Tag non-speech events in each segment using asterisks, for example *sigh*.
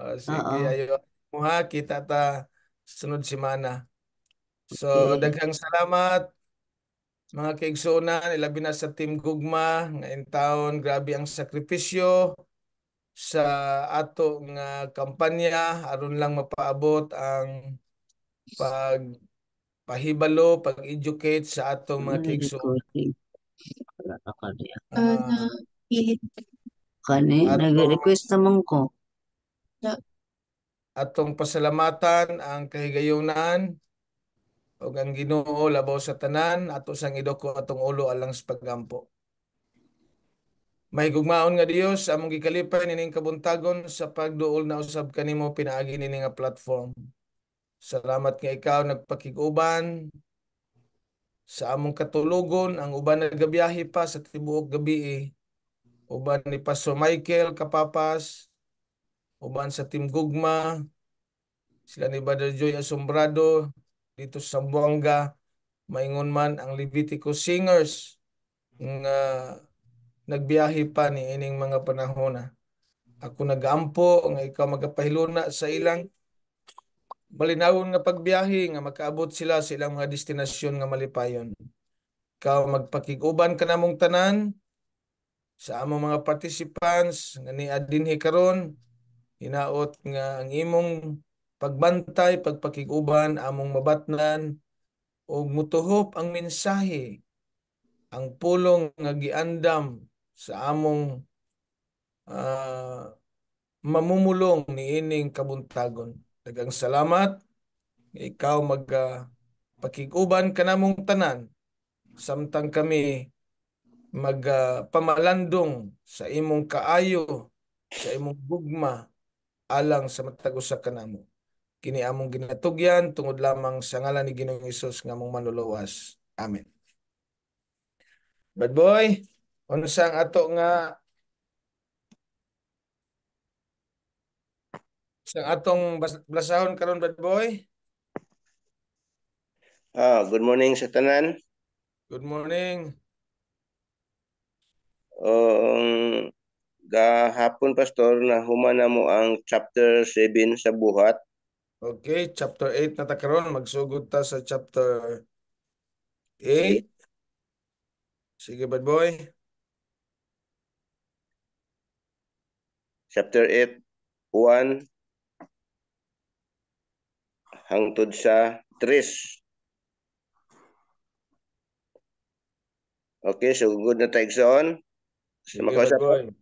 Uh, sige, Oo. ayun mo ha. Kita ta sunod semana. So, Okay. daghang salamat mga kaigsunan, ilabi na sa Team Gugma, ngayon taon, grabe ang sakripisyo sa ato nga kampanya, aron lang mapaabot ang pag pahibalo, pag-educate sa atong mga kaigsunan. Wala ka ah. ano, Kani, nag-request naman ko atong pasalamatan ang kahigayunan ug ang Ginoo labaw sa tanan ato sang idoko atong ulo alang sa pagampo. May Mahigugmaon nga Dios among gikalipay ining kabuntagon sa pagduol na usab kanimo pinaagi nini nga platform. Salamat nga ikaw nagpakiguban sa among katulogon ang uban nagabiyahe pa sa tibuok gabi eh. uban ni Pastor Michael Kapapas uban sa Team Gugma, sila ni Brother Joy Asombrado, dito sa Buanga, maingon man ang Levitico Singers nga uh, nagbiyahe pa ni ining mga panahona. Ako nagampo nga ikaw magapahiluna sa ilang malinawon nga pagbiyahe nga makaabot sila sa ilang mga destinasyon nga malipayon. Ikaw magpakiguban ka namong tanan sa among mga participants nga ni niadinhi karon Hinaot nga ang imong pagbantay, pagpakiguban, among mabatnan, o mutuhop ang mensahe, ang pulong nga giandam sa among uh, mamumulong niining kabuntagon. Dagang salamat. Ikaw magpakiguban uh, ka namong tanan. Samtang kami magpamalandong uh, sa imong kaayo, sa imong gugma, alang sa matagos sa kanamo. Kini among ginatugyan tungod lamang sa ngalan ni Ginoong Hesus nga among manuluwas. Amen. Bad boy, unsa ang ato nga sang atong blasahon karon bad boy? Ah, oh, good morning sa tanan. Good morning. Um, gahapon pastor na humana mo ang chapter 7 sa buhat. Okay, chapter 8 na ta karon, magsugod ta sa chapter 8. Sige bad boy. Chapter 8 1 hangtod sa 3. Okay, so na ta, sa Sige, bad boy.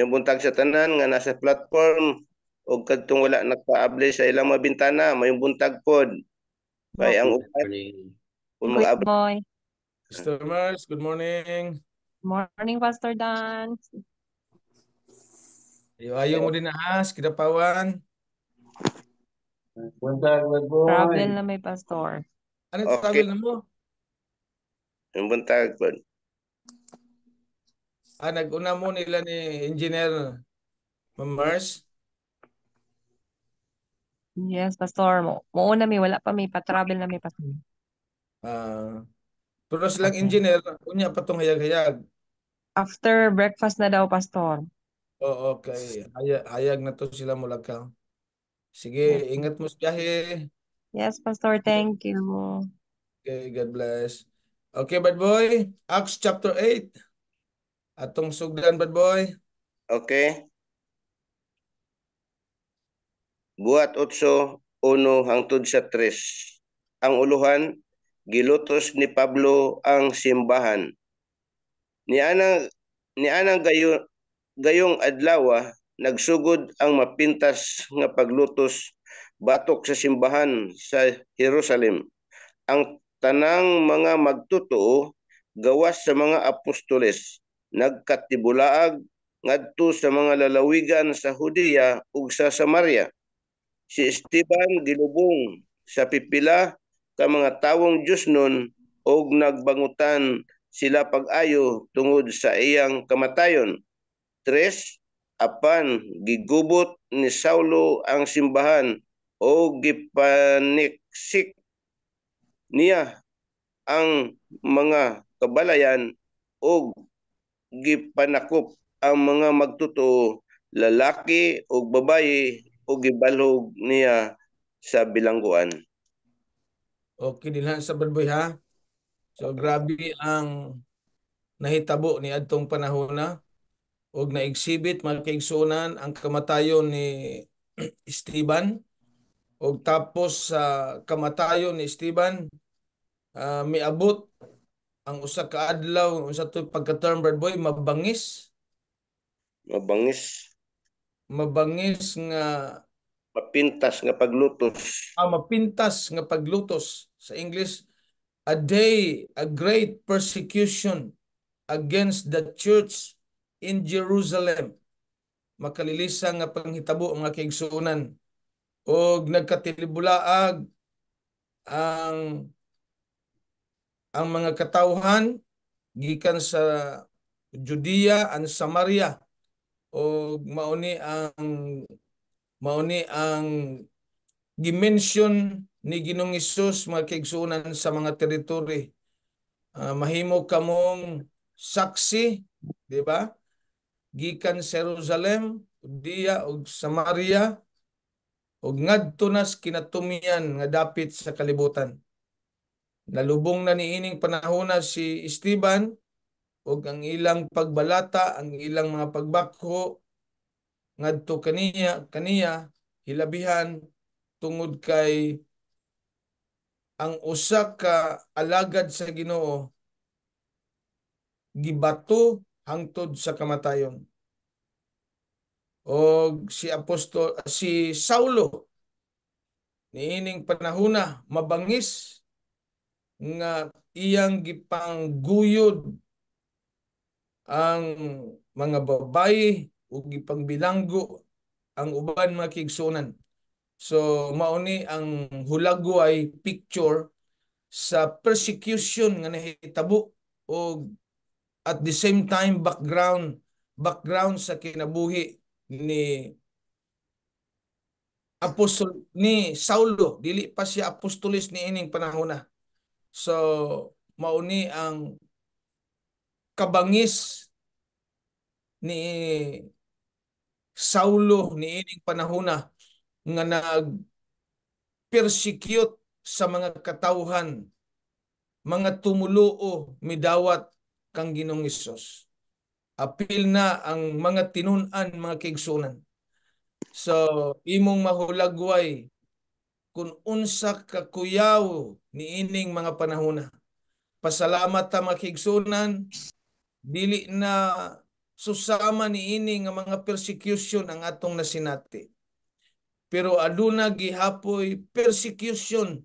Yung buntag sa tanan nga nasa platform o kadtong wala nagpa-abli sa ilang mga bintana, mayong buntag pod. Bay ang upan. Kung mag Customers, good morning. Morning, Pastor Dan. Ayaw, ayaw mo din ahas, kidapawan. Buntag, my boy. Travel na may pastor. Ano okay. travel na mo? Yung buntag, pod. Ah, nag-una mo nila ni Engineer Mamers? Yes, Pastor. Mo Muuna mi, wala pa may pa-travel na may pastor. Ah, pero silang Okay. engineer, kunya pa tong hayag-hayag. After breakfast na daw, Pastor. Oh, okay. Hayag, hayag na to sila mula ka. Sige, ingat mo sa biyahe. Yes, Pastor. Thank you. Okay, God bless. Okay, bad boy. Acts chapter 8. Atong sugdan bad boy. Okay. Buat 8, 1 hangtod sa 3. Ang uluhan, gilutos ni Pablo ang simbahan. Ni Nianang nianang gayo, gayong adlaw ah, nagsugod ang mapintas nga paglutos batok sa simbahan sa Jerusalem. Ang tanang mga magtotoo gawas sa mga apostoles nagkatibulaag ngadto sa mga lalawigan sa Hudiya ug sa Samaria. Si Esteban gilubong sa pipila ka mga tawong Dios nun og nagbangutan sila pag-ayo tungod sa iyang kamatayon. Tres, apan gigubot ni Saulo ang simbahan o gipaniksik niya ang mga kabalayan o gipanakop ang mga magtotoo lalaki o babae o gibalhog niya sa bilangguan. Okay dinhan sa Balboy ha. So grabe ang nahitabo ni adtong panahon na og na-exhibit mga kaigsunan ang kamatayon ni Esteban *clears throat* og tapos sa uh, kamatayon ni Esteban uh, ah, miabot ang usa ka adlaw unsa to pagka term bird boy mabangis mabangis mabangis nga mapintas nga paglutos ah mapintas nga paglutos sa English a day a great persecution against the church in Jerusalem makalilisa nga panghitabo ang mga kaigsuonan og nagkatibulaag ang ang mga katawhan gikan sa Judea and Samaria o mauni ang mauni ang dimension ni Ginoong Hesus mga makigsuunan sa mga teritori. Uh, ah, mahimo kamong saksi, di ba? Gikan sa Jerusalem, Judea ug Samaria ug ngadto nas kinatumian nga dapit sa kalibutan. Nalubong na niining panahona si Esteban ug ang ilang pagbalata, ang ilang mga pagbakho ngadto kaniya kaniya hilabihan tungod kay ang usa ka alagad sa Ginoo gibato hangtod sa kamatayon. O si apostol si Saulo niining panahuna mabangis nga iyang gipangguyod ang mga babae o gipangbilanggo ang uban mga kiigsunan. So mauni ang hulagway picture sa persecution nga nahitabo o at the same time background background sa kinabuhi ni apostol ni Saulo dili pa siya apostolis ni ining panahon na So mauni ang kabangis ni Saulo ni ining panahona nga nag persecute sa mga katauhan mga tumulo midawat kang Ginoong Isus. Apil na ang mga tinunan, mga kigsunan. So, imong mahulagway kung unsa kakuyaw ni ining mga panahona. Pasalamat ta makigsunan dili na susama niini nga mga persecution ang atong nasinati. Pero aduna gihapoy persecution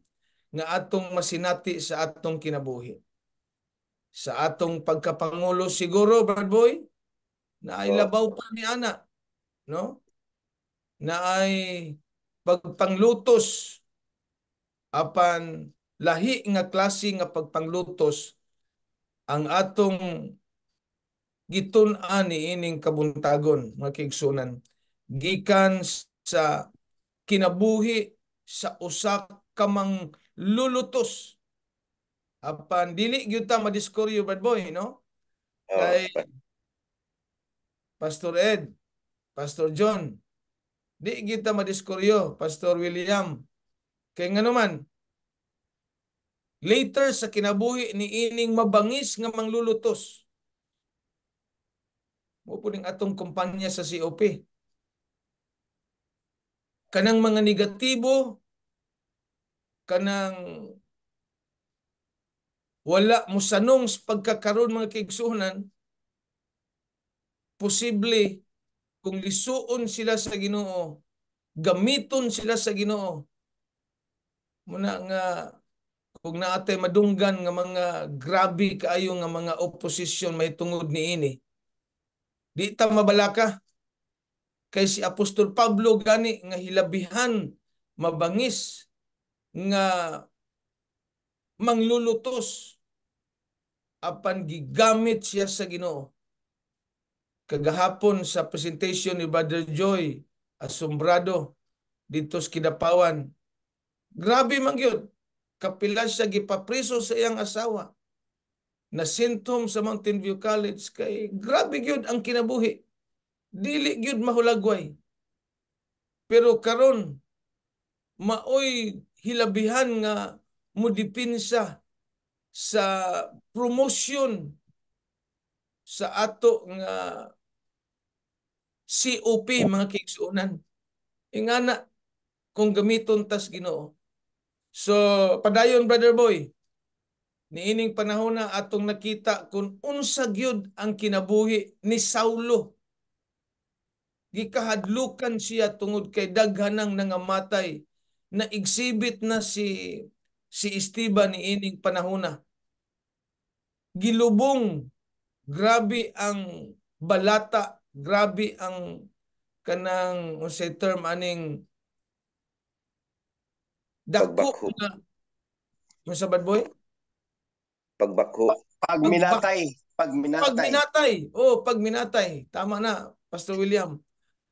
nga atong masinati sa atong kinabuhi. Sa atong pagkapangulo siguro, Brad Boy, na ay oh. labaw pa ni ana, no? Na ay pagpanglutos apan lahi nga klase nga pagpanglutos ang atong gitun-an ining kabuntagon mga kaigsunan gikan sa kinabuhi sa usa ka mang lulutos apan dili gyud ta madiskuryo bad boy no kay Pastor Ed Pastor John Di kita madiskuryo, Pastor William. Kaya nga naman, later sa kinabuhi ni ining mabangis nga manglulutos. Mupo atong kumpanya sa COP. Kanang mga negatibo, kanang wala musanong sa pagkakaroon mga kaigsunan, posible kung lisuon sila sa Ginoo, gamiton sila sa Ginoo. Muna nga kung naate madunggan nga mga grabe kaayo nga mga opposition may tungod ni ini. Di ta mabalaka kay si Apostol Pablo gani nga hilabihan mabangis nga manglulutos apan gigamit siya sa Ginoo kagahapon sa presentation ni Brother Joy asombrado dito sa Kidapawan. Grabe man gyud kapila siya gipapriso sa iyang asawa na sintom sa Mountain View College kay grabe gyud ang kinabuhi. Dili gyud mahulagway. Pero karon maoy hilabihan nga mudipinsa sa promotion sa ato nga COP oh. mga kigsuonan. Ingana eh, kung gamiton tas Ginoo. So padayon brother boy. Niining panahon na atong nakita kung unsa gyud ang kinabuhi ni Saulo. Gikahadlukan siya tungod kay daghan daghanang nangamatay na exhibit na si si Esteban niining panahon na. Gilubong grabe ang balata, grabe ang kanang unsay term aning dagko na mo sa bad boy? Pagbakho. Pagminatay. Pagminatay. minatay. Oh, pagminatay. Tama na, Pastor William.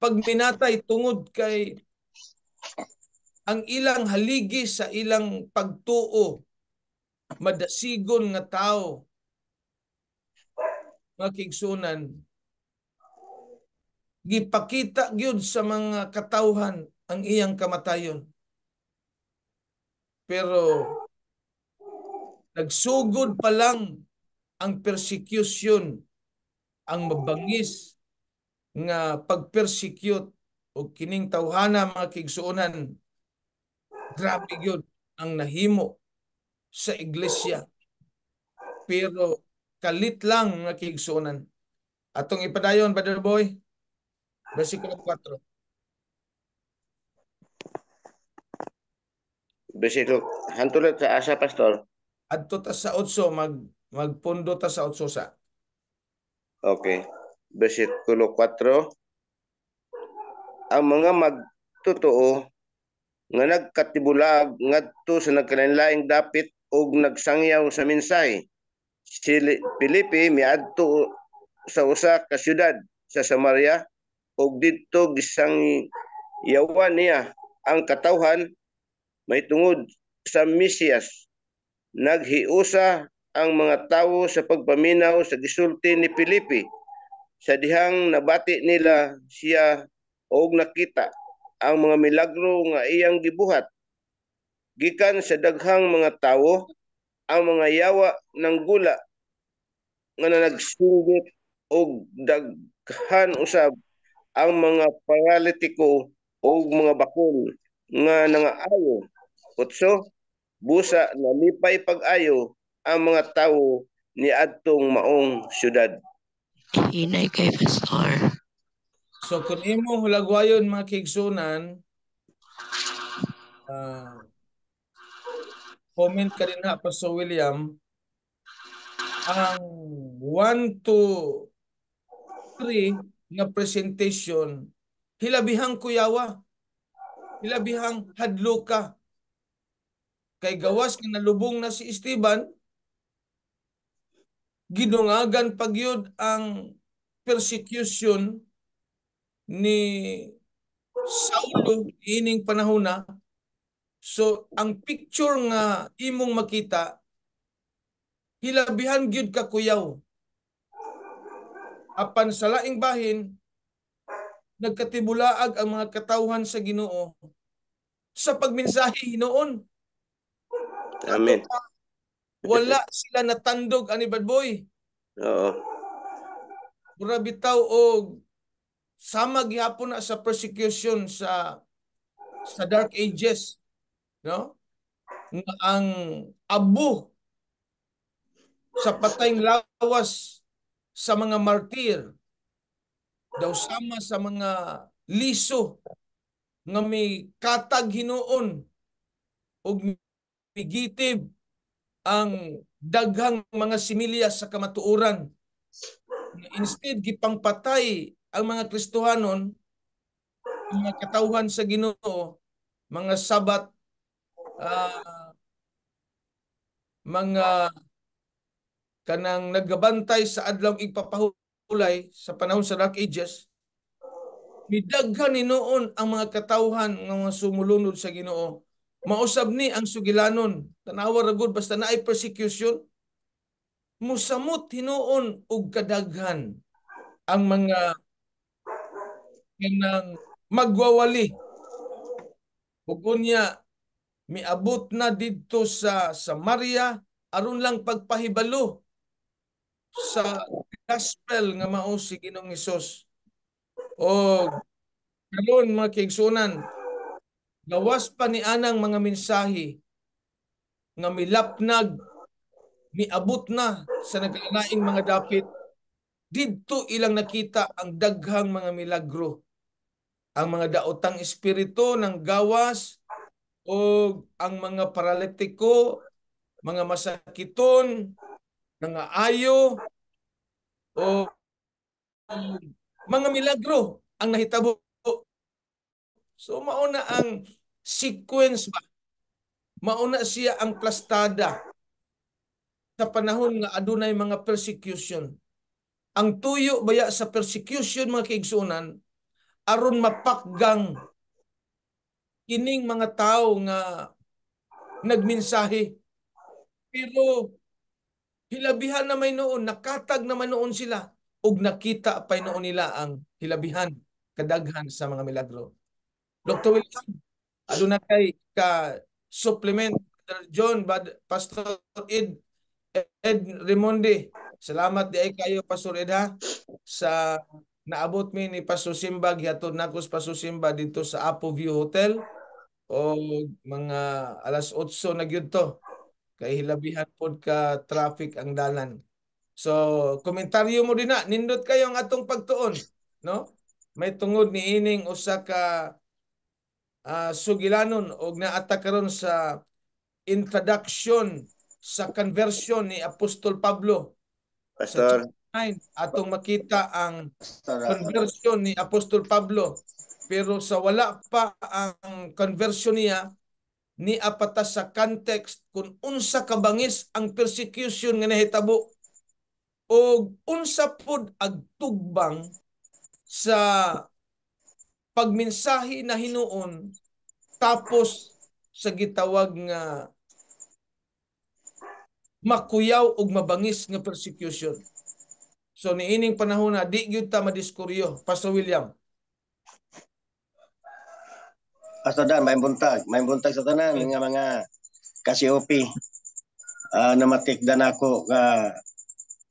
Pagminatay tungod kay ang ilang haligi sa ilang pagtuo madasigon nga tao mga kingsunan gipakita gyud sa mga katauhan ang iyang kamatayon pero nagsugod pa lang ang persecution ang mabangis nga pagpersecute o kining tawhana mga kigsuonan grabe gyud ang nahimo sa iglesia pero kalit lang nga kiigsuonan. Atong ipadayon, Brother Boy, versikulo 4. Versikulo, Hantulat sa asa, Pastor. Adto ta sa otso. mag, magpundo ta sa 8 sa. Okay. Versikulo 4. Ang mga magtotoo nga nagkatibulag ngadto sa nagkalain-laing dapit ug nagsangyaw sa minsay si Pilipi miadto sa usa ka syudad sa Samaria ug didto gisang yawan niya ang katawhan may tungod sa Mesiyas. Naghiusa ang mga tawo sa pagpaminaw sa gisulti ni Pilipi sa dihang nabati nila siya og nakita ang mga milagro nga iyang gibuhat gikan sa daghang mga tawo ang mga yawa ng gula nga na nagsinggit og daghan usab ang mga paralitiko og mga bakol nga nangaayo. Utso, busa nalipay pag-ayo ang mga tawo ni adtong maong syudad. Inay kay Pastor. So kung imo hulagwayon mga kigsunan, uh, comment ka rin ha, Pastor William, ang 1 to 3 nga presentation, hilabihang kuyawa, hilabihang hadloka. Kay gawas nga nalubong na si Esteban, ginungagan pagyod ang persecution ni Saulo ining panahon So ang picture nga imong makita hilabihan gyud ka kuyaw. Apan sa laing bahin nagkatibulaag ang mga katawhan sa Ginoo sa pagminsahi noon. Amen. Wala sila natandog ani bad boy. Oo. Grabe taw og sama gihapon na sa persecution sa sa Dark Ages no? Na ang abo sa patayng lawas sa mga martir daw sama sa mga liso nga may katag hinuon ug migitib ang daghang mga similya sa kamatuoran instead gipangpatay ang mga Kristohanon mga katawhan sa Ginoo mga sabat Ah, mga kanang nagabantay sa adlaw igpapahulay sa panahon sa Dark Ages midaghan ni noon ang mga katawhan nga mga sumulunod sa Ginoo mausab ni ang sugilanon tanawa ragod basta naay persecution musamot hinuon og kadaghan ang mga kanang magwawali ug unya miabot na dito sa Samaria aron lang pagpahibalo sa gospel nga mao si Ginoong Hesus. O karon mga kaigsunan, gawas pa ni anang mga mensahe nga milapnag miabot na sa naglaing mga dapit dito ilang nakita ang daghang mga milagro ang mga daotang espiritu ng gawas o ang mga paralitiko, mga masakiton, mga ayo, o mga milagro ang nahitabo. So mauna ang sequence ba? Mauna siya ang plastada sa panahon nga adunay mga persecution. Ang tuyo baya sa persecution mga kaigsunan aron mapakgang kining mga tao nga nagminsahe. Pero hilabihan na may noon, nakatag na naman noon sila ug nakita pa noon nila ang hilabihan kadaghan sa mga milagro. Dr. William, ano na kay ka supplement Brother John, Pastor Ed, Ed Remonde. Salamat di ay kayo Pastor Ed ha sa naabot mi ni pasusimbag gihatod nakus pasusimba dito sa Apo View Hotel o mga alas 8 na to kay hilabihan pod ka traffic ang dalan so komentaryo mo din na nindot kayo ang atong pagtuon no may tungod ni ining usa ka uh, sugilanon og naata karon sa introduction sa conversion ni Apostol Pablo Pastor atong makita ang conversion ni Apostol Pablo. Pero sa wala pa ang conversion niya, ni apata sa context kung unsa kabangis ang persecution nga nahitabo o unsa pod tugbang sa pagminsahi na hinuon tapos sa gitawag nga makuyaw og mabangis nga persecution So niining panahon na di gyud ta madiskuryo Pastor William. Pastor Dan, may buntag. May buntag sa tanan nga mga kasiopi uh, na matikdan ako nga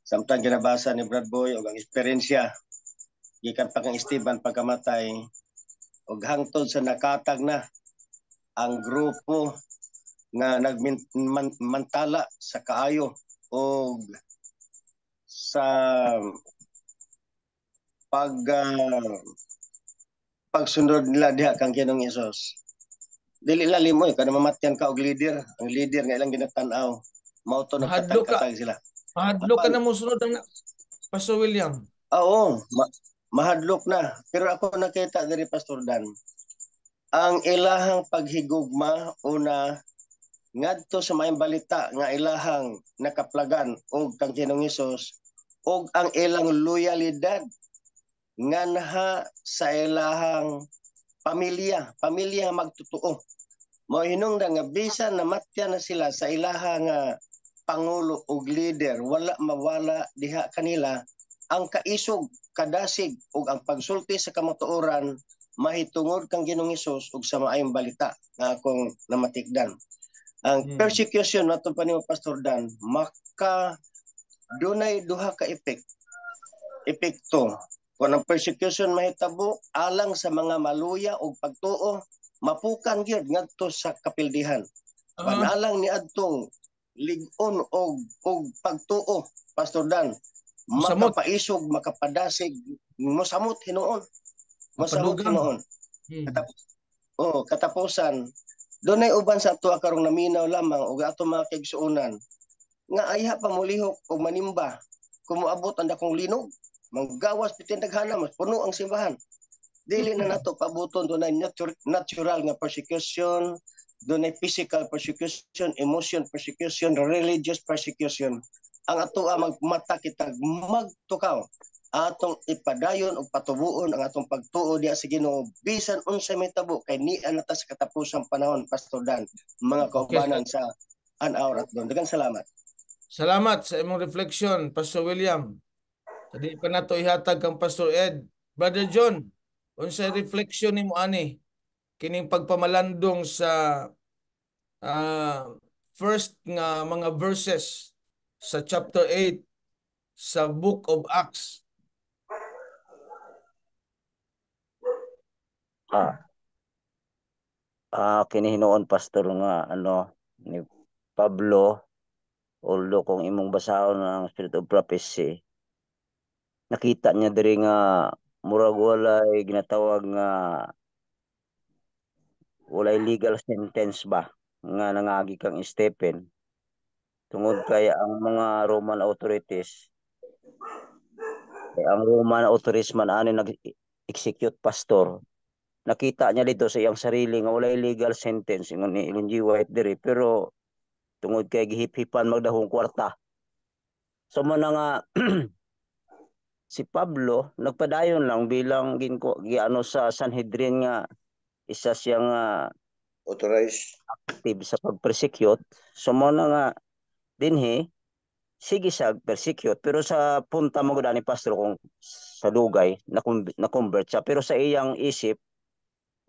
samtang ginabasa ni Brad Boy og ang esperensya gikan pa kang Esteban pagkamatay og hangtod sa nakatag na ang grupo nga nagmantala sa kaayo o sa pag uh, pagsunod nila diha kang Ginong Hesus. Dili lali mo eh, kada mamatyan ka og leader, ang leader nga ilang ginatan-aw, mao to nagkatag sila. Mahadlok ka na mo sunod ang Pastor William. Ah, oo, ma- mahadlok na. Pero ako nakita diri Pastor Dan, ang ilahang paghigugma una ngadto sa maayong balita nga ilahang nakaplagan og kang Ginong Hesus og ang ilang loyalidad nganha sa ilahang pamilya, pamilya magtotoo. Mo hinungdan nga bisan namatya na sila sa ilaha nga ah, pangulo og leader, wala mawala diha kanila ang kaisog, kadasig ug ang pagsulti sa kamatuoran mahitungod kang Ginoong Hesus ug sa maayong balita na akong namatikdan. Ang hmm. persecution nato pa ni Pastor Dan maka dunay duha ka epekto. Epekto kung ang persecution mahitabo alang sa mga maluya o pagtuo mapukan gyud ngadto sa kapildihan. uh ah. Panalang ni adtong ligon og og pagtuo Pastor Dan musamot. makapaisog makapadasig musamot hinuon musamot hinuon hmm. oh katapusan dunay uban sa ato karong naminaw lamang og ato mga kaigsuonan nga ayha pamulihok og manimba kung moabot ang dakong linog manggawas pitin daghana mas puno ang simbahan dili na nato *laughs* pabuton dunay natur- natural nga persecution dunay physical persecution emotion persecution religious persecution ang atoa magmata kita magtukaw atong ipadayon og patubuon ang atong pagtuo diha sa Ginoo bisan unsay mahitabo kay ni anata sa katapusang panahon Pastor Dan mga kaubanan okay. sa an hour at doon daghang salamat Salamat sa imong reflection, Pastor William. Kadi pa na to ihatag kang Pastor Ed. Brother John, unsa reflection nimo ani kining pagpamalandong sa uh, first nga mga verses sa chapter 8 sa book of Acts. Ah. Ah, kini hinuon pastor nga ano ni Pablo Although kung imong basahon ang Spirit of Prophecy, nakita niya diri nga murag walay ginatawag nga walay legal sentence ba nga nangagi kang Stephen tungod kay ang mga Roman authorities kay ang Roman authorities man ani nag-execute pastor nakita niya dito sa iyang sarili nga walay legal sentence ngon ni Ellen White diri pero tungod kay gihipipan magdahong kwarta so mo na nga *clears throat* si Pablo nagpadayon lang bilang ginko giano sa Sanhedrin nga isa siyang uh, authorized active sa pag-persecute so mo na nga dinhi sige sa persecute pero sa punta mo gud ni pastor kung sa dugay na na convert siya pero sa iyang isip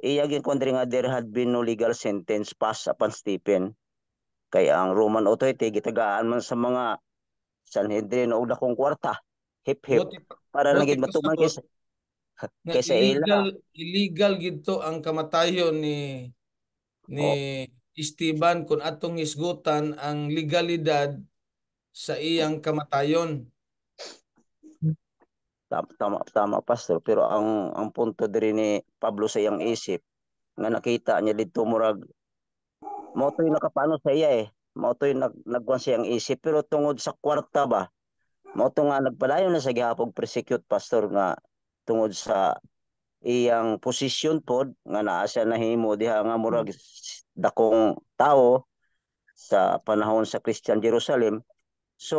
iya gin nga there had been no legal sentence pass upon Stephen kaya ang Roman authority gitagaan man sa mga Sanhedrin o dakong kwarta. Hip hip para lang matuman kaysa kaysa illegal, ila. Illegal gito ang kamatayon ni ni oh. Esteban kung atong isgutan ang legalidad sa iyang kamatayon. Tama, tama, tama pastor pero ang ang punto diri ni Pablo sa iyang isip nga nakita niya dito murag Mao toy nakapano sa iya eh. Mao toy nag nagkuan siyang isip pero tungod sa kwarta ba. Mao to nga nagpadayon na sa gihapon persecute pastor nga tungod sa iyang posisyon pod nga naa siya nahimo diha nga murag hmm. dakong tao sa panahon sa Christian Jerusalem. So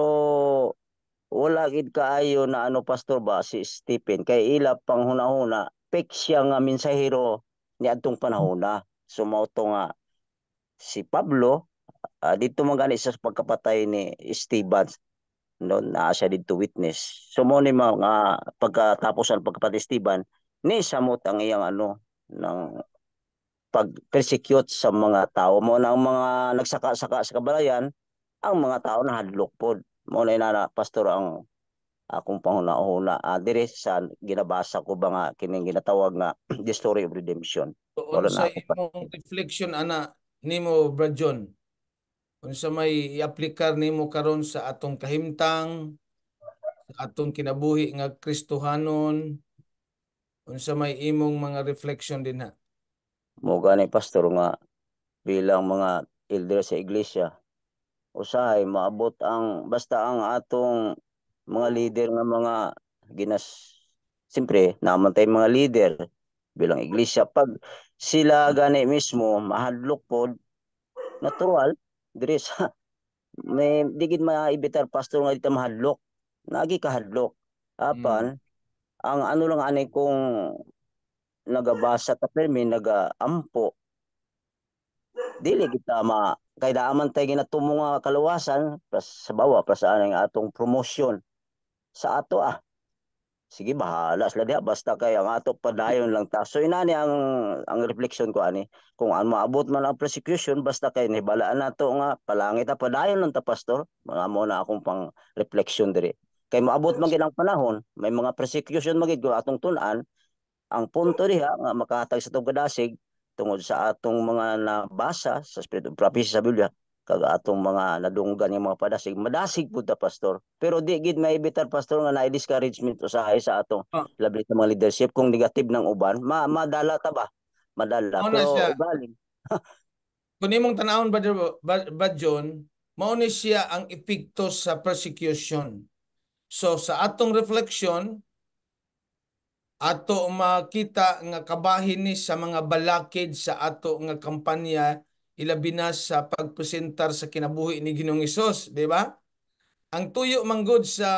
wala gid kaayo na ano pastor ba si Stephen kay ila panghunahuna fake siya nga mensahero ni adtong panahona. So mao nga si Pablo uh, dito man sa pagkapatay ni Esteban no na siya dito witness so mo ni mga pagkatapos ang pagkapatay Esteban ni samot ang iyang ano ng pag-persecute sa mga tao mo na ang mga nagsaka-saka sa kabalayan ang mga tao na hadlok pod mo na na pastor ang akong panghuna-huna uh, dire sa ginabasa ko ba nga kining ginatawag nga *clears throat* the story of redemption. So, on ano sa imong reflection ana nimo Brad John unsa may iaplikar nimo karon sa atong kahimtang sa atong kinabuhi nga Kristohanon unsa may imong mga reflection din ha mo gani pastor nga bilang mga elder sa iglesia usahay maabot ang basta ang atong mga leader nga mga ginas siyempre naman tayong mga leader bilang iglesia pag sila gani mismo mahadlok pod natural diri sa *laughs* may digid maibitar pastor nga dito mahadlok nagi kahadlok apan mm. ang ano lang ani kong nagabasa ta permi nagaampo dili kita ma kay daaman tay ginatumo nga kaluwasan plus sa bawa plus sa atong promotion sa ato ah sige bahala sila diha basta kay ang ato padayon lang ta so ina ni ang ang reflection ko ani kung ang maabot man ang prosecution basta kay nibalaan nato nga palangit ta padayon lang ta pastor mga mo na akong pang reflection diri kay maabot man ang panahon may mga prosecution magid ko atong tun ang punto diha nga makatag sa tubig dasig tungod sa atong mga nabasa sa Spirit of Prophecy sa Biblia kaga atong mga nadunggan yung mga padasig madasig po ta pastor pero di gid maibitar pastor nga naay discouragement usahay sa atong oh. Ah. labi sa mga leadership kung negative ng uban ma madala ta ba madala oh, pero ubalin *laughs* kun imong tan-awon ba ba John mao ni siya ang epekto sa persecution so sa atong reflection ato makita nga kabahin ni sa mga balakid sa ato nga kampanya ilabinas sa pagpresentar sa kinabuhi ni Ginoong Isos, di ba? Ang tuyo manggod sa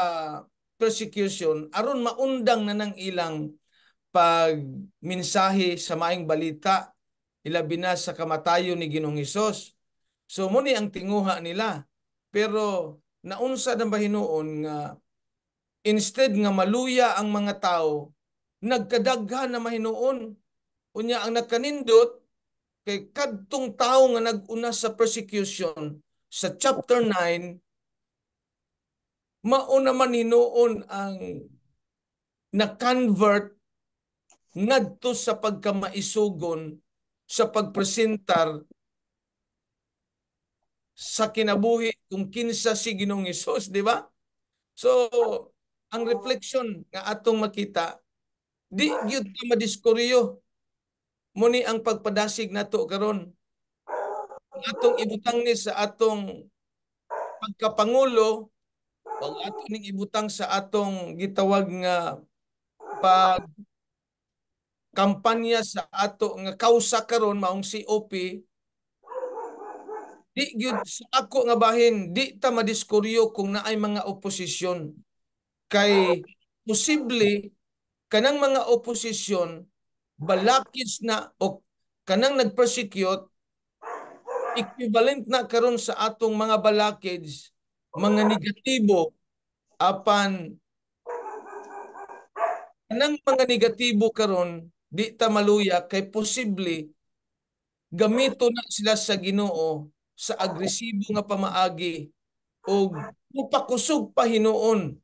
persecution aron maundang na ng ilang pagminsahe sa maing balita ilabinas sa kamatayon ni Ginoong Isos. So muni ang tinguha nila. Pero naunsa na ba nga instead nga maluya ang mga tao, nagkadaghan na mahinuon. Unya ang nagkanindot, kay kadtong tao nga naguna sa persecution sa chapter 9 mao na naman hinuon ang na-convert ngadto sa pagkamaisugon sa pagpresentar sa kinabuhi kung kinsa si Ginoong Hesus, di ba? So, ang reflection nga atong makita, di gyud ka madiskuryo Muni ang pagpadasig nato karon atong ibutang ni sa atong pagkapangulo pag atong ning ibutang sa atong gitawag nga pag kampanya sa ato nga kausa karon maong COP di gyud sa ako nga bahin di ta madiskuryo kung naay mga oposisyon kay posible kanang mga oposisyon balakis na o kanang nagpersecute equivalent na karon sa atong mga balakids mga negatibo apan kanang mga negatibo karon di ta maluya kay posible gamito na sila sa Ginoo sa agresibo nga pamaagi o mupakusog pa hinuon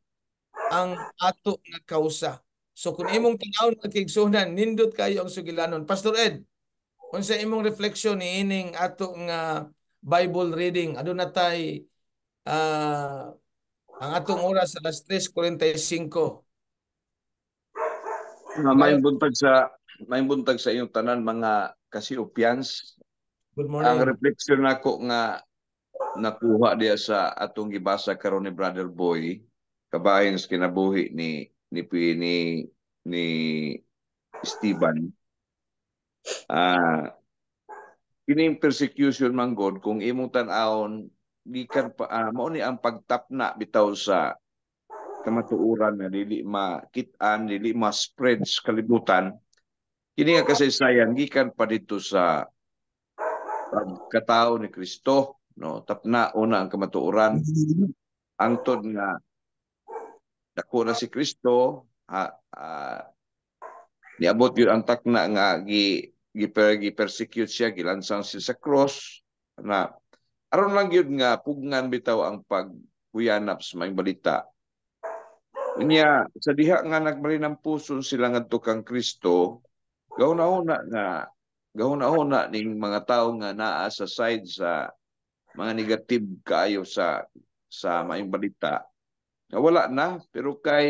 ang ato nga kausa So kung imong tinawon nga kigsunan nindot kayo ang sugilanon. Pastor Ed, sa imong refleksyon ni ining ato nga Bible reading aduna tay uh, ang atong oras alas 3:45. Uh, may buntag sa may buntag sa inyong tanan mga kasiupyans. Good morning. Ang refleksyon nako nga nakuha diya sa atong gibasa karon ni Brother Boy kabahin sa kinabuhi ni ni ni ni Esteban ah uh, kining persecution man God kung imong tan-aon gikan pa uh, mao ni ang pagtapna bitaw sa kamatuoran na dili makitaan dili ma spread sa kalibutan kini nga kasaysayan gikan pa dito sa pagkatao ni Kristo no tapna una ang kamatuoran angtod nga dako na si Kristo uh, uh, niabot yun ang takna nga gi persecute siya gilansang siya sa cross na aron lang yun nga pugngan bitaw ang pagkuyanap sa may balita unya sa diha nga nagmalinang puso sila ngadto kang Kristo gauna una nga gauna una ning mga tao nga naa sa side sa mga negative kaayo sa sa maing balita wala na, pero kay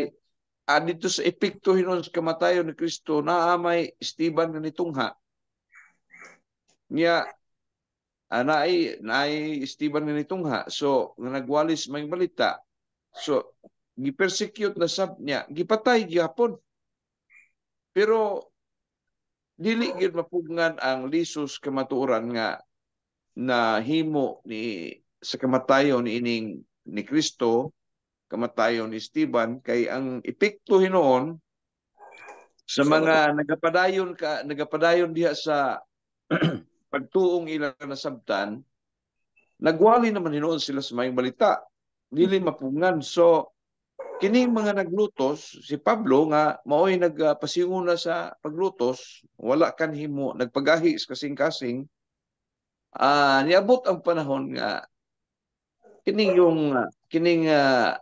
ah, dito sa epekto hinon sa kamatayon ni Kristo naa may Esteban nga nitungha. Niya anay ah, nay Esteban nga nitungha. So nga nagwalis may balita. So gipersecute na sab niya, gipatay gyapon. Pero dili gyud mapugngan ang lisos kamatuoran nga na himo ni sa kamatayon ining ni Kristo kamatayon ni Esteban kay ang epekto hinoon sa mga so, nagapadayon ka nagapadayon diha sa *clears throat* pagtuong ilang nasabtan nagwali naman hinoon sila sa may balita dili mm-hmm. mapungan so kining mga naglutos si Pablo nga maoy nagpasingo na sa paglutos wala kan himo nagpagahis kasing-kasing uh, niabot ang panahon nga kining yung kining uh,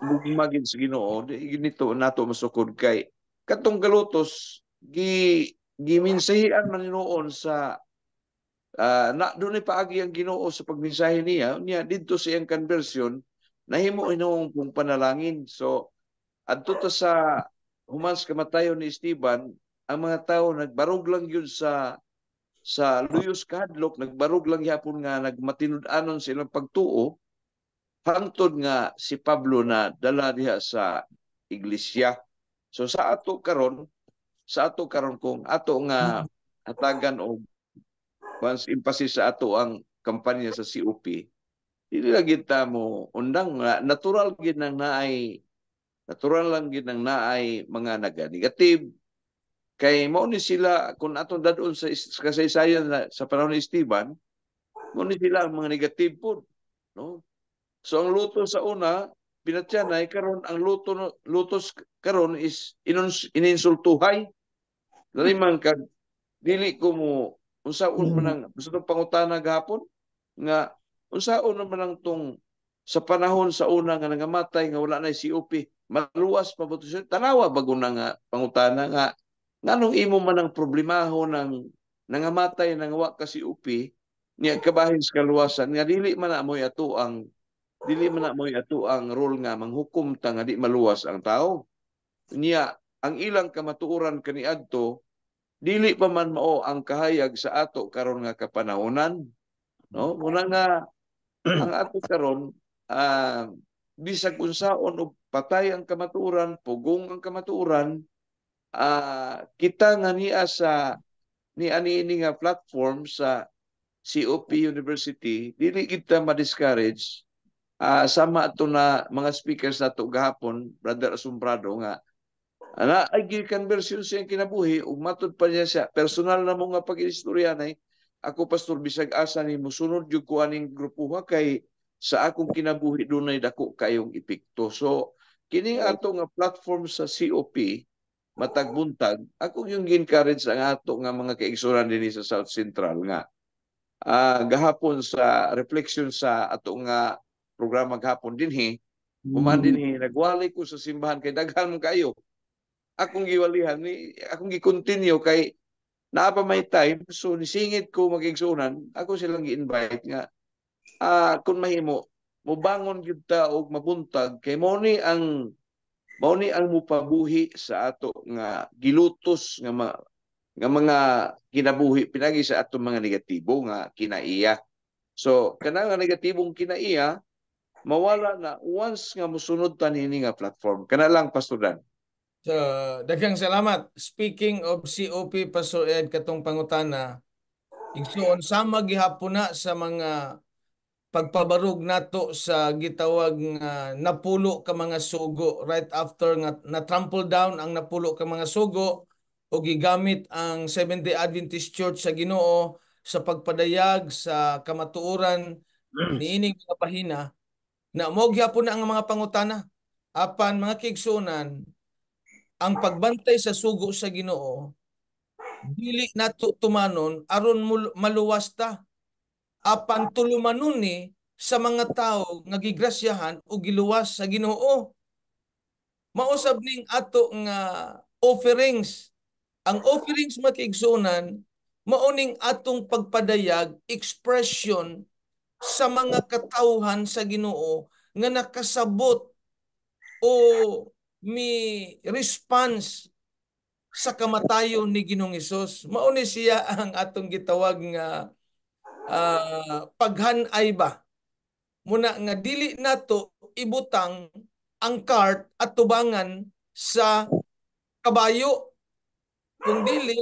mugma sa Ginoo ginito nato masukod kay katong galutos gi giminsahian man noon sa uh, na doon ay paagi ang Ginoo sa pagminsahe niya niya didto siyang conversion nahimo inong kung panalangin so adto to sa humans kamatayon ni Esteban ang mga tao nagbarog lang yun sa sa Luyos Kadlok nagbarog lang yapon nga nagmatinud-anon silang pagtuo hangtod nga si Pablo na dala diha sa iglesia. So sa ato karon, sa ato karon kung ato nga hatagan og once emphasis sa ato ang kampanya sa COP, dili lagi ta mo undang nga natural gid nang naay natural lang gid nang naay mga naga-negative kay mao ni sila kung atong dadon sa kasaysayan sa panahon ni Esteban mo ni sila ang mga negative po no So ang luto sa una, pinatyanay karon ang luto lutos karon is inuns, ininsultuhay. Dali man kag dili ko mo unsaon man mm. ang gusto pangutana gahapon nga unsa unsaon man ang tong sa panahon sa una nga nangamatay nga wala na COP maluwas pa buto siya tanawa bago na nga pangutana nga nganong imo man ang problemaho ng nangamatay nang wa ka COP niya kabahin sa kaluwasan nga dili man na mo ato ang dili man na mo'y ato ang role nga manghukom ta nga di maluwas ang tao. Niya, ang ilang kamatuoran adto dili pa man mao ang kahayag sa ato karon nga kapanahonan. No? Muna nga *clears throat* ang ato karon uh, ah, bisag unsaon og patay ang kamatuoran, pugong ang kamatuoran, uh, kita nga niya sa ni ani nga platform sa COP University dili kita ma-discourage uh, sama ato na mga speakers nato gahapon, Brother Asumbrado nga, ana ay gi conversion siya kinabuhi, ug matud pa niya siya. Personal na mo nga pag-istorya na eh. Ako, Pastor Bisag Asa, ni musunod ko aning grupuha kay sa akong kinabuhi dunay dako kayong epekto. So, kining ato nga platform sa COP, matag buntag ako yung encourage ang ato nga mga kaigsuran dinhi sa South Central nga. Uh, gahapon sa reflection sa ato nga programa gahapon dinhi human dinhi mm. nagwali ko sa simbahan kay daghan man kayo akong giwalihan ni akong gi-continue kay naapa may time so nisingit ko magigsunan ako silang gi-invite nga ah uh, kun mahimo mobangon gyud ta og mabuntag kay mo ni ang mo ni ang mupabuhi sa ato nga gilutos nga ma, nga mga kinabuhi pinagi sa ato mga negatibo nga kinaiya. So kanang negatibong kinaiya mawala na once nga musunod tan ini nga platform kana lang pastoran. so daghang salamat speaking of COP pastor Ed katong pangutana igsuon sa magihapon na sa mga pagpabarug nato sa gitawag nga napulo ka mga sugo right after nga na-trample down ang napulo ka mga sugo o gigamit ang Seventh-day Adventist Church sa Ginoo sa pagpadayag sa kamatuoran mm. niining mga pahina na mogya po na ang mga pangutana apan mga kigsunan ang pagbantay sa sugo sa Ginoo dili na tumanon aron maluwas ta apan tulumanon ni sa mga tao nga gigrasyahan o giluwas sa Ginoo mausab ning ato nga offerings ang offerings mga kigsunan mauning atong pagpadayag expression sa mga katauhan sa Ginoo nga nakasabot o mi response sa kamatayon ni Ginoong Hesus. Mauni siya ang atong gitawag nga uh, paghanay ba. Muna nga dili nato ibutang ang cart at tubangan sa kabayo. Kung dili,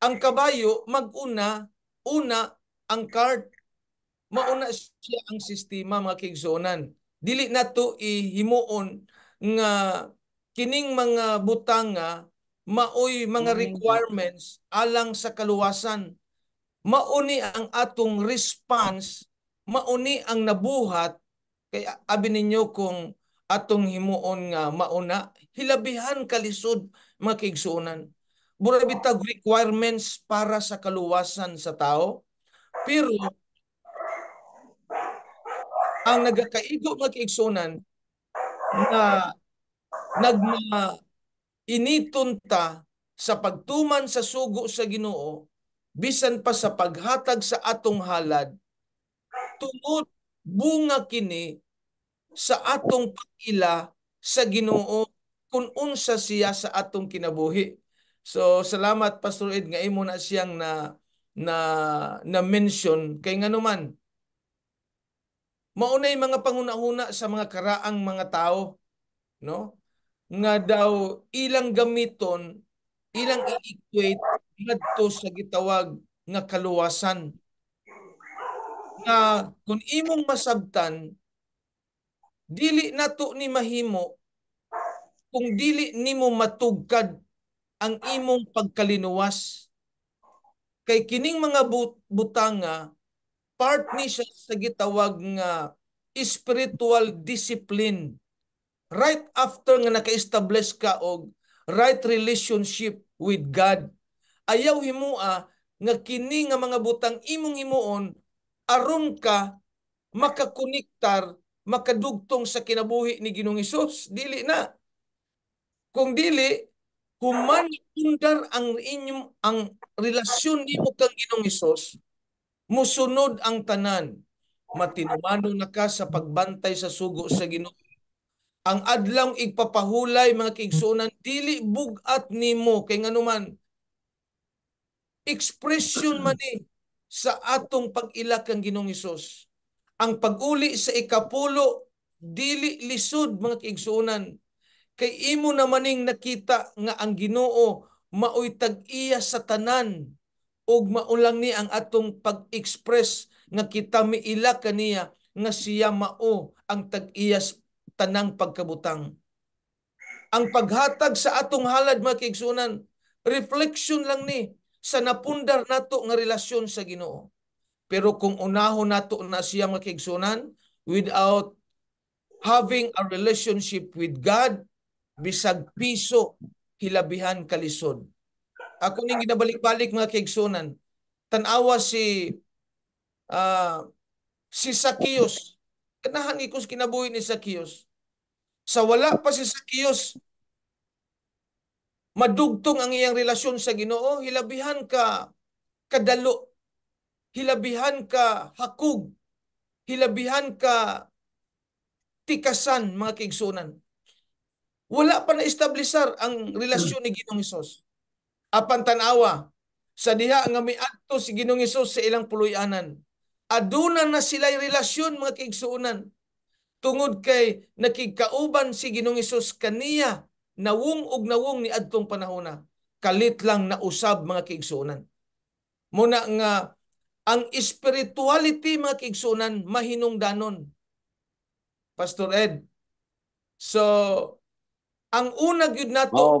ang kabayo maguna, una ang cart Mauna siya ang sistema mga kigsuonan. Dili na to ihimuon nga kining mga butang nga maoy mga requirements alang sa kaluwasan. Mauni ang atong response, mauni ang nabuhat kaya abi ninyo kung atong himuon nga mauna hilabihan kalisod mga kaigsuonan. Burabitag requirements para sa kaluwasan sa tao. Pero ang nagkaigo nga kiigsunan na nagma initon sa pagtuman sa sugo sa Ginoo bisan pa sa paghatag sa atong halad tungod bunga kini sa atong pagila sa Ginoo kun unsa siya sa atong kinabuhi so salamat pastor Ed nga imo na siyang na na na mention kay nganuman Maunay mga panguna-una sa mga karaang mga tao, no? Nga daw ilang gamiton, ilang i-equate ngadto sa gitawag nga kaluwasan. Nga kun imong masabtan dili nato ni mahimo kung dili nimo matugkad ang imong pagkalinuwas kay kining mga but- butanga part ni siya sa gitawag nga spiritual discipline. Right after nga naka-establish ka og right relationship with God. Ayaw himua nga kini nga mga butang imong himuon aron ka makakonektar makadugtong sa kinabuhi ni Ginoong Hesus dili na kung dili human undar ang inyong ang relasyon nimo kang Ginoong Hesus Musunod ang tanan. Matinumano na ka sa pagbantay sa sugo sa Ginoo. Ang adlang igpapahulay mga kaigsuonan dili bugat nimo kay nganuman expression man ni sa atong pag-ila kang Ginoong Hesus. Ang pag-uli sa ikapulo dili lisod mga kaigsuonan kay imo na maning nakita nga ang Ginoo maoy tag-iya sa tanan ug maon ni ang atong pag-express nga kita miila kaniya nga siya mao ang tag-iyas tanang pagkabutang. Ang paghatag sa atong halad mga kaigsunan, reflection lang ni sa napundar nato nga relasyon sa Ginoo. Pero kung unahon nato na siya mga kaigsunan without having a relationship with God, bisag piso hilabihan kalisod ako ning ginabalik-balik mga kaigsunan. Tanawa si uh, si Sakios. Kanahan ikos kinabuhi ni Sakios. Sa wala pa si Sakios, madugtong ang iyang relasyon sa Ginoo, hilabihan ka kadalo, hilabihan ka hakog, hilabihan ka tikasan mga kaigsunan. Wala pa na-establishar ang relasyon ni Ginoong Isos apan tanawa sa diha nga miadto si Ginoong Hesus sa ilang puloy-anan. Aduna na sila'y relasyon mga kaigsuonan. Tungod kay nakigkauban si Ginoong Hesus kaniya nawung og nawung ni adtong panahona. Kalit lang na usab mga kaigsuonan. Muna nga ang spirituality mga kaigsuonan mahinungdanon. Pastor Ed. So ang una gyud nato oh,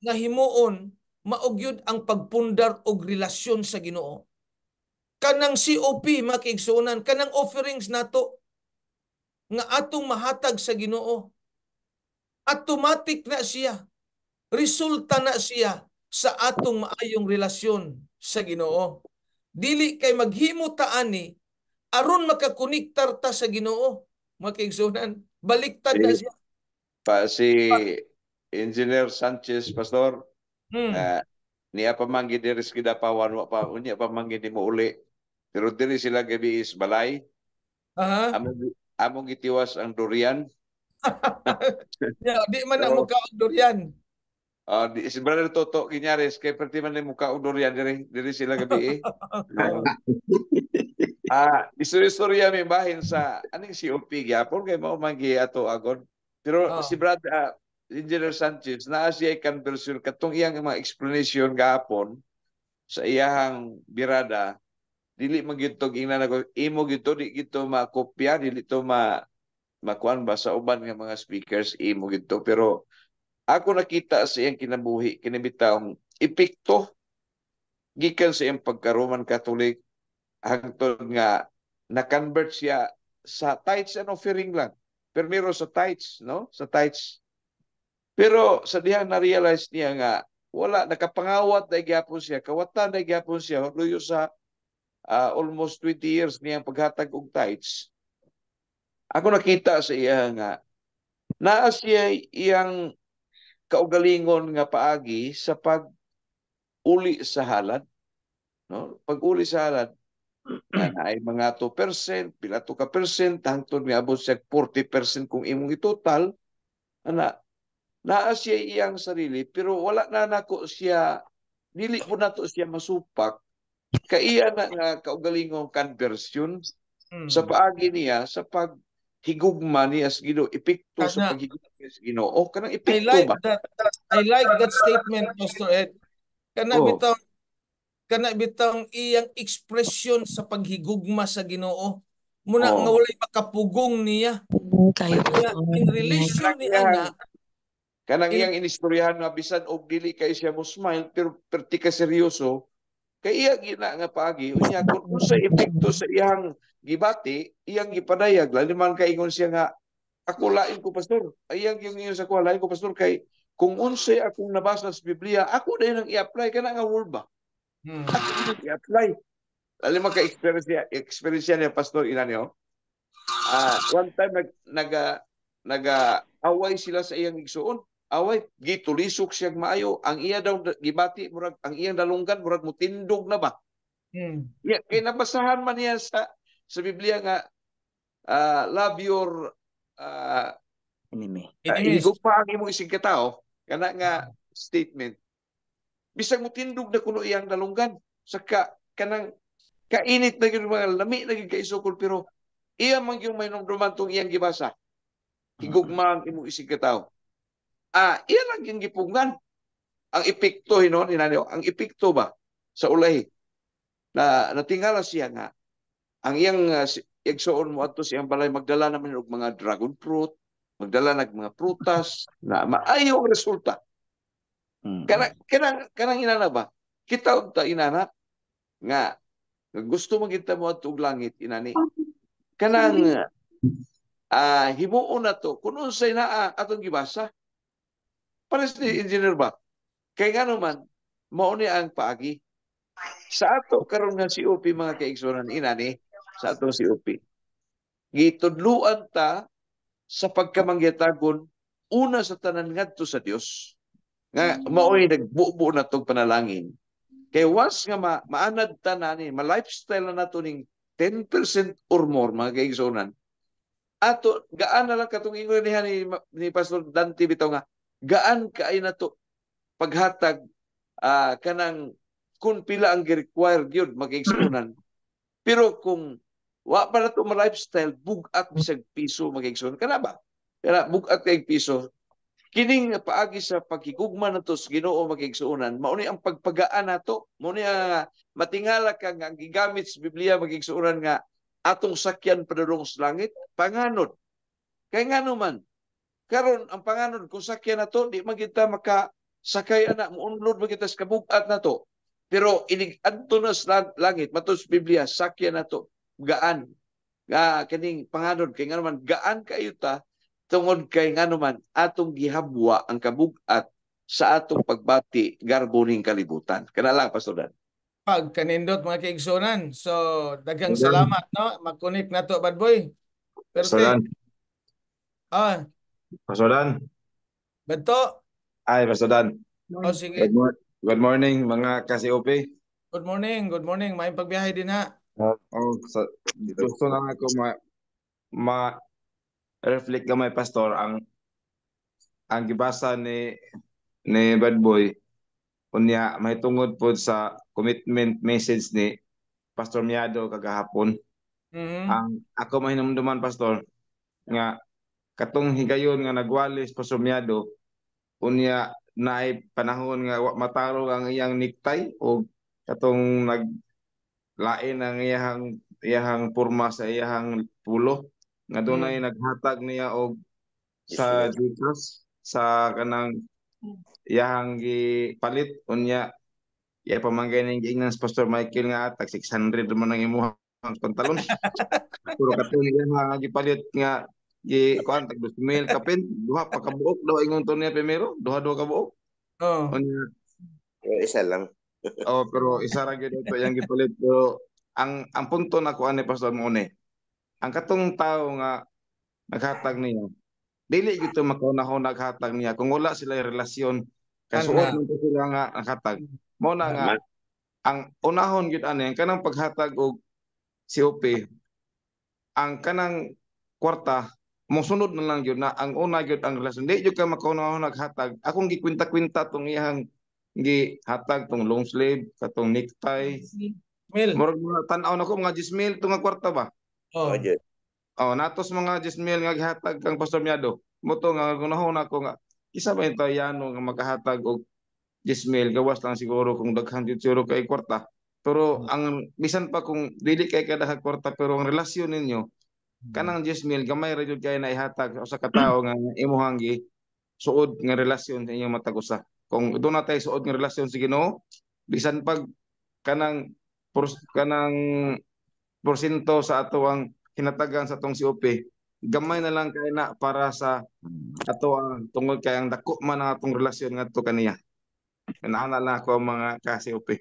nga himuon maugyod ang pagpundar og relasyon sa Ginoo. Kanang COP makigsunan, kanang offerings nato nga atong mahatag sa Ginoo. Automatic na siya. Resulta na siya sa atong maayong relasyon sa Ginoo. Dili kay maghimo ta ani aron makakoniktar ta sa Ginoo. Makigsunan, baliktad na siya. Pa si Engineer Sanchez Pastor, Hmm. Uh, ah, niya pamanggi diri skida pawan wa pa unya pamanggi ni mo uli. Pero diri sila gabi is balay. Aha. Uh-huh. Among among gitiwas ang durian. yeah, di man ang muka ang durian. uh, di si brother Toto Ginyares kay perti man ni muka ang durian diri diri sila gabi. Eh. *laughs* ah, istorya mi bahin sa aning si Opig yapon kay mao manggi ato agon. Pero oh. Ah. si brother uh, Engineer Sanchez, naa siya ikan version katong iyang mga explanation gahapon sa iyang birada dili magitog ingna nako imo gito di gito makopya dili to ma makuan ba sa uban ng mga speakers imo gito pero ako nakita sa iyang kinabuhi kinabitaong epekto gikan sa iyang pagkaroman Catholic hangtod nga na-convert siya sa tithes and offering lang. Pero meron sa tithes, no? Sa tithes pero sa diha na-realize niya nga, wala, nakapangawat na gyapon siya, kawatan na gyapon siya, luyo sa uh, almost 20 years niyang paghatag og tights. Ako nakita sa iya nga, naa siya iyang kaugalingon nga paagi sa pag uli sa halad. No? Pag uli sa halad, *clears throat* na ay mga 2%, pila to ka percent, hangtod nga abot siya 40% kung imong itotal, ana naa siya iyang sarili pero wala na nako siya dili po nato siya masupak kay iya na nga kaugalingong conversion hmm. sa paagi niya sa pag higugma niya sa Ginoo epekto sa paghigugma niya sa Ginoo oh, kanang epekto I like ba that, that, I like that statement Pastor Ed kana oh. bitaw kana bitaw iyang expression sa paghigugma sa Ginoo muna oh. nga walay makapugong niya hmm, kayo in relation ni ana Kanang iyang inistoryahan nga bisan og dili kay siya mo smile pero perti ka seryoso kay iya gina nga paagi unya kun sa epekto sa iyang gibati iyang gipadayag lalo man kay ingon siya nga ako lain ko pastor iyang yung ingon sa ko lain ko pastor kay kung unsay akong nabasa sa Biblia ako dayon ang i-apply kana nga word ba hmm. ako i-apply lalo man kay experience experience niya pastor ina niyo ah uh, one time nag nag ah, naga ah, away sila sa iyang igsuon away gitulisok siya maayo ang iya daw gibati murag ang iyang dalungan murag mutindog na ba hmm. yeah, kay nabasahan man niya sa sa Biblia nga uh, love your uh, enemy uh, ah, igo pa ang imong isig katao kana nga statement bisag mutindog na kuno iyang dalungan saka kanang kainit na gyud mga lami na gyud kaisukol pero iya man gyud may numduman tong iyang gibasa igugma ang imong isig katao Ah, iya lang yung gipungan. Ang epekto hinon inaniw, ang epekto ba sa ulay na natingala siya nga ang iyang uh, mo ato siyang balay magdala naman og mga dragon fruit, magdala nag mga prutas na maayo ang resulta. Mm. kanang kanang inana ba? Kita unta inana nga gusto mo kita mo ato langit inani. Kanang uh, himuon na to kung unsay naa atong gibasa Pares ni engineer ba? Kaya nga naman, mauni ang paagi. Sa ato, karon nga si UP mga kaigsunan, inani, sa ato si UP. Gitudluan ta sa pagkamangyatagon una sa tanan ngadto sa Dios nga mm. maoy nagbuo na tong panalangin kay was nga ma maanad tanani ma lifestyle na nato ning 10% or more mga kaigsunan ato gaan na lang katong ingon ni, ni, ni Pastor Dante bitaw nga gaan na to paghatag uh, kanang kun pila ang required yun magigsunan. *clears throat* Pero kung wa pa na to ma lifestyle bugat mm. bisag piso magigsunan kana ba? Kana bugat kay piso kining paagi sa pagkikugma nato sa Ginoo magigsuunan mao ni ang pagpagaan nato mao ni ang ah, matingala kang ang gigamit sa Biblia magigsuunan nga atong sakyan padulong sa langit panganod kay ngano man karon ang panganod kung sakyan na to, di man kita maka sakay ana mo unload man sa kabugat na to. Pero inig adto na sa langit matos Biblia sakyan na to gaan nga kaning panganod, kay nganuman gaan kayo ta tungod kay nganuman atong gihabwa ang kabugat sa atong pagbati garbo ning kalibutan. Kana lang pastor Dan. Pag kanindot mga kaigsunan. So daghang salamat no. Mag-connect na to bad boy. Pero, Perfect. Ah, Pasodan. Bento. Ay, Pasodan. Oh, sige. Good, mor- good morning mga ka-COP. Good morning, good morning. May pagbiyahe din ha. Uh, oh, sa, gusto na ako ma, ma reflect ka may pastor ang ang gibasa ni ni Bad Boy unya may tungod po sa commitment message ni Pastor Miado kagahapon. Mm-hmm. Ang ako may namduman pastor nga katong higayon nga nagwalis pasumyado unya naay panahon nga matarog ang iyang niktay o katong naglain ang iyang iyang purma sa iyang pulo nga dunay hmm. naghatag niya og sa Jesus sa kanang iyang gipalit unya iya pamanggay ning giingnan sa Pastor Michael nga atag 600 man ang imuhang pantalon *laughs* puro katong iyang gipalit nga Gi kuan tag 2000 kapin, duha pa ka buok daw ingon to niya primero, duha duha ka buok. Oo. Oh. Eh, pero isa lang. *laughs* oh, pero isa ra gyud ito yang gipalit pero ang ang punto na kuan ni Pastor Mone. Ang katong tao nga naghatag niya dili gyud to makaunahon naghatag niya kung wala sila relasyon kasuod man sila nga naghatag. Mo na nga ang unahon gyud ani ang kanang paghatag og COP ang kanang kwarta mosunod na lang yun na ang una yun ang relasyon. Di yun ka makunaw naghatag. Akong gikwinta-kwinta tong iyang gihatag tong long sleeve, katong necktie. Mil. Murag mga tanaw na ko mga jismil mil tong kwarta ba? Oh, oh yes. Oh, natos mga jismil nga gihatag kang Pastor Miado. Moto nga kunahon ako nga isa ba ito yano nga makahatag og jismil? mil gawas lang siguro kung daghan jud siguro kay kwarta. Pero hmm. ang bisan pa kung dili kay kada kwarta pero ang relasyon ninyo Hmm. kanang 10 mil gamay ra jud kay naihatag sa katao nga imuhang gi suod nga relasyon sa inyong matag usa. Kung do na tay suod nga relasyon sa Ginoo, bisan pag kanang pors, kanang porsyento sa ato ang hinatagan sa atong COP, gamay na lang kay na para sa ato ang tungod kay ang dako man ang atong relasyon ngadto kaniya. Naa na lang ako ang mga ka-COP.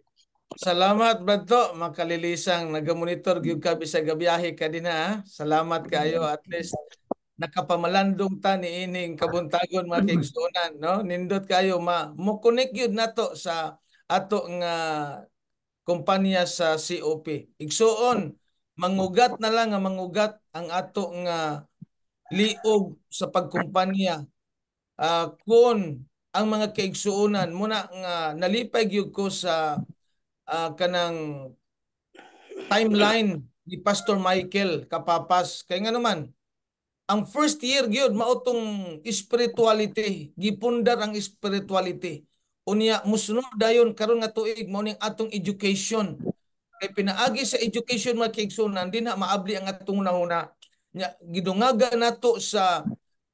Salamat Badto, makalililisang nagamonitor gyud ka bisag gabiyahe kadina. Salamat kayo at least nakapamalandong ta ni ining kabuntagon mga kaigsunan no. Nindot kayo ma mo connect gyud nato sa ato nga kumpanya sa COP. Igsuon mangugat na lang nga mangugat ang ato nga liog sa pagkumpanya uh, kun ang mga kaigsuonan muna nga nalipay gyud ko sa uh, kanang timeline ni Pastor Michael Kapapas kay nga naman ang first year gyud maotong spirituality gipundar ang spirituality unya musunod dayon karon nga tuig mao ning atong education kay pinaagi sa education mga kaigsunan dinha maabli ang atong nahuna nya gidungaga nato sa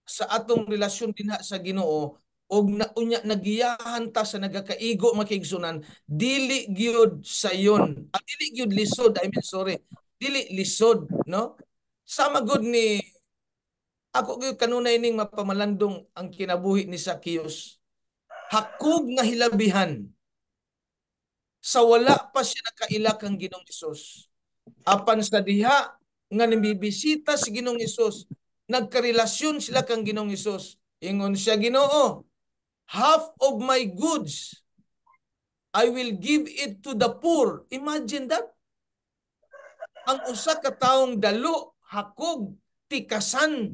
sa atong relasyon dinha sa Ginoo og naunya nagiyahan ta sa nagakaigo makigsunan dili gyud sayon ah, dili gyud lisod i mean sorry dili lisod no sama gud ni ako gyud kanunay ning mapamalandong ang kinabuhi ni Zacchaeus hakog nga hilabihan sa wala pa siya nakaila kang Ginoong Hesus apan sa diha nga nambibisita si Ginoong Hesus nagkarelasyon sila kang Ginoong Hesus ingon siya Ginoo half of my goods, I will give it to the poor. Imagine that. Ang usa ka taong dalo, hakog, tikasan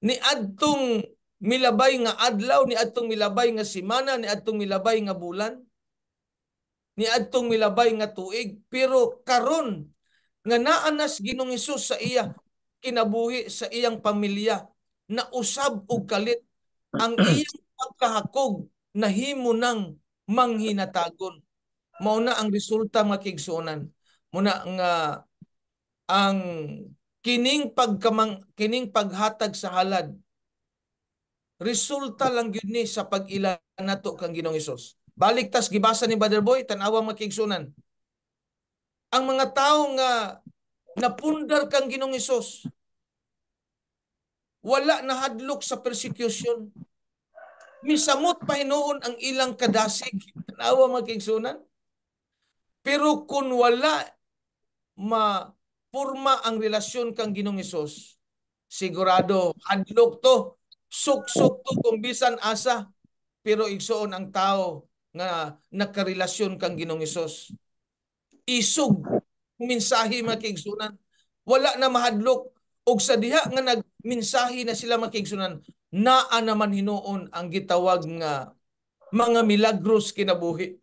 ni adtong milabay nga adlaw, ni adtong milabay nga semana, ni adtong milabay nga bulan, ni adtong milabay nga tuig, pero karon nga naanas ginong Hesus sa iya kinabuhi sa iyang pamilya na usab og kalit ang *clears throat* iyong pagkahakog nahimo ng manghinatagon. Mao ang resulta makigsuonan. Muna ang uh, ang kining pagkamang kining paghatag sa halad resulta lang gyud ni sa pag-ila nato kang Ginoong Hesus. Balik tas gibasa ni Brother Boy tan-awa makigsunan. Ang mga tawo nga napundar kang Ginoong Hesus wala na hadlok sa persecution. Misamot pa hinoon ang ilang kadasig. Tanawa mga Pero kung wala mapurma ang relasyon kang Ginong Isos, sigurado hadlok to, suksok to kumbisan asa, pero igsoon ang tao nga nakarelasyon kang Ginong Isos. Isog, mensahe mga kaigsunan. Wala na mahadlok ug sa diha nga nagminsahi na sila makigsunan naa naman hinuon ang gitawag nga mga milagros kinabuhi.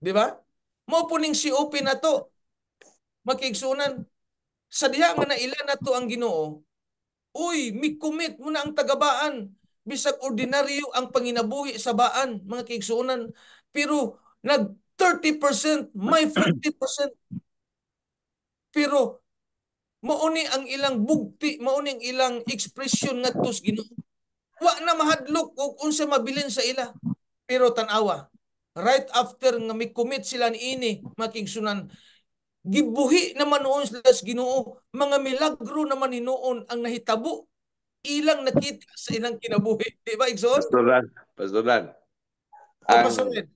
Di ba? Mopuning si Open na to. Makigsunan. Sa diha nga naila na to ang Ginoo, uy, mikumit mo na ang tagabaan. Bisag ordinaryo ang panginabuhi sa baan, mga kaigsuunan. Pero nag 30%, may 40%. Pero Mauni ang ilang bugti, mauni ang ilang expression nga tos Ginoo. Wa na mahadlok og unsa mabilin sa ila. Pero tanawa, right after nga mi-commit sila ni ini making sunan gibuhi naman noon sila sa Ginoo mga milagro naman ni noon ang nahitabo ilang nakita sa ilang kinabuhi di ba Igson Pastoran Pastoran ang, Pastoran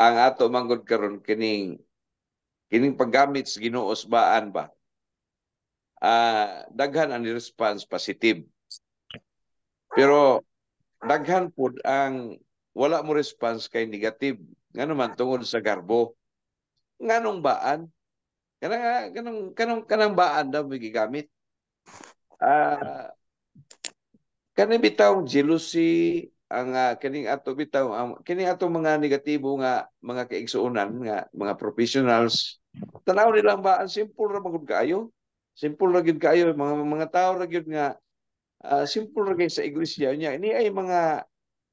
ang ato manggod karon kining kining paggamit sa Ginoo baan ba uh, daghan ang response positive. Pero daghan po ang wala mo response kay negative. Nga naman tungod sa garbo. Nganong baan? Kanang kanang kanang kanang baan daw gigamit. Ah uh, kanang bitaw jealousy ang uh, ah, kining ato bitaw ang kining ato mga negatibo nga mga kaigsuonan nga mga professionals tanaw nila ba ang simple ra magud kaayo Simple ra gyud kayo mga mga tao ra gyud nga uh, simple ra sa iglesia niya. Ini ay mga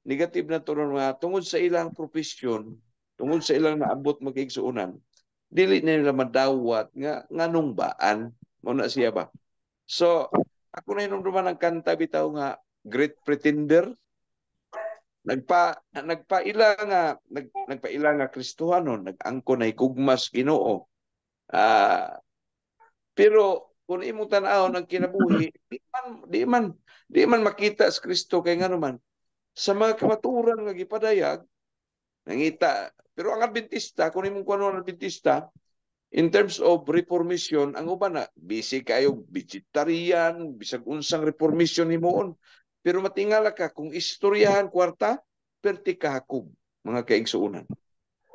negative na turon nga tungod sa ilang profesyon, tungod sa ilang naabot magigsuunan. Dili na nila madawat nga nganong baan mo na siya ba. So ako na hinumduman ang kanta bitaw nga Great Pretender nagpa nagpaila nga nag, nagpaila nga Kristohanon nagangko na kugmas Ginoo. Ah uh, pero kung imong tan-aw ang kinabuhi, *laughs* di man di man di man makita sa Kristo kay ngano man. Sa mga kamaturan nga gipadayag nangita. Pero ang Adventista, kung imong kuno ang Adventista, in terms of reformation, ang uban na busy kayo vegetarian, bisag unsang reformation himuon. Pero matingala ka kung istoryahan kwarta, perti ka mga kaigsuunan.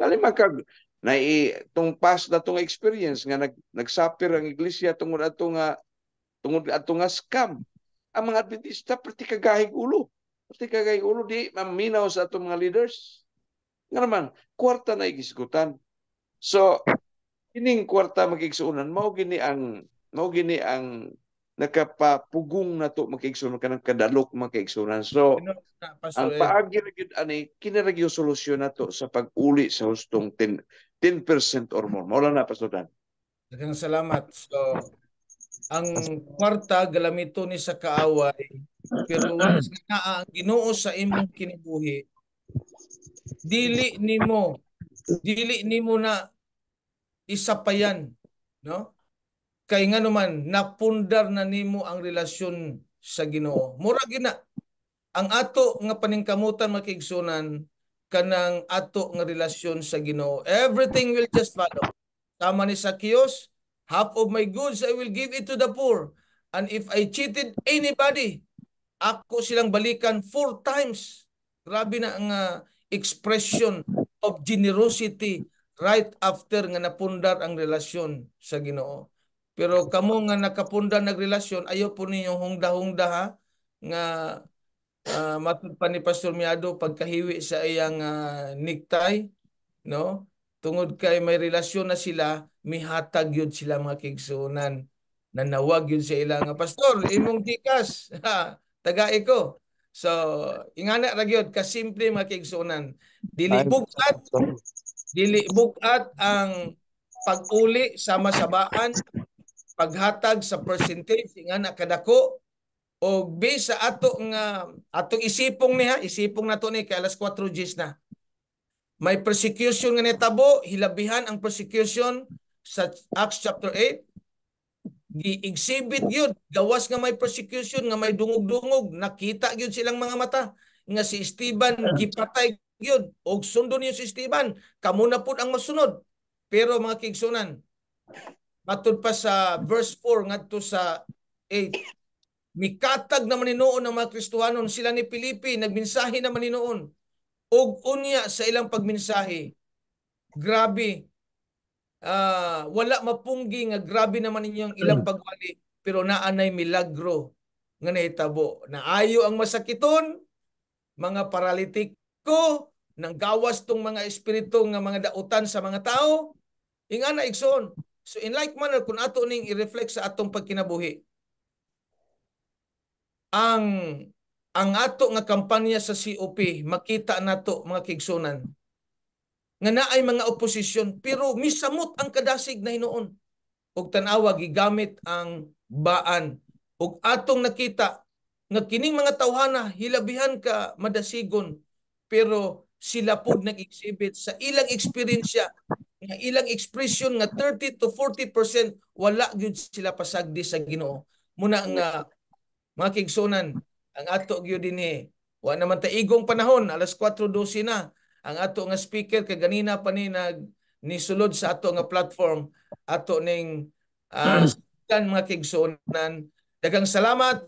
Dali man kag na itong past na tong experience nga nag, nagsuffer ang iglesia tungod ato nga tungod ato nga scam ang mga Adventista pati kagahig ulo pati kagahig ulo di maminaw sa atong mga leaders nga naman kwarta na igisgutan so ining kwarta magigsuunan mao gini ang mao gini ang nakapapugong na to magkaigsunan ka ng kadalok magkaigsunan. So, ang paagi na gid ani kinaragyo solusyon na to sa pag-uli sa hustong tin 10% or more. Maulana, Pastor Dan. Daghang salamat. So, ang kwarta galamito ni sa kaaway pero once na ang Ginoo sa imong kinibuhi dili nimo dili nimo na isapayan no kay nga naman napundar na nimo ang relasyon sa Ginoo mura gina ang ato nga paningkamutan makigsunan kanang ato nga relasyon sa Ginoo. Everything will just follow. Tama ni Zacchaeus, half of my goods I will give it to the poor. And if I cheated anybody, ako silang balikan four times. Grabe na ang uh, expression of generosity right after nga napundar ang relasyon sa Ginoo. Pero kamo nga nakapundar nagrelasyon, ayo po ninyo hungda-hungda ha, nga uh, ah, matud pa ni Pastor Miado pagkahiwi sa iyang uh, ah, niktay no tungod kay may relasyon na sila mihatag yun sila mga na nawag yun sa ila nga pastor imong gikas *laughs* taga ko so ingana ra gyud ka simple mga kigsuunan dili bugat dili bugat ang pag-uli sa masabaan paghatag sa percentage ingana kadako o based sa ato nga ato isipong niya isipong nato ni kay alas 4 Gs na may persecution nga netabo hilabihan ang persecution sa Acts chapter 8 gi-exhibit gyud gawas nga may persecution nga may dungog-dungog nakita gyud silang mga mata nga si Esteban *laughs* gipatay gyud og sundon niyo si Esteban kamo na pud ang masunod pero mga kigsunan matud pa sa verse 4 ngadto sa 8 Mikatag naman ni noon ang mga Kristuhanon, sila ni Pilipi, nagminsahe naman ni noon. Og unya sa ilang pagminsahe. Grabe. Uh, wala mapunggi nga grabe naman ninyang ilang hmm. pagwali pero naanay milagro nga nahitabo. Naayo ang masakiton, mga paralitiko, nang gawas tong mga espiritu nga mga dautan sa mga tao, ingana igsoon. So in like manner, kung ato ning i-reflect sa atong pagkinabuhi, ang ang ato nga kampanya sa COP makita nato mga kigsunan nga naay mga oposisyon pero misamot ang kadasig na hinoon ug tan-awa gigamit ang baan ug atong nakita nga kining mga tawhana hilabihan ka madasigon pero sila pud nag-exhibit sa ilang eksperyensya nga ilang expression nga 30 to 40% wala gyud sila pasagdi sa Ginoo muna nga mga kigsunan, ang ato gyud dinhi wa naman ta igong panahon alas 4:12 na ang ato nga speaker kay ganina pa ni nag nisulod sa ato nga platform ato ning uh, ah, *clears throat* kan mga kigsunan daghang salamat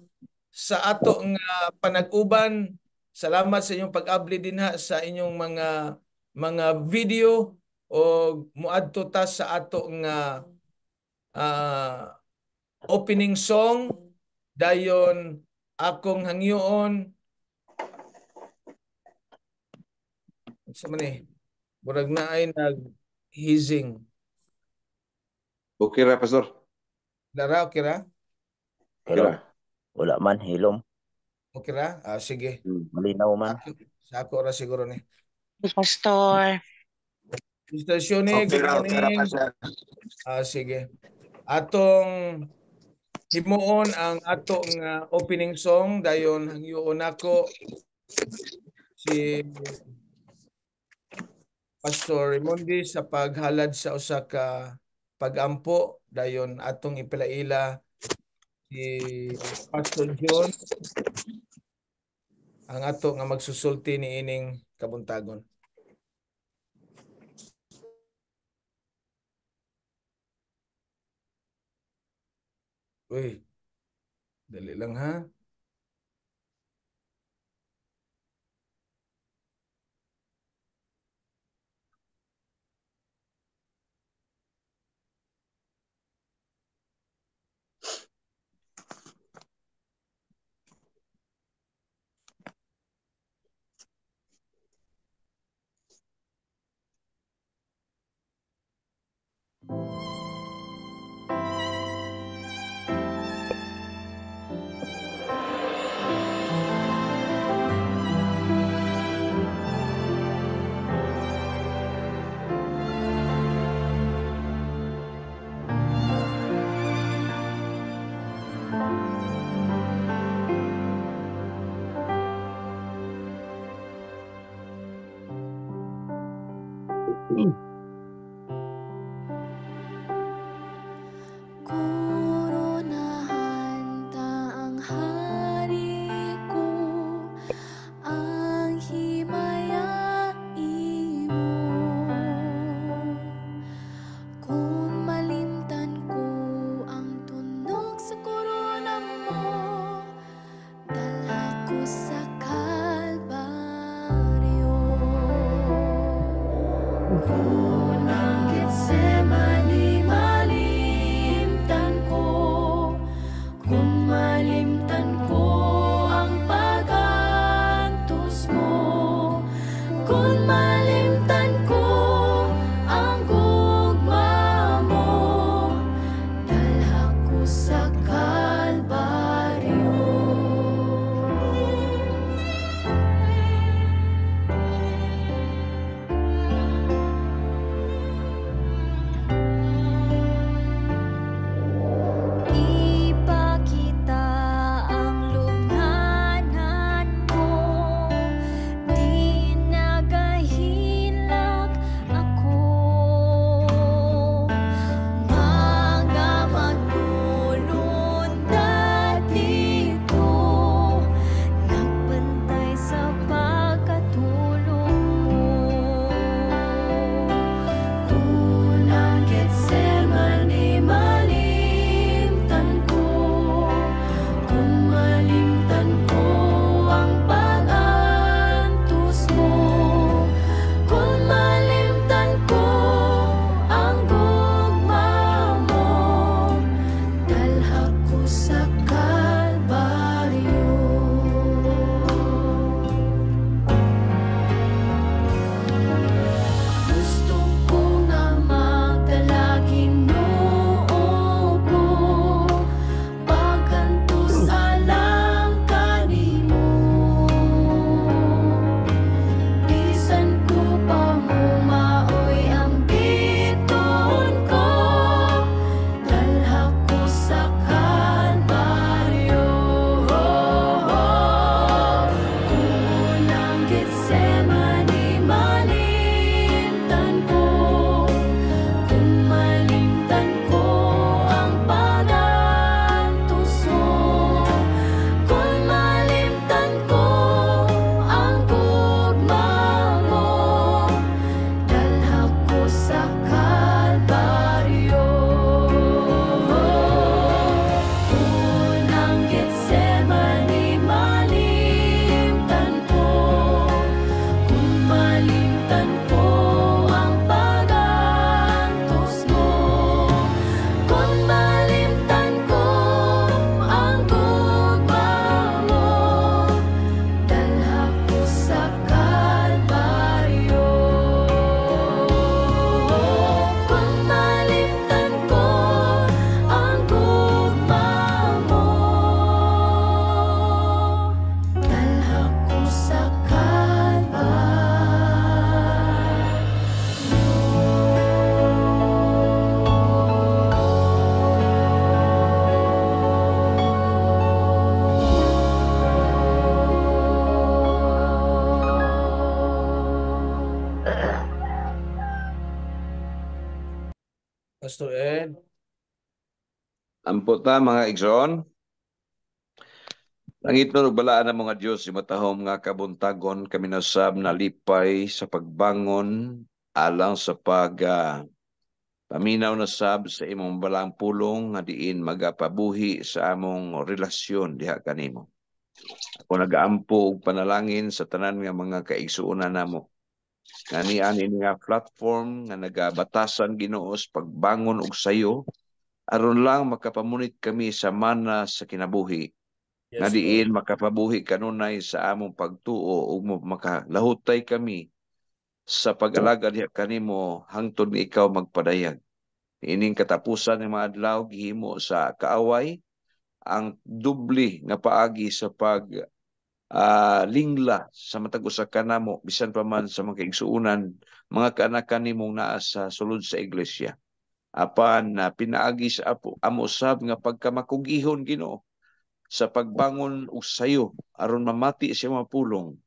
sa ato nga panag-uban salamat sa inyong pag-abli dinha sa inyong mga mga video o muadto ta sa ato nga uh, opening song dayon akong hangyoon sa man murag na ay nag hizing okay ra pastor dara okay ra okay ra wala man hilom okay ra ah sige hmm. malinaw man sa ako ra siguro ni pastor Mr. Shunig, okay, ra, okay ra, pastor. Ah, sige. Atong himuon ang ato nga opening song dayon ang hangyoon ako si Pastor Raimondi sa paghalad sa usa ka pagampo dayon atong ipilaila si Pastor John ang ato nga magsusulti ni ining kabuntagon. Uy, dali lang ha. na mga igsoon. Ang itno balaan ng mga Dios matahom nga kabuntagon kami nasab na lipay sa pagbangon alang sa pag uh, paminaw na sa imong balang pulong nga diin magapabuhi sa among relasyon diha kanimo. Ako nagaampo og panalangin sa tanan nga mga kaigsuonan namo nga niani nga platform nga nagabatasan Ginoo sa pagbangon og sayo aron lang makapamunit kami sa mana sa kinabuhi. Yes, na makapabuhi kanunay sa among pagtuo ug makalahutay kami sa pag-alaga diha kanimo hangtod nga ikaw magpadayag. Ining katapusan ng mga adlaw gihimo sa kaaway ang dubli nga paagi sa pag uh, lingla sa matag usa kanamo bisan pa man sa mga kaigsuonan mga kanakan kanimong naa sa sulod sa iglesia apan na pinaagis apo amo sab nga pagkamakugihon Ginoo sa pagbangon og sayo aron mamati siya mapulong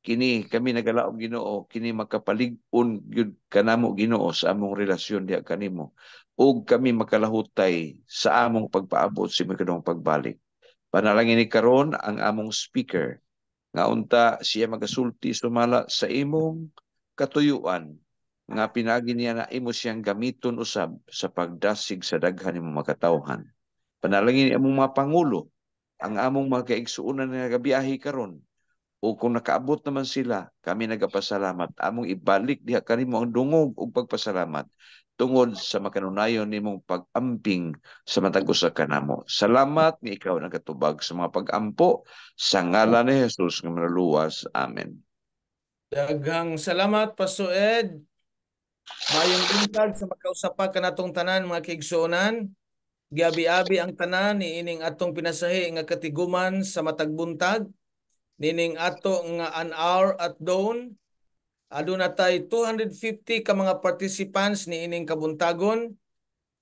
kini kami nagalaog Ginoo kini makapalig-on gyud kanamo Ginoo sa among relasyon diha kanimo ug kami makalahutay sa among pagpaabot sa imong pagbalik panalangin ni karon ang among speaker nga unta siya magasulti sumala sa imong katuyuan nga pinagi niya na imo siyang gamiton usab sa pagdasig sa daghan ni mga katawhan. Panalangin ni among mga pangulo ang among mga kaigsuunan na nagabiyahe karon o kung nakaabot naman sila, kami nagapasalamat. Among ibalik diha kanimo ang dungog ug pagpasalamat tungod sa makanunayon nimong pag-amping sa matag usa kanamo. Salamat ni ikaw nagkatubag sa mga pag-ampo sa ngalan ni Jesus nga manaluwas. Amen. Daghang salamat Pastor Ed. Bayong tingkag sa ka natong tanan mga kaigsuonan. Gabi-abi ang tanan ni ining atong pinasahi nga katiguman sa matag buntag nining ato nga an hour at dawn. Aduna tay 250 ka mga participants ni ining kabuntagon.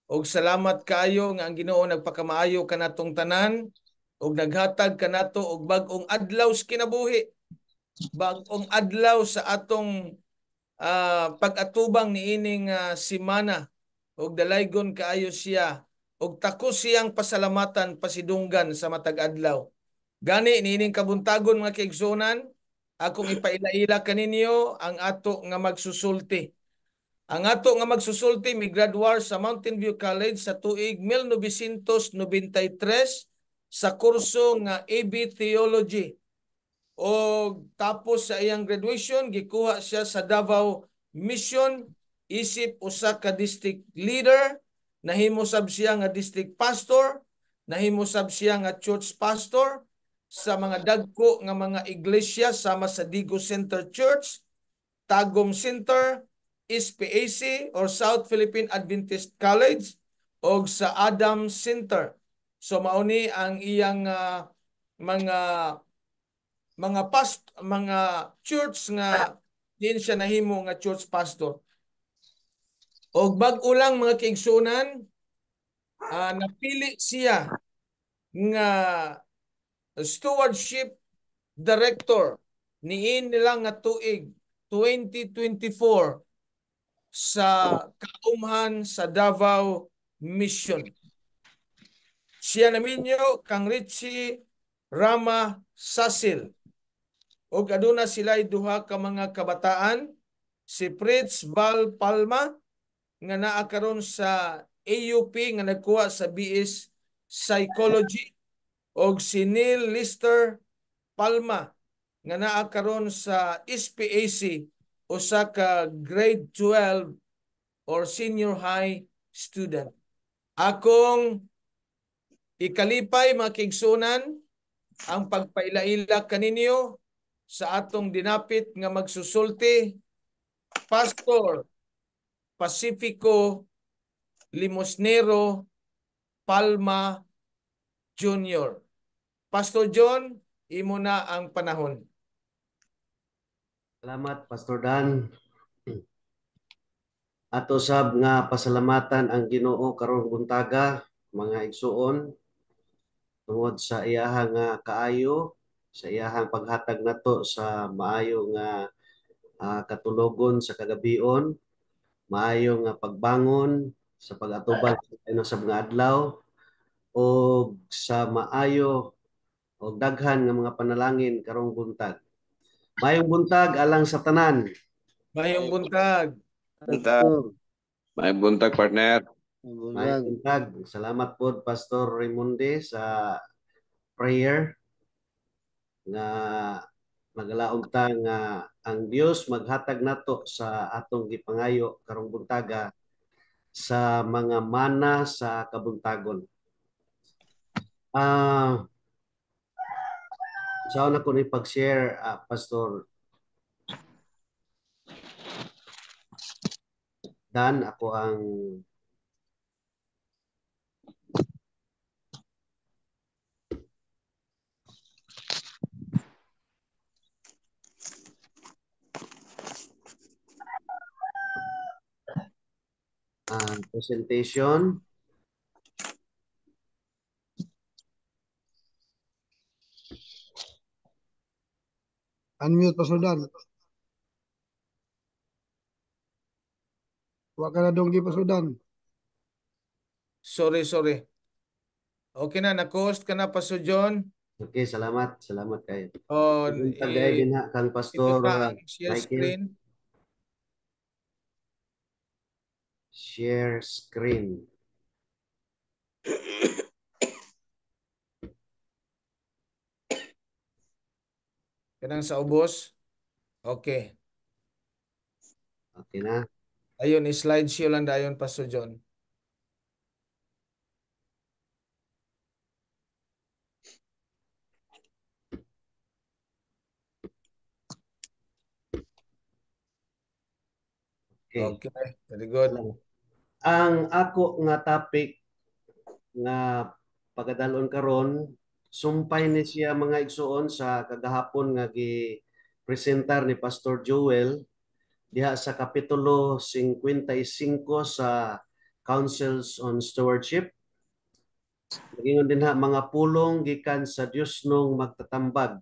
Og salamat kaayo nga ang Ginoo nagpakamaayo kanatong tanan og naghatag kanato og bag-ong adlaw sa kinabuhi. Bag-ong adlaw sa atong uh, pag-atubang ining uh, ah, simana ug dalaygon kaayo siya og tako siyang pasalamatan pasidunggan sa matag adlaw. Gani niining kabuntagon mga kaigsunan, akong ipailaila kaninyo ang ato nga magsusulti. Ang ato nga magsusulti mi graduar sa Mountain View College sa tuig 1993 sa kurso nga AB Theology o tapos sa iyang graduation gikuha siya sa Davao Mission isip usa ka district leader nahimo sab siya nga district pastor nahimo sab siya nga church pastor sa mga dagko nga mga iglesia sama sa Digo Center Church Tagum Center SPAC or South Philippine Adventist College o sa Adam Center so mauni ang iyang uh, mga mga past mga church nga ah. din siya nahimo nga church pastor. Og bag-o lang mga kaigsunan uh, ah, napili siya nga stewardship director niin nila nga tuig 2024 sa kaumhan sa Davao Mission. Siya naminyo kang Richie Rama Sasil ug aduna sila'y duha ka mga kabataan si Fritz Val Palma nga naa karon sa AUP nga nagkuha sa BS Psychology ug si Neil Lister Palma nga naa karon sa SPAC usa ka grade 12 or senior high student. Akong ikalipay mga kigsunan ang pagpailaila kaninyo sa atong dinapit nga magsusulti Pastor Pacifico Limosnero Palma Jr. Pastor John, imo na ang panahon. Salamat Pastor Dan. *clears throat* Ato sab nga pasalamatan ang Ginoo karong buntaga mga igsuon tungod sa iyaha nga kaayo sa iyahang paghatag to sa maayong uh, ah, katulogon sa kagabion, maayong nga pagbangon sa pag-atuban sa mga adlaw o sa maayo o daghan ng mga panalangin karong buntag. Mayong buntag alang sa tanan. Mayong buntag. Buntag. Mayong buntag partner. Mayong buntag. Salamat po Pastor Raimundi sa prayer nga magalaog ta nga ang Dios maghatag nato sa atong gipangayo karong buntaga sa mga mana sa kabuntagon. Ah uh, na ko ni pag-share, uh, Pastor? Dan, ako ang and ah, presentation. Unmute pa sudan. Wa ka na dong pa sudan. Sorry, sorry. Okay na, na-cost ka na, Pastor John. Okay, salamat. Salamat kayo. Oh, Tagay eh, din ha, kang Pastor. Ito pa ang share Michael. screen. Share screen. Kanang *coughs* sa ubos? Okay. Okay na. Ayun, slide show lang dayon Pastor John. Okay. Okay, very good. Ang ako nga topic nga pagadalon karon sumpay ni siya mga igsuon sa kagahapon nga gi presentar ni Pastor Joel diha sa kapitulo 55 sa Councils on Stewardship. Nagingon din ha mga pulong gikan sa Dios nung magtatambag.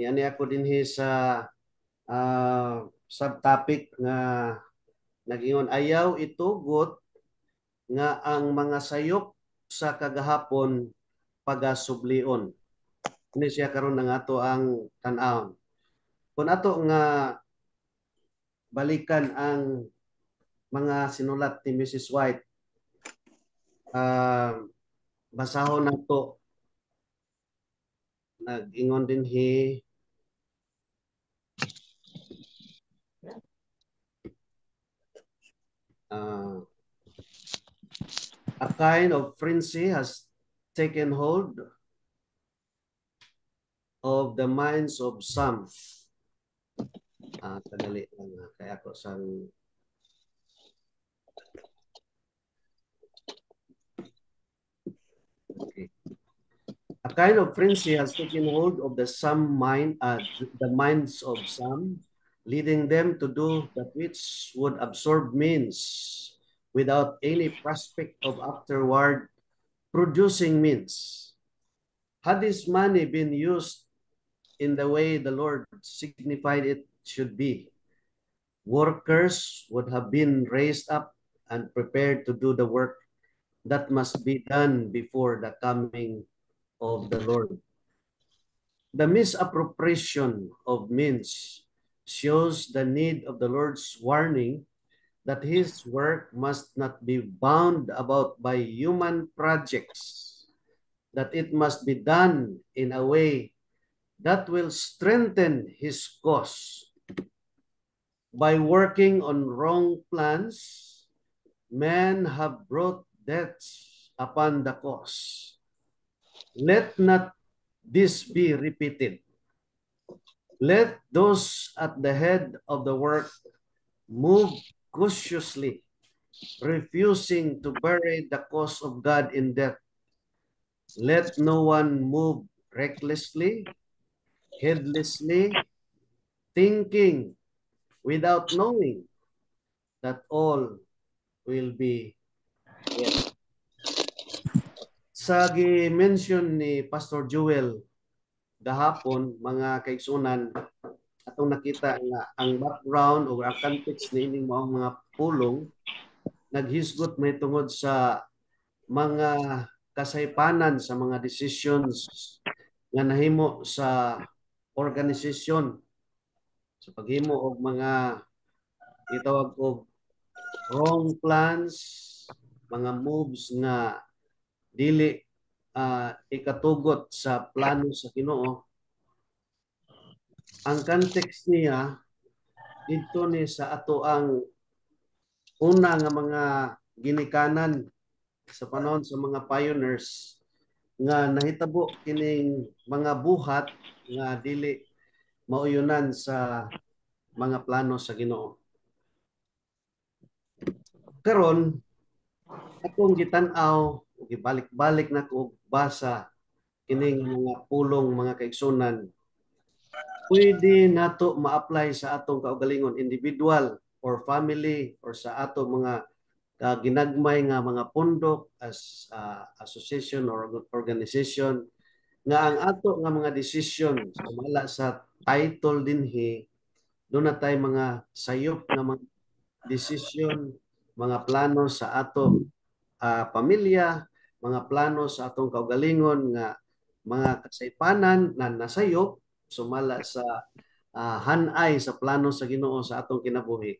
Ni ani ako dinhi sa uh, subtopic nga uh, Nagingon ayaw itugot nga ang mga sayop sa kagahapon pagasublion. Ini siya karon nga ato ang tan aw Kun ato nga balikan ang mga sinulat ni Mrs. White, uh, basahon nato. Nagingon din he uh, a kind of frenzy has taken hold of the minds of some. Ah, sandali lang. Ah. Kaya ako sa... Okay. A kind of frenzy has taken hold of the some mind, uh, the minds of some, leading them to do that which would absorb means without any prospect of afterward producing means. Had this money been used in the way the Lord signified it should be, workers would have been raised up and prepared to do the work that must be done before the coming of the Lord. The misappropriation of means shows the need of the Lord's warning that his work must not be bound about by human projects, that it must be done in a way that will strengthen his cause. By working on wrong plans, men have brought deaths upon the cause. Let not this be repeated. Let those at the head of the work move cautiously, refusing to bury the cause of God in death. Let no one move recklessly, headlessly, thinking without knowing that all will be yet. Sa mention ni Pastor Jewel dahapon mga kaigsunan atong nakita nga ang background o ang context ni ining mao mga pulong naghisgot may tungod sa mga kasaypanan sa mga decisions nga nahimo sa organisasyon sa paghimo og mga itawag og wrong plans mga moves nga dili uh, ikatugot sa plano sa Ginoo ang context niya dito ni sa ato ang una nga mga ginikanan sa panahon sa mga pioneers nga nahitabo kining mga buhat nga dili mauyunan sa mga plano sa Ginoo. Karon atong gitan-aw gibalik-balik na ko basa kining mga pulong mga kaigsunan pwede nato ma-apply sa atong kaugalingon individual or family or sa ato mga uh, ginagmay nga mga pundok as uh, association or organization nga ang ato nga mga decision sumala sa title dinhi do na tay mga sayop nga mga decision mga plano sa ato uh, pamilya, mga plano sa atong kaugalingon nga mga kasaypanan na nasayop sumala sa uh, hanay sa plano sa Ginoo sa atong kinabuhi.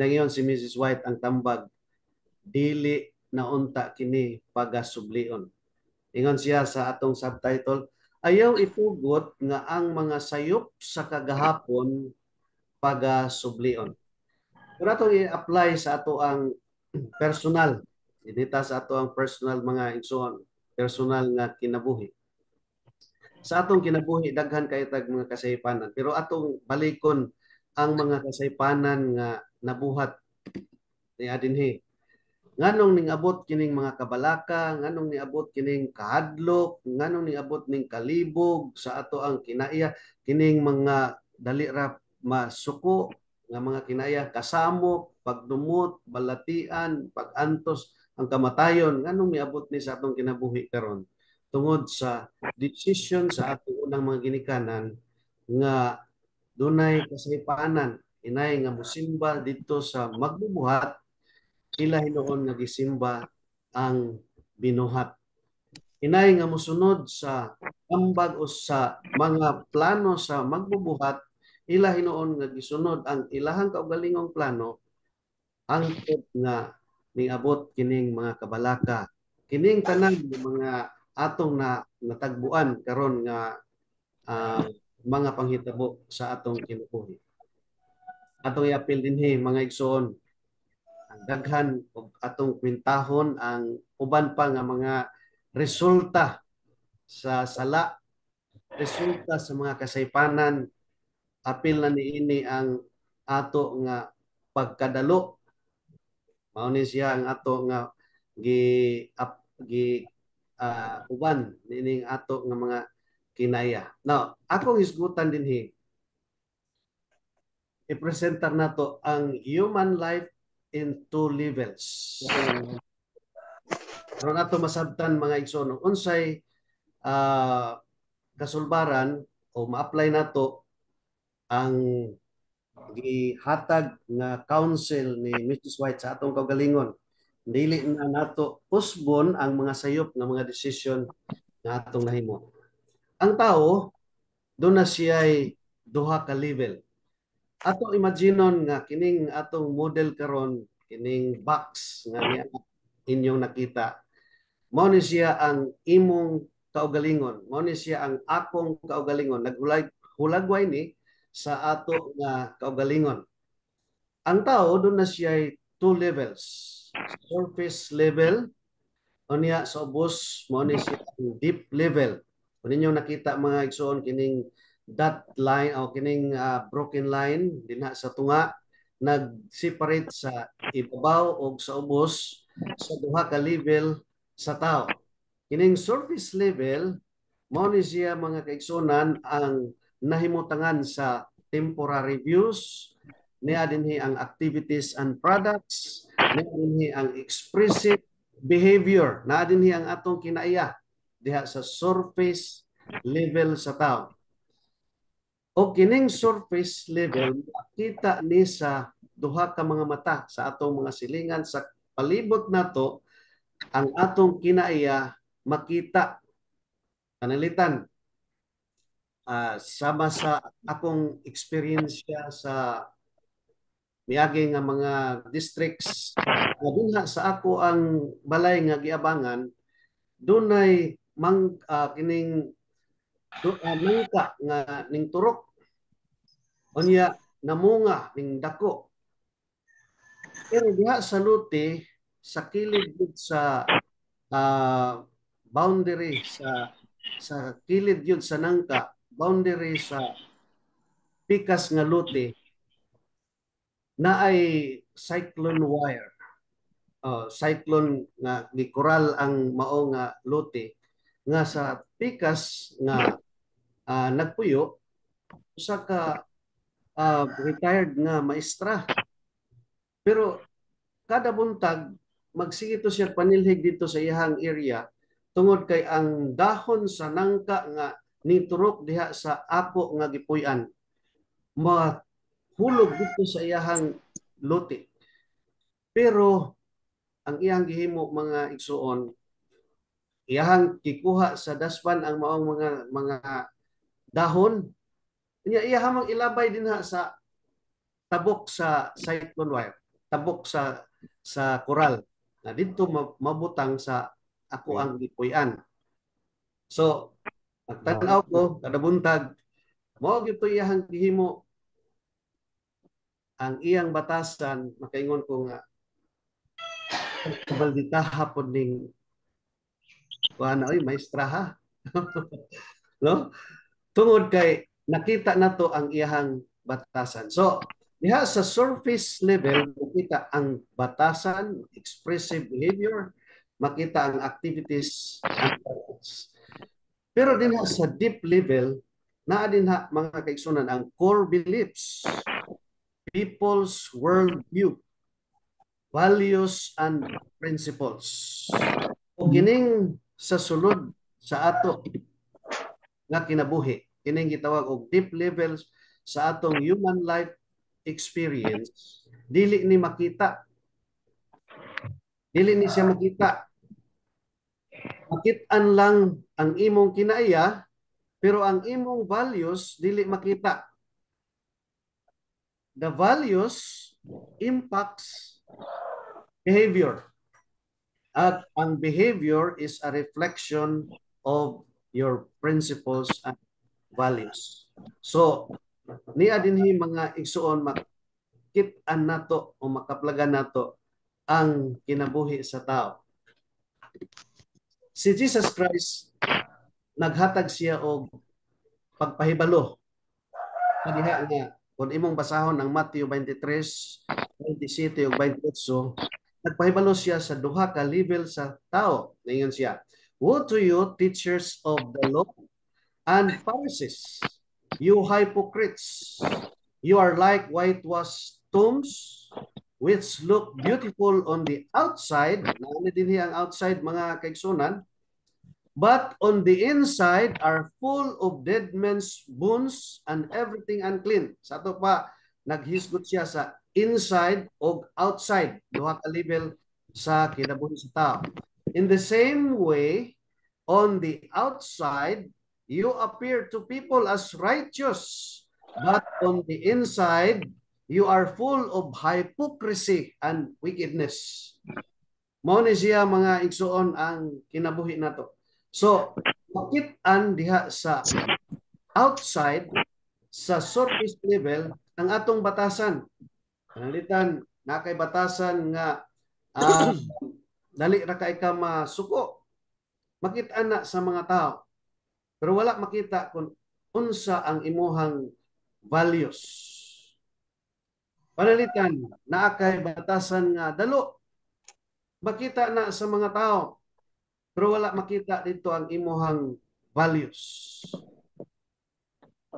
Ngayon si Mrs. White ang tambag dili na unta kini pagasublion. Ingon siya sa atong subtitle, ayaw ipugot nga ang mga sayop sa kagahapon pagasublion. Pero atong i-apply sa ato ang personal Inita sa ato ang personal mga insuon, personal nga kinabuhi. Sa atong kinabuhi, daghan kayo tag mga kasaypanan. Pero atong balikon ang mga kasaypanan nga nabuhat ni Adinhe. Nganong ning abot kining mga kabalaka, nganong ni abot kining kahadlok, nganong ni abot ning kalibog sa ato ang kinaiya kining mga dali ra masuko nga mga kinaiya kasamo, pagdumot, balatian, pagantos ang kamatayon nganong miabot ni sa atong kinabuhi karon tungod sa decision sa atong unang mga ginikanan nga dunay kasaypanan inay nga mosimba dito sa magbubuhat ila hinuon nga gisimba ang binuhat inay nga mosunod sa ambag o sa mga plano sa magbubuhat ila hinuon nga gisunod ang ilahang kaugalingong plano ang nga niabot kining mga kabalaka. Kining tanan ng mga atong na natagbuan karon nga uh, mga panghitabo sa atong kinukuha. Atong iapil dinhi mga igsoon ang daghan og atong kwintahon ang uban pa nga mga resulta sa sala resulta sa mga kasaypanan apil na niini ang ato nga pagkadalo Mao ni siya ang ato nga gi up, gi uh, uban nining ato nga mga kinaya. Now, akong isgutan dinhi i-presentar nato ang human life in two levels. Karon nato masabtan mga igsoon unsay uh, kasulbaran o ma-apply nato ang gihatag nga counsel ni Mrs. White sa atong kaugalingon dili na nato usbon ang mga sayop nga mga desisyon nga atong nahimo ang tao do na siya'y duha ka level ato imaginon nga kining atong model karon kining box nga niya inyong nakita mao ni siya ang imong kaugalingon mao ni siya ang akong kaugalingon hulagway ni sa ato nga kaugalingon. Ang tao doon na siya two levels. Surface level unya sa ubos mo ni siya deep level. Kun ninyo nakita mga igsoon kining dot line o kining uh, broken line dinha sa tunga nag-separate sa ibabaw o sa ubos sa duha ka level sa tao. Kining surface level mao ni siya mga kaigsunan ang nahimutangan sa temporary views, niya dinhi ang activities and products, niya dinhi ang expressive behavior, na dinhi ang atong kinaiya diha sa surface level sa tao. O kining surface level, makita ni sa duha ka mga mata sa atong mga silingan sa palibot nato ang atong kinaiya makita kanalitan uh, sama sa akong experience sa miagi nga mga districts nga sa ako ang balay nga giabangan dunay mang uh, kining do, uh, ah, nga ning turok unya namunga ning dako pero diha sa luti sa kilid sa uh, boundary sa sa kilid yun sa nangka boundary sa pikas nga luti na ay cyclone wire. Uh, cyclone nga gikural ang mao nga luti nga sa pikas nga uh, nagpuyo sa ka uh, retired nga maestra. Pero kada buntag magsigito siya panilhig dito sa iyang area tungod kay ang dahon sa nangka nga niturok diha sa ako nga gipuy-an mahulog dito sa iyahang lote pero ang iyang gihimo mga igsuon iyahang kikuha sa daspan ang maong mga mga dahon niya iyahang ilabay din ha sa tabok sa cyclone wire tabok sa sa koral na dito mabutang sa ako ang gipuy-an so Nagtanaw ko, kada buntag, mo gito iyahang gihimo ang iyang batasan, makaingon ko nga, kabalditaha po ning kuana, oy, maestra ha. *laughs* no? Tungod kay nakita na to ang iyahang batasan. So, diha sa surface level, makita ang batasan, expressive behavior, makita ang activities, and pero din sa deep level, naa din ha, mga kaigsunan ang core beliefs, people's worldview, values and principles. O kining sa sulod sa ato nga kinabuhi, kining gitawag og deep levels sa atong human life experience, dili ni makita. Dili ni siya makita. Makitaan lang ang imong kinaiya pero ang imong values dili makita. The values impacts behavior. At ang behavior is a reflection of your principles and values. So, niya dinhi mga igsuon makit-an nato o makaplagan nato ang kinabuhi sa tao. Si Jesus Christ naghatag siya og pagpahibalo kaniha niya, kun imong basahon ang Matthew 23 27 ug 28 nagpahibalo siya sa duha ka level sa tao ningon siya Woe to you teachers of the law and Pharisees you hypocrites you are like whitewashed tombs which look beautiful on the outside. Nauli din ang outside mga kaigsunan. But on the inside are full of dead men's bones and everything unclean. Sa to pa, naghisgot siya sa inside o outside. Duha ka level sa kinabuhi sa tao. In the same way, on the outside, you appear to people as righteous. But on the inside, you are full of hypocrisy and wickedness. Mao ni siya mga igsuon ang kinabuhi nato. So, makitaan diha sa outside, sa surface level, ang atong batasan. Kanalitan, nakay batasan nga uh, *clears throat* dali ra kay ka masuko. Makitaan na sa mga tao. Pero wala makita kung unsa ang imuhang values. Panalitan, naa batasan nga dalo. Makita na sa mga tao pero wala makita dito ang imuhang values.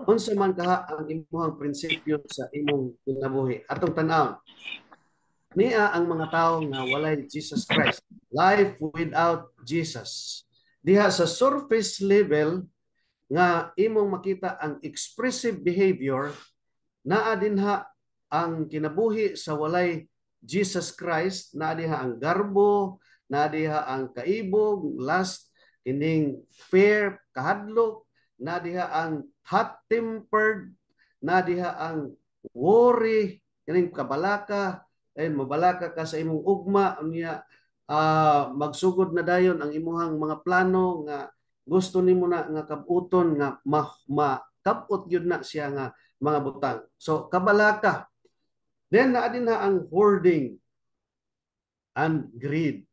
Unsa man kaha ang imuhang prinsipyo sa imong kinabuhi? Atong tan-aw. Niya ang mga tao nga walay Jesus Christ. Life without Jesus. Diha sa surface level nga imong makita ang expressive behavior naa dinha ang kinabuhi sa walay Jesus Christ, naa dinha ang garbo, na diha ang kaibog, last, kining fair, kahadlok, na diha ang hot-tempered, na diha ang worry, kining kabalaka, ayun, eh, mabalaka ka sa imong ugma, unya, uh, ah, magsugod na dayon ang imuhang mga plano nga gusto nimo na nga kabuton nga ma, ma kabot yun na siya nga mga butang. So, kabalaka. Then, naadin na ang hoarding and greed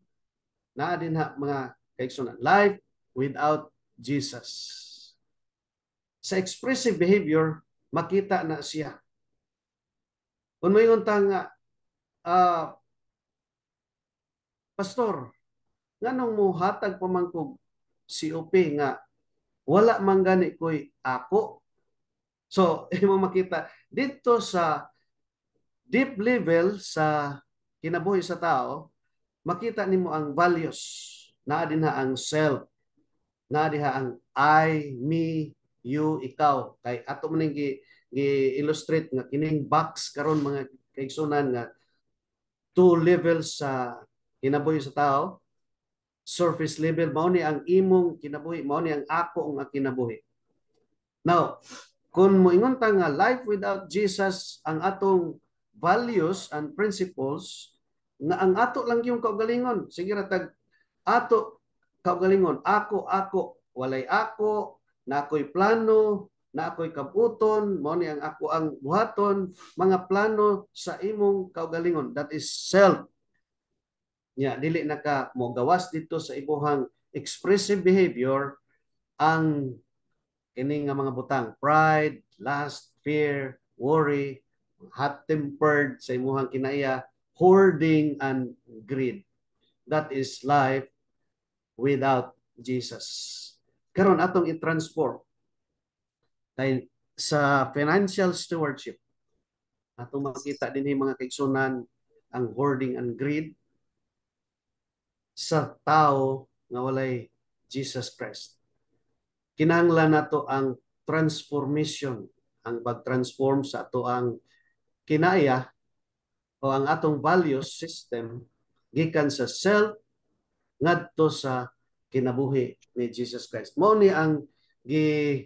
na dinha mga kaigsunan life without Jesus. Sa expressive behavior makita na siya. Kung may untang nga uh, pastor nganong mo hatag pamangkog COP nga wala man gani koy ako. So, *laughs* imo makita dito sa deep level sa kinabuhi sa tao, makita nimo ang values na dinha ang self na diha ang I, me, you, ikaw. Kay ato man gi, gi illustrate nga kining box karon mga kaigsunan nga two levels sa kinabuhi sa tao. Surface level mao ni ang imong kinabuhi, mao ni ang ako nga kinabuhi. Now, kung moingon ta nga life without Jesus ang atong values and principles na ang ato lang yung kaugalingon sige ra tag ato kaugalingon ako ako walay ako na ako'y plano na ako'y kabuton mo ni ang ako ang buhaton mga plano sa imong kaugalingon that is self nya yeah, dili naka mo gawas dito sa ibuhang expressive behavior ang kini nga mga butang pride lust fear worry hot tempered sa imuhang kinaiya hoarding and greed. That is life without Jesus. Karon atong i-transform kay sa financial stewardship. Atong makita din mga kaigsunan ang hoarding and greed sa tao nga walay Jesus Christ. Kinanglan nato ang transformation, ang pag-transform sa ato ang kinaya o ang atong value system gikan sa self ngadto sa kinabuhi ni Jesus Christ. Mao ni ang gi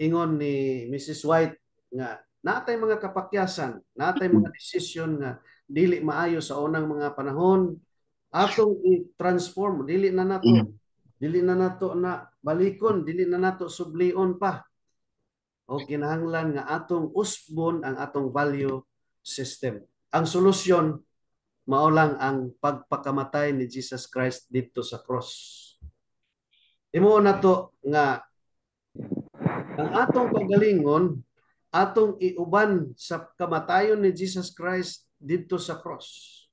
ingon ni Mrs. White nga natay mga kapakyasan, natay mga *laughs* desisyon nga dili maayo sa unang mga panahon atong i-transform dili na nato mm. dili na nato na balikon dili na nato sublion pa o kinahanglan nga atong usbon ang atong value system ang solusyon mao lang ang pagpakamatay ni Jesus Christ dito sa cross. Imo na to nga ang atong pagalingon atong iuban sa kamatayon ni Jesus Christ dito sa cross.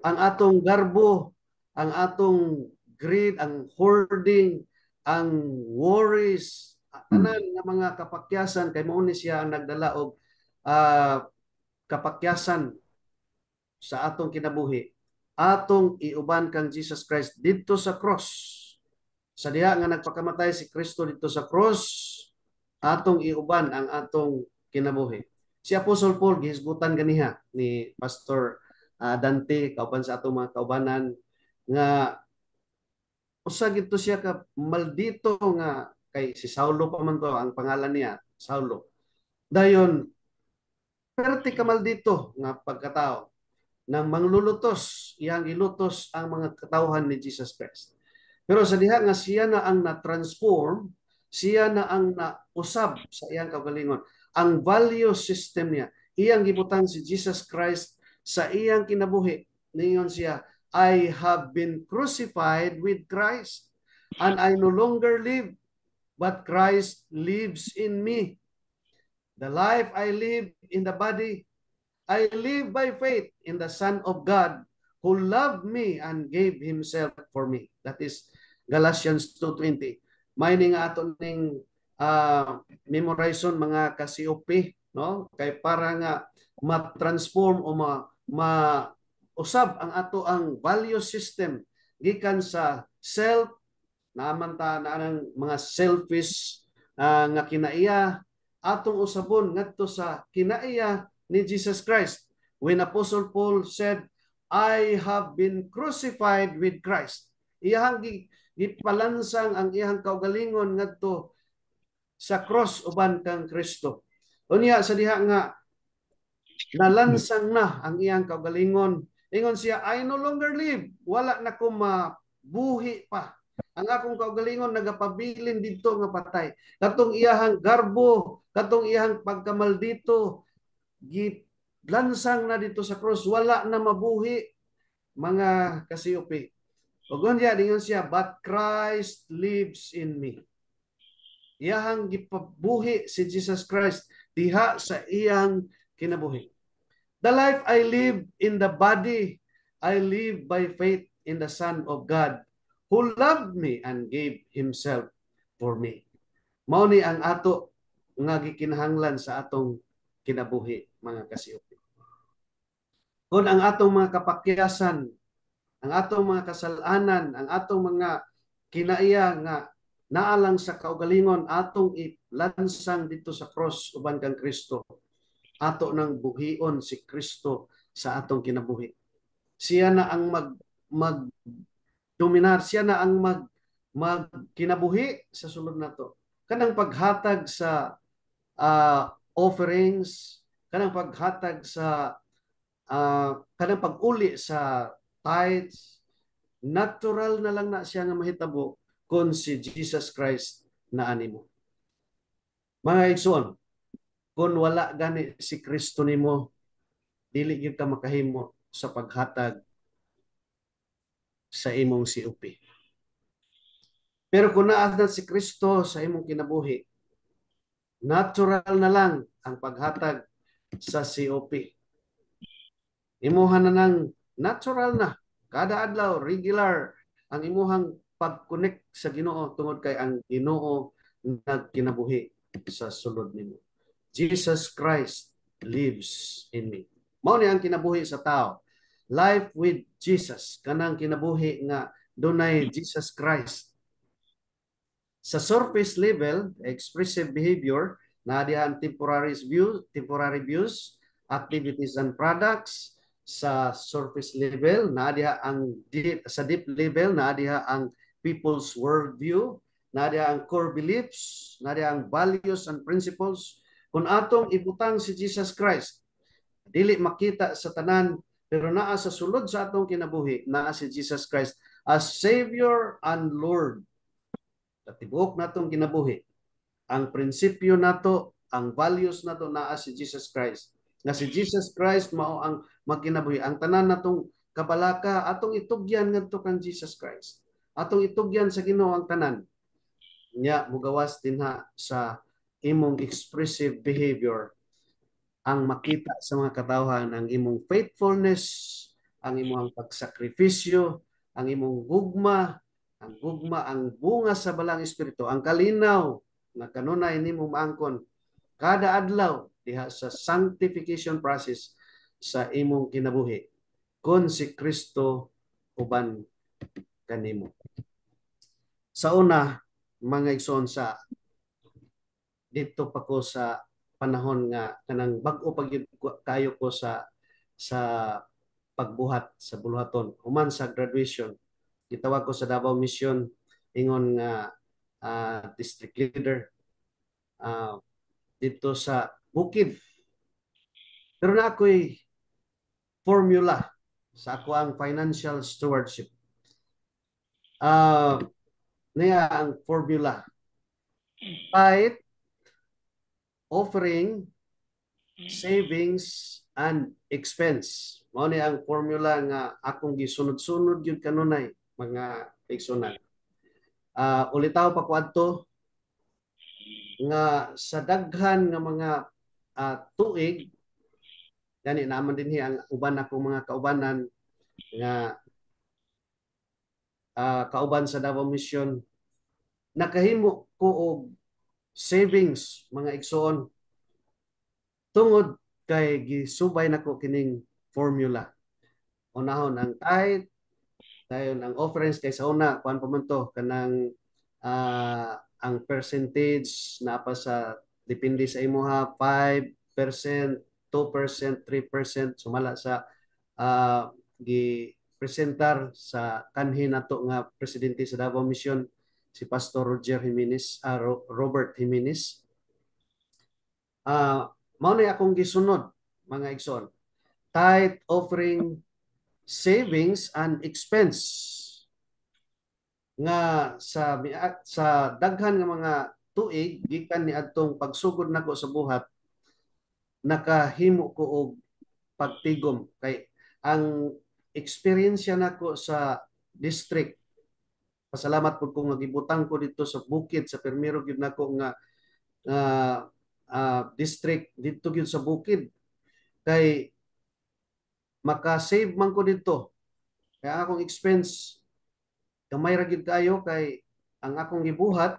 Ang atong garbo, ang atong greed, ang hoarding, ang worries, tanan nga mga kapakyasan kay mao ni siya ang nagdala og uh, kapakyasan sa atong kinabuhi atong iuban kang Jesus Christ dito sa cross sa diha nga nagpakamatay si Kristo dito sa cross atong iuban ang atong kinabuhi si Apostle Paul gihisgutan ganiha ni Pastor uh, Dante kauban sa atong mga kaubanan nga usa gito siya ka maldito nga kay si Saulo pa man to ang pangalan niya Saulo dayon Perte kamal dito nga pagkatao nang manglulutos iyang ilutos ang mga katauhan ni Jesus Christ. Pero sa diha nga siya na ang na-transform, siya na ang na-usab sa iyang kagalingon. Ang value system niya, iyang gibutang si Jesus Christ sa iyang kinabuhi. Ningon siya, I have been crucified with Christ and I no longer live, but Christ lives in me. The life I live in the body, I live by faith in the Son of God who loved me and gave himself for me. That is Galatians 2.20. Mining ato ning uh, ah, memorization mga kasiupi, no? Kay para nga ma-transform o ma, ma usab ang ato ang value system gikan sa self naman ta na ang mga selfish uh, nga kinaiya atong usabon ngadto sa kinaiya ni Jesus Christ when Apostle Paul said I have been crucified with Christ iyang gipalansang ang iyang kaugalingon ngadto sa cross uban kang Kristo unya sa diha nga nalansang na ang iyang kaugalingon ingon siya I no longer live wala na ko mabuhi pa ang akong kaugalingon nagapabilin didto nga patay katong iyahang garbo Katong iyang pagkamal dito, gitlansang na dito sa cross wala na mabuhi mga kasiyupi. Ogon niya, dingon siya, but Christ lives in me. Iyang gipabuhi si Jesus Christ diha sa iyang kinabuhi. The life I live in the body, I live by faith in the Son of God who loved me and gave himself for me. Mao ni ang ato nga gikinahanglan sa atong kinabuhi mga kasiupi. Kung ang atong mga kapakyasan, ang atong mga kasalanan, ang atong mga kinaiya nga naalang sa kaugalingon atong ilansang dito sa cross uban kang Kristo. Ato nang buhion si Kristo sa atong kinabuhi. Siya na ang mag mag dominar siya na ang mag mag kinabuhi sa sulod nato. Kanang paghatag sa uh, offerings, kanang paghatag sa uh, kanang paguli sa tithes, natural na lang na siya nga mahitabo kon si Jesus Christ na animo. Mga igsoon, kung wala gani si Kristo nimo, dili gyud ka makahimo sa paghatag sa imong siupi. Pero kung naas na si Kristo sa imong kinabuhi, Natural na lang ang paghatag sa COP. Imuhan na nang natural na kada adlaw regular ang imuhang pag-connect sa Ginoo tungod kay ang Ginoo nagkinabuhi sa sulod nimo. Jesus Christ lives in me. Mao ni ang kinabuhi sa tao. Life with Jesus kanang kinabuhi nga dunay Jesus Christ sa surface level, expressive behavior, na nadihan temporary views, temporary views, activities and products. Sa surface level, na nadiha ang deep, sa deep level, na nadiha ang people's world view na nadiha ang core beliefs, na nadiha ang values and principles. Kung atong ibutang si Jesus Christ, dili makita sa tanan, pero naa sa sulod sa atong kinabuhi, naa si Jesus Christ as Savior and Lord Katibuok natong ginabuhi. Ang prinsipyo nato, ang values nato naa si Jesus Christ. Nga si Jesus Christ mao ang makinabuhi. Ang tanan natong kabalaka atong itugyan ngadto kang Jesus Christ. Atong itugyan sa Ginoo ang tanan. Nya mugawas dinha sa imong expressive behavior ang makita sa mga katawhan ang imong faithfulness, ang imong pagsakripisyo, ang imong gugma, ang gugma, ang bunga sa balang espiritu, ang kalinaw na kanunay nimo maangkon kada adlaw diha sa sanctification process sa imong kinabuhi kun si Kristo uban kanimo. Sa una, mga igsoon sa dito pa ko sa panahon nga kanang bag-o pag kayo ko sa sa pagbuhat sa buluhaton human sa graduation gitawag ko sa Davao Mission ingon nga uh, uh, district leader uh, dito sa Bukid. Pero na ako'y formula sa ako ang financial stewardship. Uh, niya ang formula. Tithe, offering, savings, and expense. Mao ni ang formula nga akong gisunod-sunod yun kanunay mga igsoon uh, ah, ulitaw pa kuadto nga sa daghan nga mga uh, tuig gani naman dinhi ang uban ako mga kaubanan nga uh, kauban sa Davao Mission nakahimo ko og savings mga igsoon tungod kay gisubay nako kining formula unahon ang tithe dayon ang offerings kay sa una kuan pa man to kanang uh, ang percentage na pa sa depende sa imo ha 5%, 2%, 3% sumala sa uh, ah, gi presentar sa kanhi nato nga presidente sa Davao Mission si Pastor Roger Jimenez uh, Robert Jimenez uh, mao na akong gisunod mga igsoon tithe offering savings and expense nga sa sa daghan nga mga tuig gikan ni adtong pagsugod nako sa buhat nakahimo ko og pagtigom kay ang experience nako sa district pasalamat pud ko nga gibutang ko dito sa bukid sa permiro gyud nako nga uh, uh, district dito gyud sa bukid kay makasave man ko dito kaya akong expense gamay ra gid kayo kay ang akong gibuhat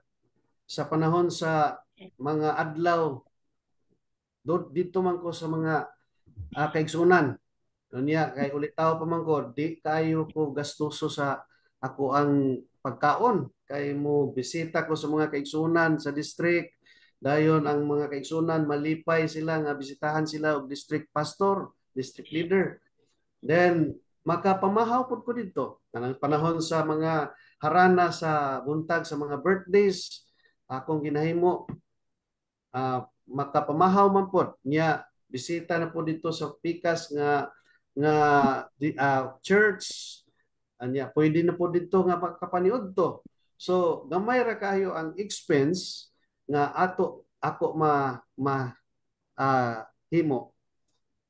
sa panahon sa mga adlaw do, dito man ko sa mga uh, kaigsunan Dunya, kay ulitaw pa man ko, di kayo ko gastoso sa ako ang pagkaon. Kay mo bisita ko sa mga kaigsunan sa district. Dayon ang mga kaigsunan, malipay sila nga bisitahan sila og district pastor, district leader. Then, makapamahaw po ko dito. Kanang panahon sa mga harana sa buntag, sa mga birthdays, akong ginahimo, uh, ah, makapamahaw man po niya bisita na po dito sa Pikas nga nga the, uh, ah, church anya pwede na po dito nga makapaniod to so gamay ra kayo ang expense nga ato ako ma ma uh, himo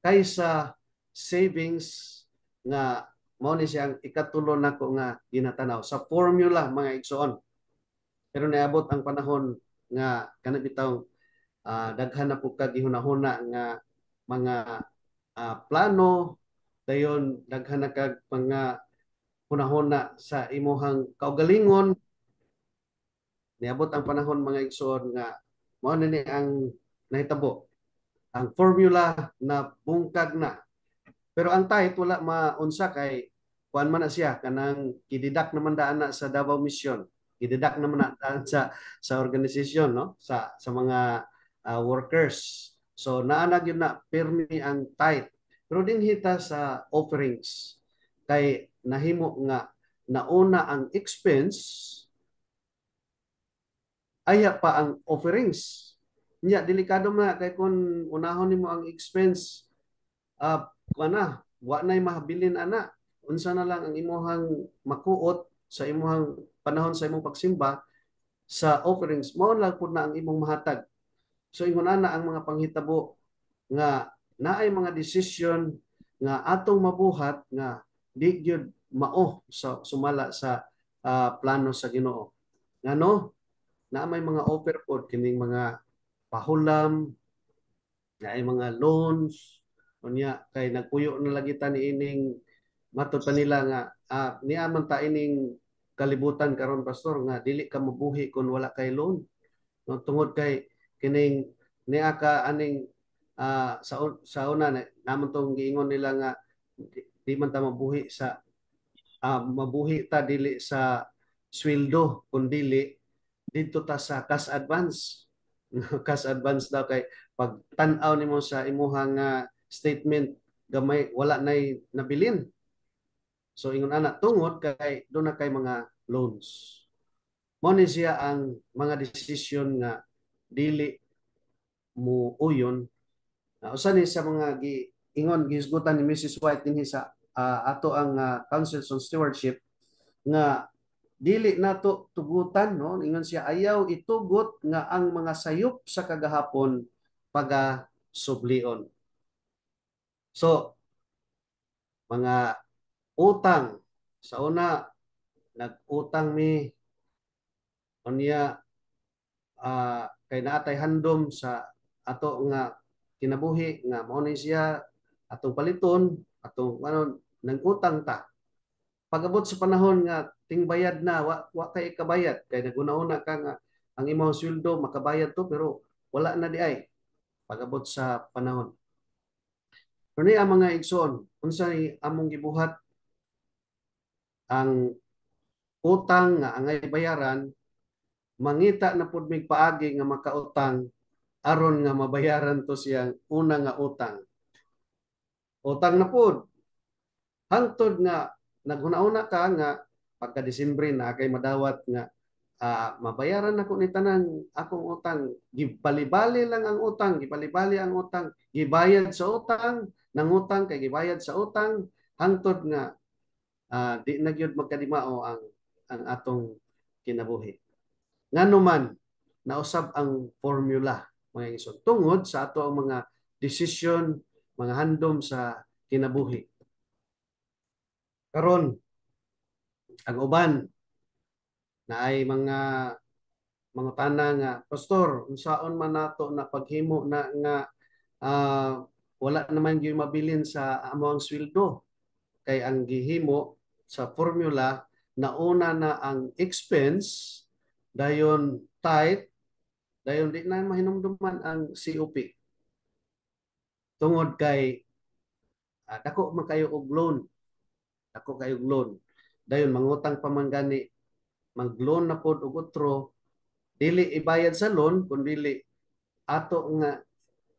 kaysa savings nga mao ni siyang ikatulo nako nga ginatanaw sa formula mga igsoon. Pero naabot ang panahon nga kanang bitaw uh, daghan na po kag gihunahuna nga mga uh, plano dayon daghan na kag mga hunahuna sa imuhang kaugalingon niabot ang panahon mga igsoon nga mao ni ang nahitabo ang formula na bungkag na pero ang tahit wala maunsa kay kuan man na siya kanang gididak naman daan na sa Davao Mission. Gididak naman na daan sa sa organisasyon no sa sa mga uh, workers. So naanag yun na pirmi ang tithe. Pero din hita sa offerings kay nahimo nga nauna ang expense aya pa ang offerings. Nya delikado man kay kun unahon nimo ang expense uh, ana wa nay mahabilin ana unsa na lang ang imuhang makuot sa imuhang panahon sa imong pagsimba sa offerings mao lang pud na ang imong mahatag so ingon ana ang mga panghitabo nga naay mga decision nga atong mabuhat nga di gyud mao sa sumala sa uh, plano sa Ginoo ngano na may mga offer pod kining mga pahulam naay mga loans Unya kay nagpuyo na lagi ta ni ining matod pa nila nga ah, niaman ta ining kalibutan karon pastor nga dili ka mabuhi kun wala kay loan. No tungod kay kining niya ka aning uh, sa sa una namon tong giingon nila nga di, di man ta mabuhi sa uh, mabuhi ta dili sa sweldo kun dili dito ta sa cash advance. *laughs* cash advance daw kay pag tan-aw nimo sa imuhang uh, statement gamay wala nay nabilin. So ingon ana tungod kay do na kay mga loans. Mo ni siya ang mga decision nga dili mo uyon na usa ni sa mga gi ingon gihisgutan ni Mrs. White dinhi sa uh, ato ang uh, ah, Council on Stewardship nga dili nato tugutan no ingon siya ayaw itugot nga ang mga sayop sa kagahapon paga sublion So, mga utang. Sa una, nag-utang mi unya uh, ah, kay naatay handom sa ato nga kinabuhi nga mao ni siya atong paliton atong ano nang utang ta pagabot sa panahon nga tingbayad na wa, wa kay ikabayad kay naguna-una ka nga ang imong sweldo makabayad to pero wala na di ay pagabot sa panahon Kani ang mga igsoon, unsay among gibuhat ang utang nga angay bayaran mangita na pud mig paagi nga makautang aron nga mabayaran to siyang una nga utang. Utang na pud. Hangtod nga naghunauna ka nga pagka Disembre na kay madawat nga uh, mabayaran ako ni tanan akong utang gibalibali lang ang utang gibalibali ang utang gibayad sa utang nangutang kay gibayad sa utang hangtod nga uh, di na gyud magkalimao ang ang atong kinabuhi. Nganuman nausab ang formula mga ingsun tungod sa ato ang mga decision mga handom sa kinabuhi. Karon ang uban na ay mga mga tanang nga ah, pastor unsaon man nato na paghimo na nga uh, wala naman gyud mabilin sa among sweldo kay ang gihimo sa formula nauna na ang expense dayon tight dayon di na mahinumduman ang COP tungod kay uh, dako man kayo og loan dako kayo og loan dayon mangutang pa man gani mag-loan na pod og utro dili ibayad sa loan kun dili ato nga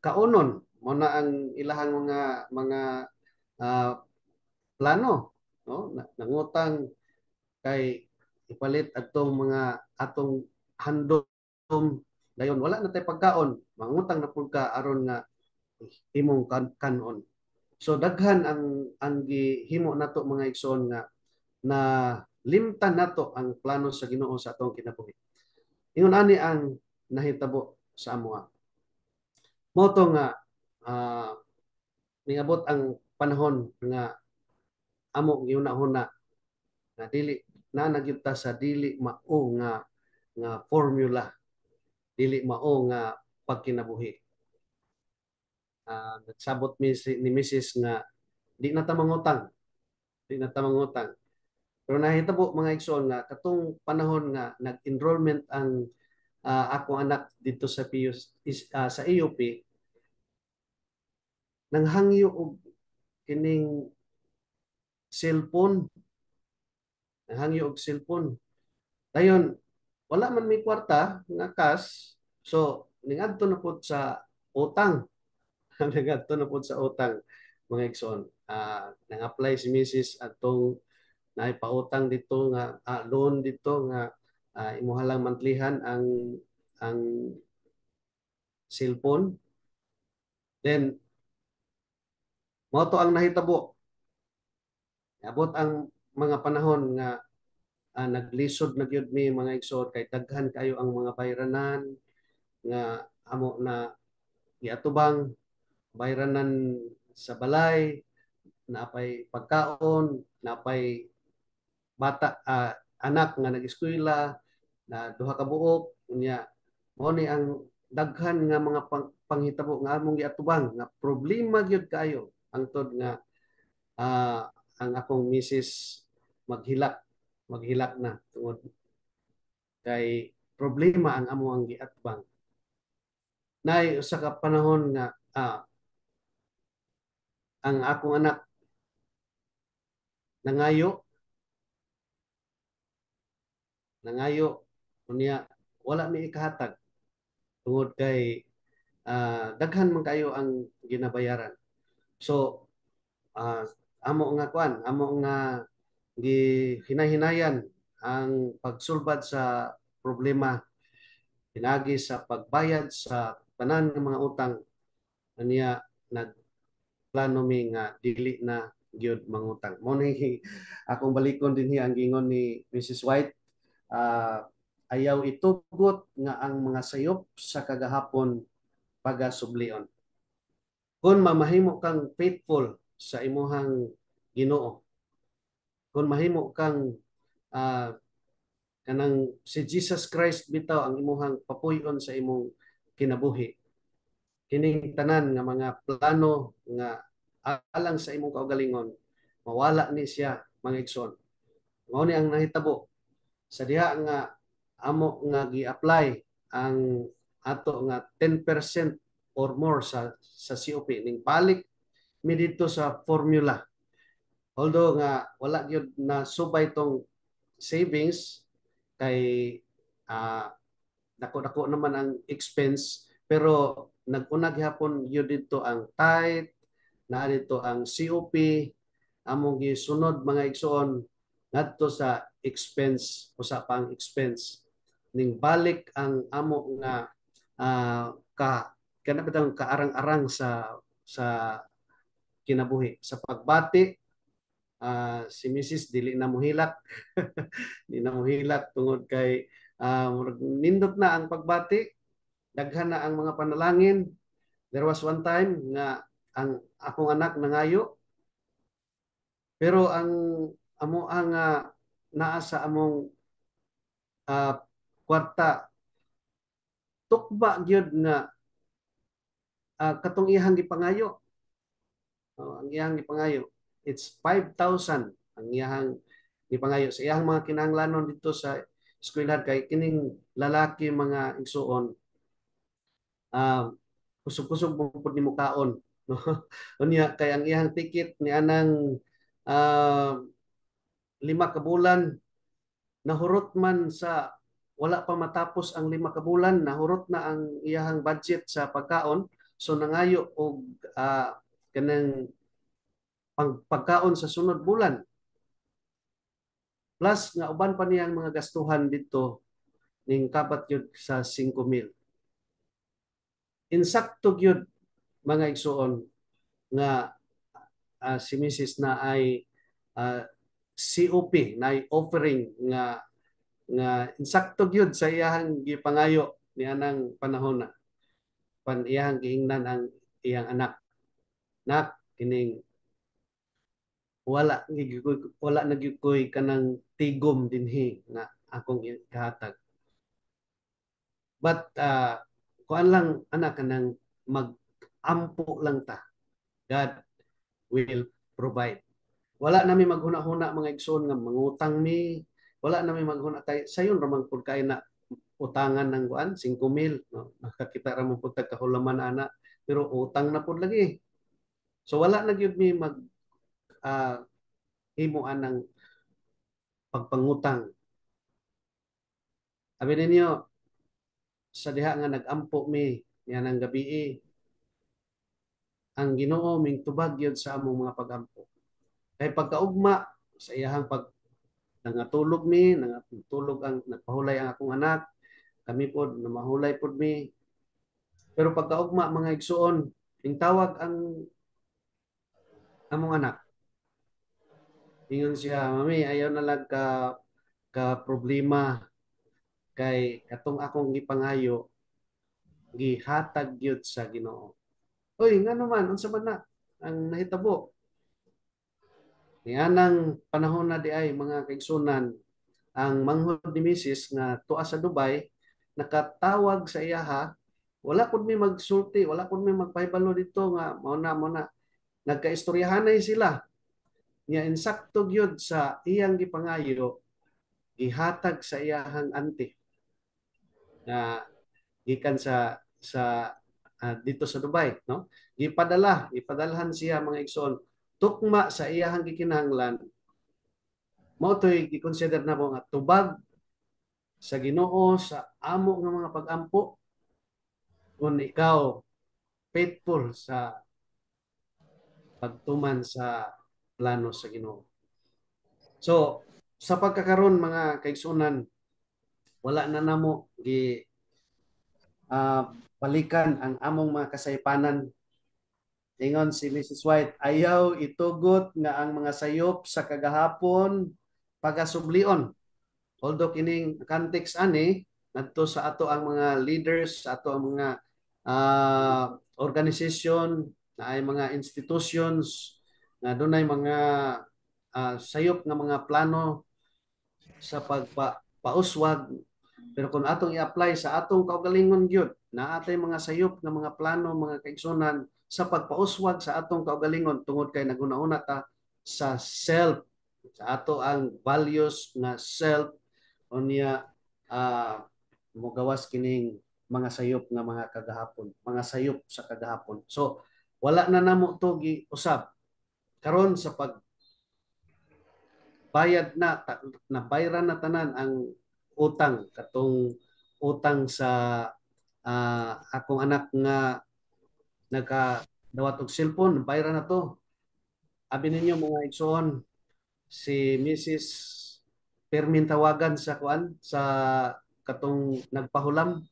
kaunon mo na ang ilahang mga mga uh, plano no nangutang kay ipalit atong mga atong handom dayon wala na tay pagkaon mangutang na pud ka aron nga imong kan kanon so daghan ang ang gihimo nato mga igsoon nga na limtan nato ang plano sa Ginoo sa atong kinabuhi ingon ani ang nahitabo sa amoa mo nga uh, ah, niabot ang panahon nga amo giunahuna na dili na nagyuta sa dili mao nga nga formula dili mao nga pagkinabuhi uh, nagsabot ni Mrs. nga di na ta mangutang di na ta mangutang pero nahita nahitabo mga igsoon nga katong panahon nga nag-enrollment ang uh, ah, ako anak dito sa PUS, is, uh, sa AUP e nang hangyo og kining cellphone nang hangyo og cellphone dayon wala man may kwarta nga cash so ningadto na pod sa utang *laughs* nagadto na pod sa utang mga exon uh, ah, nang-apply si Mrs. atong na ipautang dito nga uh, loan dito nga uh, imuhalang mantlihan ang ang cellphone then Moto ang nahitabo. Abot ang mga panahon nga uh, naglisod na gyud mi mga igsoon kay daghan kayo ang mga bayranan nga amo na giatubang bayranan sa balay napay pagkaon napay bata uh, anak nga nag-eskwela na duha ka buok unya mo ni ang daghan nga mga pang, panghitabo nga among giatubang nga problema gyud kayo antod nga uh, ang akong misis maghilak maghilak na tungod kay problema ang among ang giatbang nay usa ka panahon nga uh, ang akong anak nangayo nangayo unya wala mi ikahatag tungod kay uh, daghan man kayo ang ginabayaran So uh, amo nga kwan, amo nga gi hinahinayan ang pagsulbad sa problema pinagi sa pagbayad sa tanan ng mga utang aniya nagplano mi nga dili na gyud mangutang. Mo ni *laughs* akong balikon dinhi ang gingon ni Mrs. White uh, ayaw itugot nga ang mga sayop sa kagahapon pagasublion. Kung mamahimo kang faithful sa imuhang Ginoo. Kung mahimo kang uh, kanang si Jesus Christ bitaw ang imuhang papuyon sa imong kinabuhi. Kining tanan nga mga plano nga alang sa imong kaugalingon mawala ni siya mga igsoon. Mao ni ang nahitabo sa diha nga amo nga gi-apply ang ato nga 10% or more sa, sa COP ning balik mi dito sa formula. Although nga wala gyud na subay tong savings kay uh, ah, dako naman ang expense pero nagunag hapon yun dito ang tight na dito ang COP among gisunod mga igsoon ngadto sa expense usa pang expense ning balik ang amo nga uh, ka kanabadang kaarang-arang sa sa kinabuhi sa pagbati uh, si Mrs. dili na muhilak *laughs* dili na muhilak tungod kay uh, nindot na ang pagbati daghan na ang mga panalangin there was one time nga ang akong anak nangayo pero ang amo ang uh, naa sa among uh, kwarta tukba gyud na uh, katong iyang gipangayo. Oh, ang iyang gipangayo, it's 5,000 ang iyang gipangayo sa iyang mga kinahanglanon dito sa schoolyard kay kining lalaki mga igsuon uh, kusog-kusog pud ni mukaon *laughs* unya kay ang iyang ticket ni anang uh, lima ka bulan nahurot man sa wala pa matapos ang lima ka bulan nahurot na ang iyang budget sa pagkaon So nangayo og uh, ah, kanang pang pagkaon sa sunod bulan. Plus nga uban pa ang mga gastuhan dito ning kapat yun sa 5,000. Insakto yun mga igsuon nga uh, si Mrs. na ay uh, ah, COP na ay offering nga nga insakto gyud sa iyang gipangayo ni anang panahon na pan iyang giingnan ang iyang anak. Nak kining wala nagigukoy wala nagigukoy kanang tigom dinhi nga akong kahatag. But uh, kuan lang anak kanang magampo lang ta. God will provide. Wala nami maghuna-huna mga igsoon nga mangutang mi, wala nami maghuna kay sayon ramang pud na utangan ng kuan 5,000 no nakakita ra mo pud kahulaman ana pero utang na pud lagi so wala na gyud mi mag uh, himuan ng pagpangutang Abi ninyo sa diha nga nagampo mi yan ang gabi eh. ang Ginoo ming tubag yun sa among mga pagampo. Kay pagkaugma sa iyahang pag nangatulog mi, nangatulog ang nagpahulay ang akong anak, kami po, mahulay po mi. Pero pagkaugma, mga igsuon, ing tawag ang among anak. Ingon siya, mami, ayaw na lang ka, ka problema kay katong akong ipangayo gihatag gyud sa Ginoo. Oy, ngano man unsa man na ang nahitabo? Nianang panahon na di ay mga kaigsunan ang manghod ni Mrs. na tuas sa Dubai nakatawag sa iyaha wala kun mi magsulti wala kun mi magpahibalo dito nga mao na mao na nagkaistoryahanay sila nya insakto gyud sa iyang gipangayo gihatag sa iyahang anti na gikan sa sa uh, dito sa Dubai no gipadala ipadalhan siya mga igsoon tukma sa iyahang gikinahanglan mao toy gikonsider na mo nga tubag sa Ginoo sa amo nga mga pagampo kun ikaw faithful sa pagtuman sa plano sa Ginoo. So, sa pagkakaron mga kaigsunan, wala na namo gi uh, balikan ang among mga kasaypanan. Tingon si Mrs. White, ayaw itugot nga ang mga sayop sa kagahapon pagasublion Although kining context ani ngadto sa ato ang mga leaders, sa ato ang mga uh, ah, organization na ay mga institutions na dunay mga uh, sayop nga mga plano sa pagpauswag pero kung atong i-apply sa atong kaugalingon gyud na atay mga sayop nga mga plano mga kaigsunan sa pagpauswag sa atong kaugalingon tungod kay naguna-una ta sa self sa ato ang values nga self o niya uh, ah, mugawas kining mga sayop nga mga kagahapon, mga sayop sa kagahapon. So wala na namo togi gi usab karon sa pag bayad na ta, nabayaran na tanan ang utang katong utang sa uh, akong anak nga nagka dawat og cellphone, bayran na to. Abi ninyo mga igsoon si Mrs permin tawagan sa kuan sa katong nagpahulam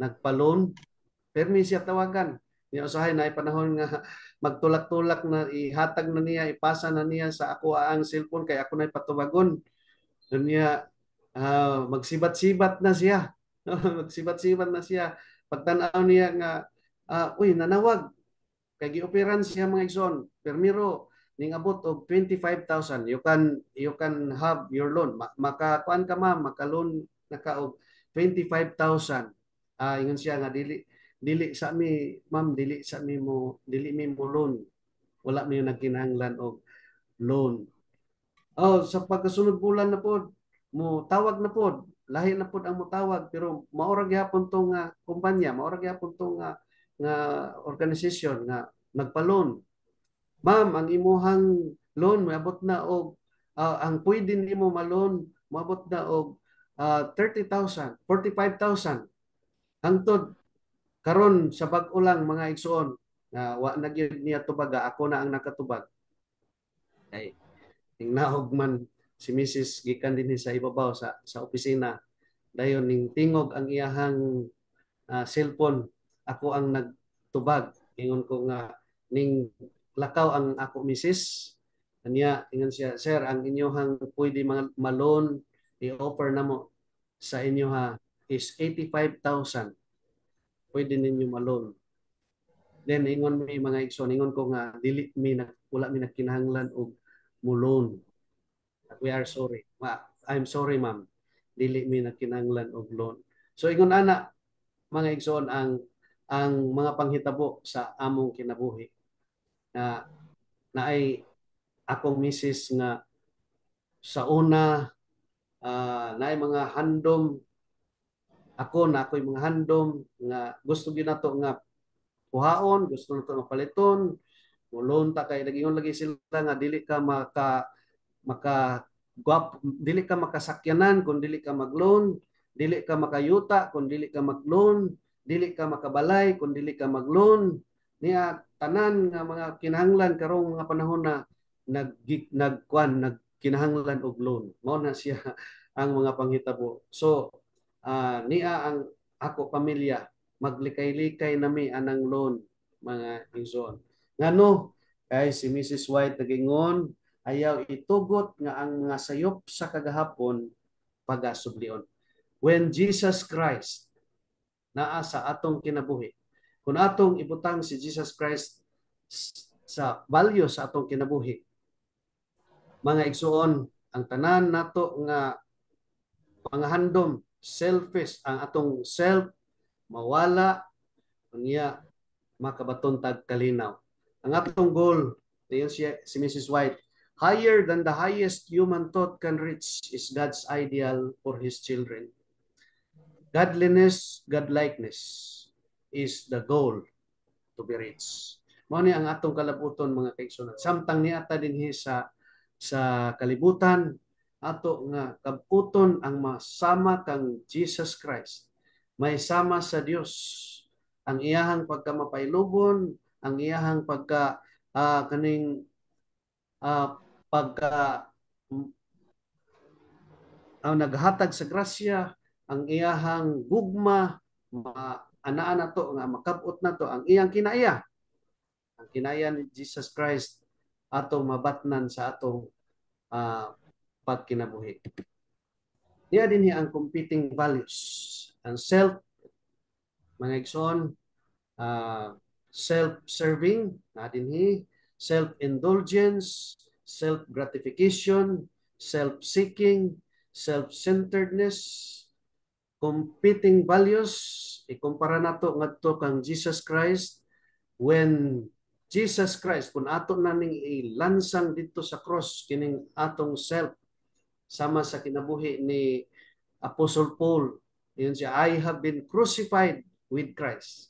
nagpalon permin siya tawagan niya usahay na ipanahon nga *laughs* magtulak-tulak na ihatag na niya ipasa na niya sa ako ang cellphone kay ako na ipatubagon niya uh, magsibat-sibat na siya *laughs* magsibat-sibat na siya pagtan-aw niya nga uh, uy nanawag kay gioperansya mga igsoon permiro ning abot og 25,000 you can you can have your loan makakuan ka ma maka loan naka og 25,000 ah ingon siya nga dili dili sa mi ma'am dili sa mi mo dili mi mo loan wala mi nagkinahanglan og loan oh sa pagkasunod bulan na pod mo tawag na pod lahi na pod ang mo tawag pero maura gyapon tong uh, kumpanya maura gyapon tong uh, nga organization nga nagpa-loan Ma'am, ang imuhang loan maabot na og uh, ang pwede nimo malon maabot na og uh, 30,000, 45,000 hangtod karon sa bag-o lang mga igsoon na uh, wa nagyud niya tubaga ah, ako na ang nakatubag. Ay tingnaog man si Mrs. gikan din sa ibabaw sa sa opisina dayon ning tingog ang iyahang uh, cellphone ako ang nagtubag ingon ko nga ning lakaw ang ako misis Anya, ingon siya, Sir, ang inyohang pwede mga malon i-offer na mo sa inyo ha is 85,000. Pwede ninyo malon. Then, ingon mi mga igsoon, ingon ko nga, dili mi na, wala mi nagkinahanglan og mulon. We are sorry. Ma, I'm sorry, ma'am. Dili mi nagkinahanglan og loan. So, ingon ana, mga igsoon, ang ang mga panghitabo sa among kinabuhi na na ay akong misis nga sa una uh, ah, naay mga handom ako na ako'y mga handom nga gusto gyud nato nga kuhaon gusto nato nga paliton mulon ta kay nagingon lagi sila nga dili ka maka maka guap, dili ka makasakyanan kun dili ka magloan dili ka makayuta kun dili ka magloan dili ka makabalay kun dili ka magloan niya tanan nga mga kinahanglan karong mga panahon na nag nagkuan nagkinahanglan og loan mao na siya *laughs* ang mga panghitabo so uh, niya ang ako pamilya maglikay-likay nami anang loan mga ingson ngano kay si Mrs. White nagingon ayaw itugot nga ang mga sayop sa kagahapon pagasublion when Jesus Christ naa sa atong kinabuhi kung atong ibutang si Jesus Christ sa value sa atong kinabuhi. Mga igsuon, ang tanan nato nga panghandom, selfish, ang atong self, mawala, niya makabaton tag kalinaw. Ang atong goal, yun si, si Mrs. White, higher than the highest human thought can reach is God's ideal for His children. Godliness, Godlikeness is the goal to be rich. Mao ni ang atong kalabuton mga kaigsunan. Samtang ni niata dinhi sa sa kalibutan ato nga kabuton ang masama kang Jesus Christ. May sama sa Dios ang iyahang pagkamapailubon, ang iyahang pagka uh, kaning uh, pagka ang naghatag sa grasya, ang iyahang gugma, ma, anaa na to nga makabot na to ang iyang kinaiya ang kinaiya ni Jesus Christ atong mabatnan sa atong uh, pagkinabuhi niya din ang competing values ang self mga igsoon uh, self-serving na din self-indulgence self-gratification self-seeking self-centeredness competing values, ikumpara nato ngadto kang Jesus Christ when Jesus Christ kun ato naning ning ilansang dito sa cross kining atong self sama sa kinabuhi ni Apostle Paul yun siya I have been crucified with Christ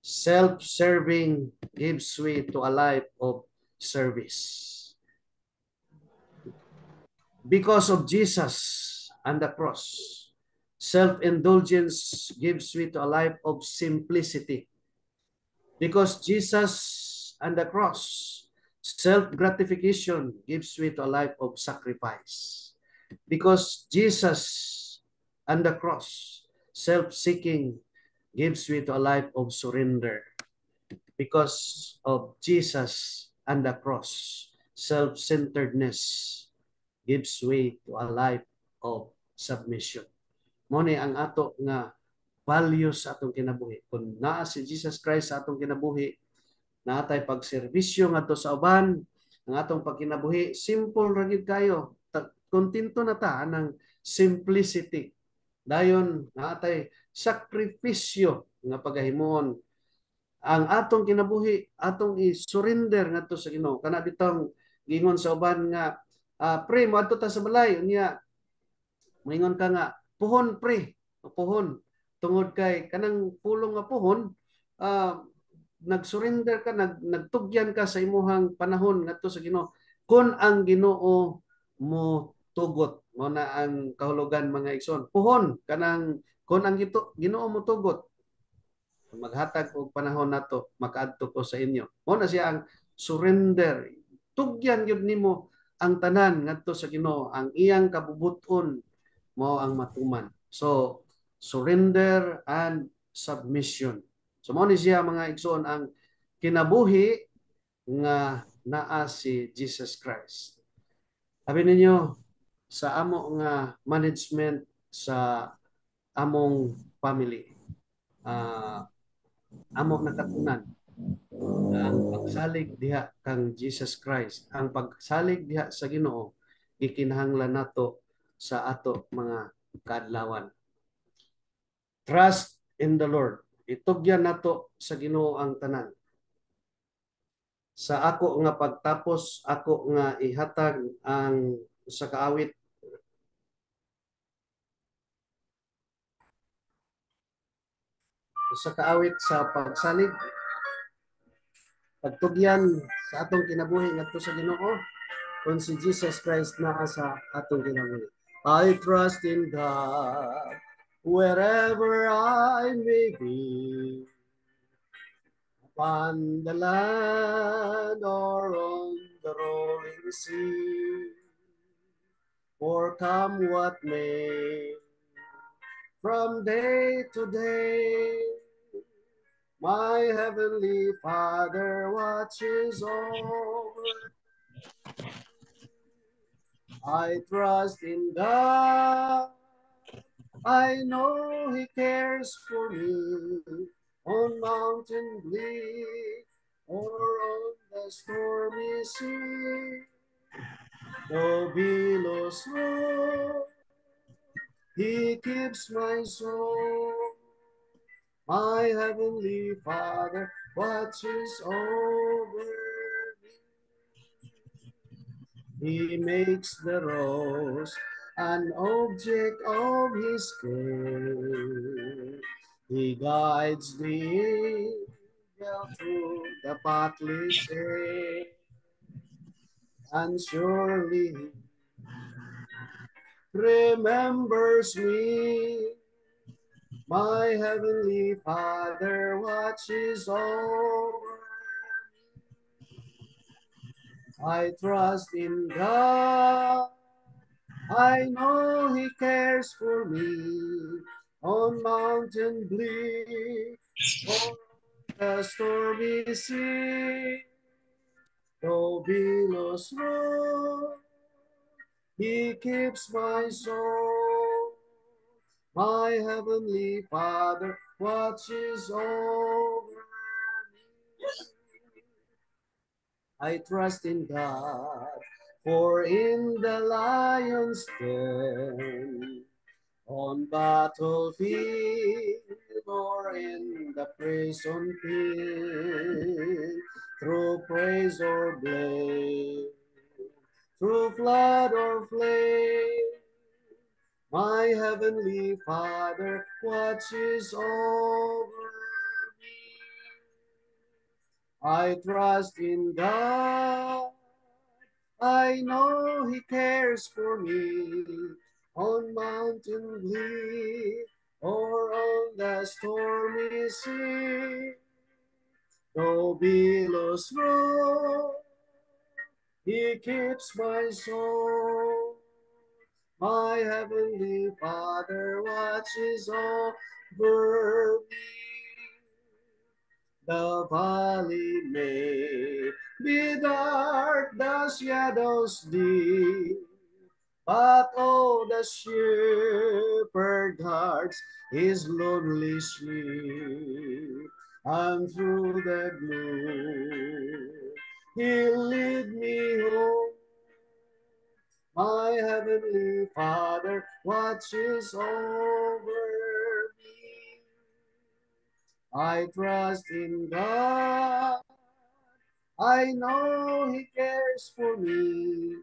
self-serving gives way to a life of service because of Jesus and the cross Self-indulgence gives way to a life of simplicity. Because Jesus and the cross, self-gratification gives way to a life of sacrifice. Because Jesus and the cross, self-seeking gives way to a life of surrender. Because of Jesus and the cross, self-centeredness gives way to a life of submission. Mo ang ato nga values sa atong kinabuhi. Kung naa si Jesus Christ sa atong kinabuhi, natay pagserbisyo ngadto sa uban, ang atong pagkinabuhi, simple ra gid kayo. Kontento na ta anang simplicity. Dayon natay sakripisyo nga pagahimuon ang atong kinabuhi atong i-surrender nga ngadto sa Ginoo kana bitong gingon sa uban nga uh, pre mo adto ta sa balay unya moingon ka nga puhon pre, puhon. Tungod kay kanang pulong nga puhon, uh, nagsurrender ka, nag, nagtugyan ka sa imuhang panahon ngadto sa Ginoo. Kun ang Ginoo mo tugot, mo na ang kahulugan mga igsoon. Puhon kanang kun ang gito, Ginoo mo tugot. Maghatag og panahon nato, makaadto ko sa inyo. Mo na siya ang surrender. Tugyan gyud nimo ang tanan ngadto sa Ginoo, ang iyang kabubuton mao ang matuman. So surrender and submission. So mao ni siya mga igsoon ang kinabuhi nga naa si Jesus Christ. Sabi ninyo sa amo nga management sa among family. Uh, amo nakatunan ang pagsalig diha kang Jesus Christ. Ang pagsalig diha sa Ginoo gikinahanglan nato sa ato mga kadlawan. Trust in the Lord. Itugyan nato sa Ginoo ang tanan. Sa ako nga pagtapos, ako nga ihatag ang sa kaawit sa kaawit sa pagsalig pagtugyan sa atong kinabuhi ngadto sa Ginoo kung si Jesus Christ naa sa atong kinabuhi I trust in God wherever I may be, upon the land or on the rolling sea, or come what may, from day to day, my heavenly Father watches over I trust in God. I know he cares for me on mountain bleak or on the stormy sea. Though billows he keeps my soul. My heavenly Father watches over he makes the rose an object of his care. He guides the angel through the pathless And surely remembers me. My heavenly Father watches over I trust in God. I know he cares for me on mountain bleak, on the stormy sea. Though billows roll, he keeps my soul. My heavenly Father watches over I trust in God, for in the lion's den, on battlefield, or in the prison pit, through praise or blame, through flood or flame, my heavenly Father watches over I trust in God. I know He cares for me on mountain glee or on the stormy sea. Though billows roll, He keeps my soul. My heavenly Father watches over me the valley may be dark, the shadows deep. But oh, the shepherd guards his lonely sheep, and through the gloom he lead me home. My heavenly Father watches over I trust in God. I know He cares for me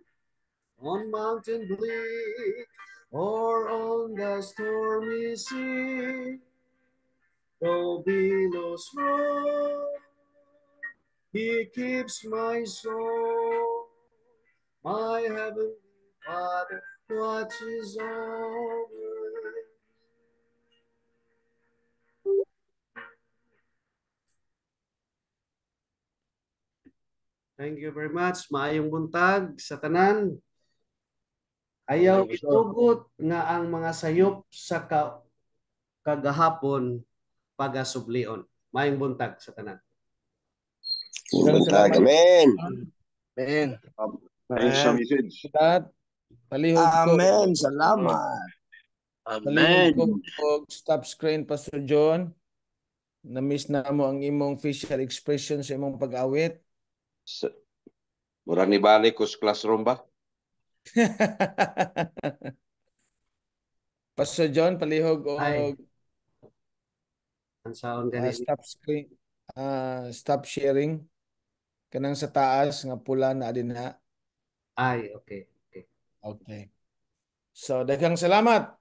on mountain bleak or on the stormy sea. Though billows roll, He keeps my soul. My heavenly Father watches over Thank you very much. Maayong buntag sa tanan. Ayaw itugot nga ang mga sayop sa ka kagahapon pagasublion. Maayong buntag sa tanan. Buntag. Amen. Amen. Amen. Sa message. Palihog Amen. Salamat. Amen. Palihog stop screen, Pastor John. Na-miss na mo ang imong facial expressions sa imong pag-awit. Sa, murang ni Bali kus classroom ba? *laughs* Pastor John, palihog o Ay. Ansaon uh, stop screen uh, stop sharing kanang sa taas nga pula na na. Ay, okay. Okay. Okay. So daghang salamat.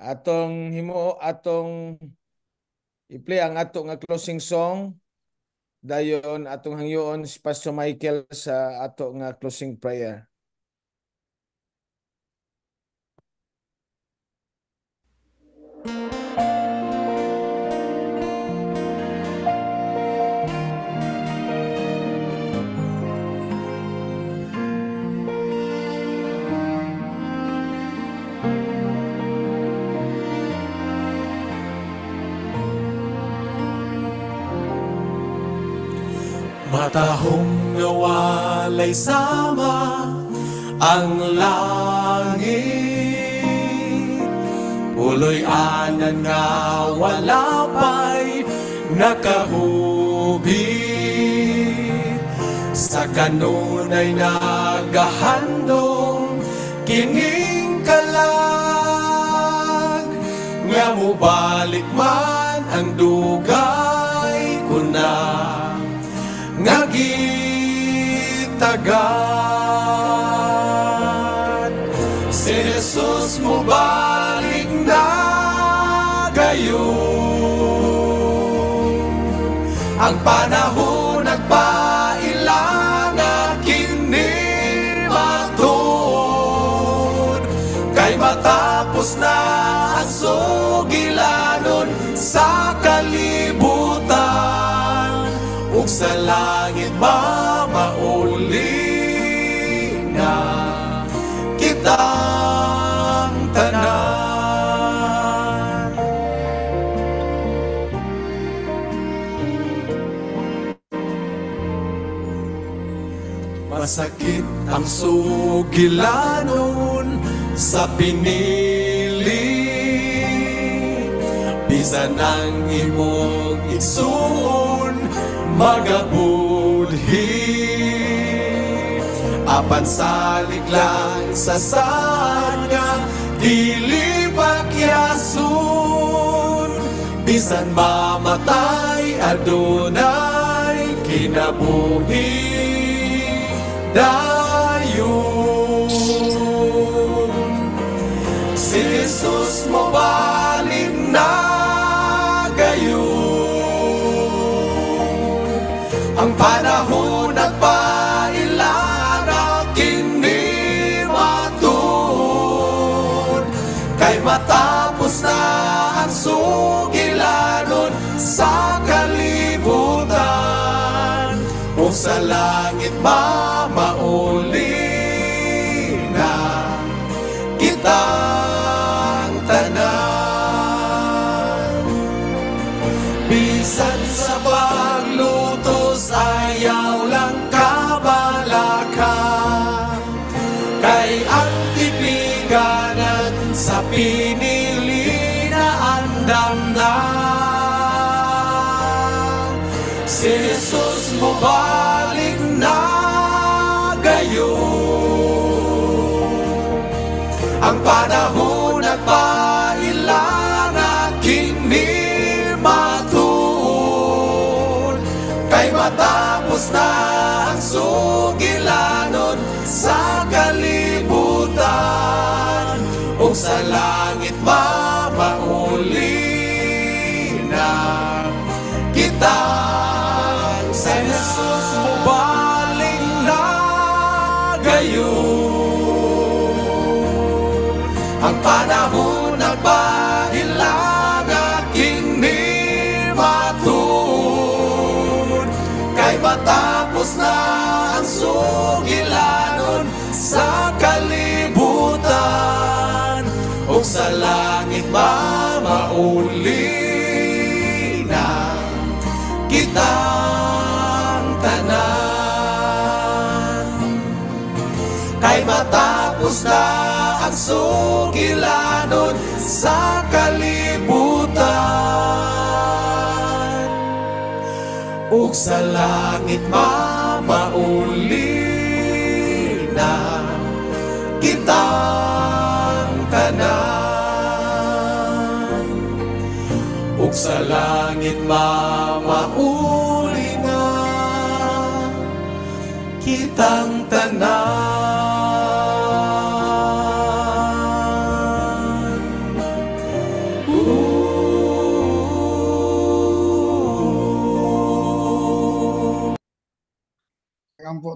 Atong himo atong i-play ang ato nga closing song dayon atong hangyoon si Pastor Michael sa ato nga closing prayer. Katahong nawalay sama ang langit Puloy anan nga wala pa'y nakahubit Sa kanunay ay nagahandong kining kalag Nga mubalik man ang dugay ko agad Si Jesus mo balik na gayon Ang panahon nagpailan kinimatod Kay matapos na ang sugilanon sa kalibutan Ug sa mamauli na kitang tanan. Masakit ang sugilanon sa pinili Bisa nang imong igsuon magabuo Mapansalig lang sa sanya Dilipakyasun Bisan mamatay Adunay kinabuhi Dahil kung sa langit mapauli na kita sa Jesus mo baling na gayon ang panahon Diyos na ang sugilanon sa kalibutan. Ug sa langit mamauli na kitang tanan. Ug sa langit mamauli na kitang tanan.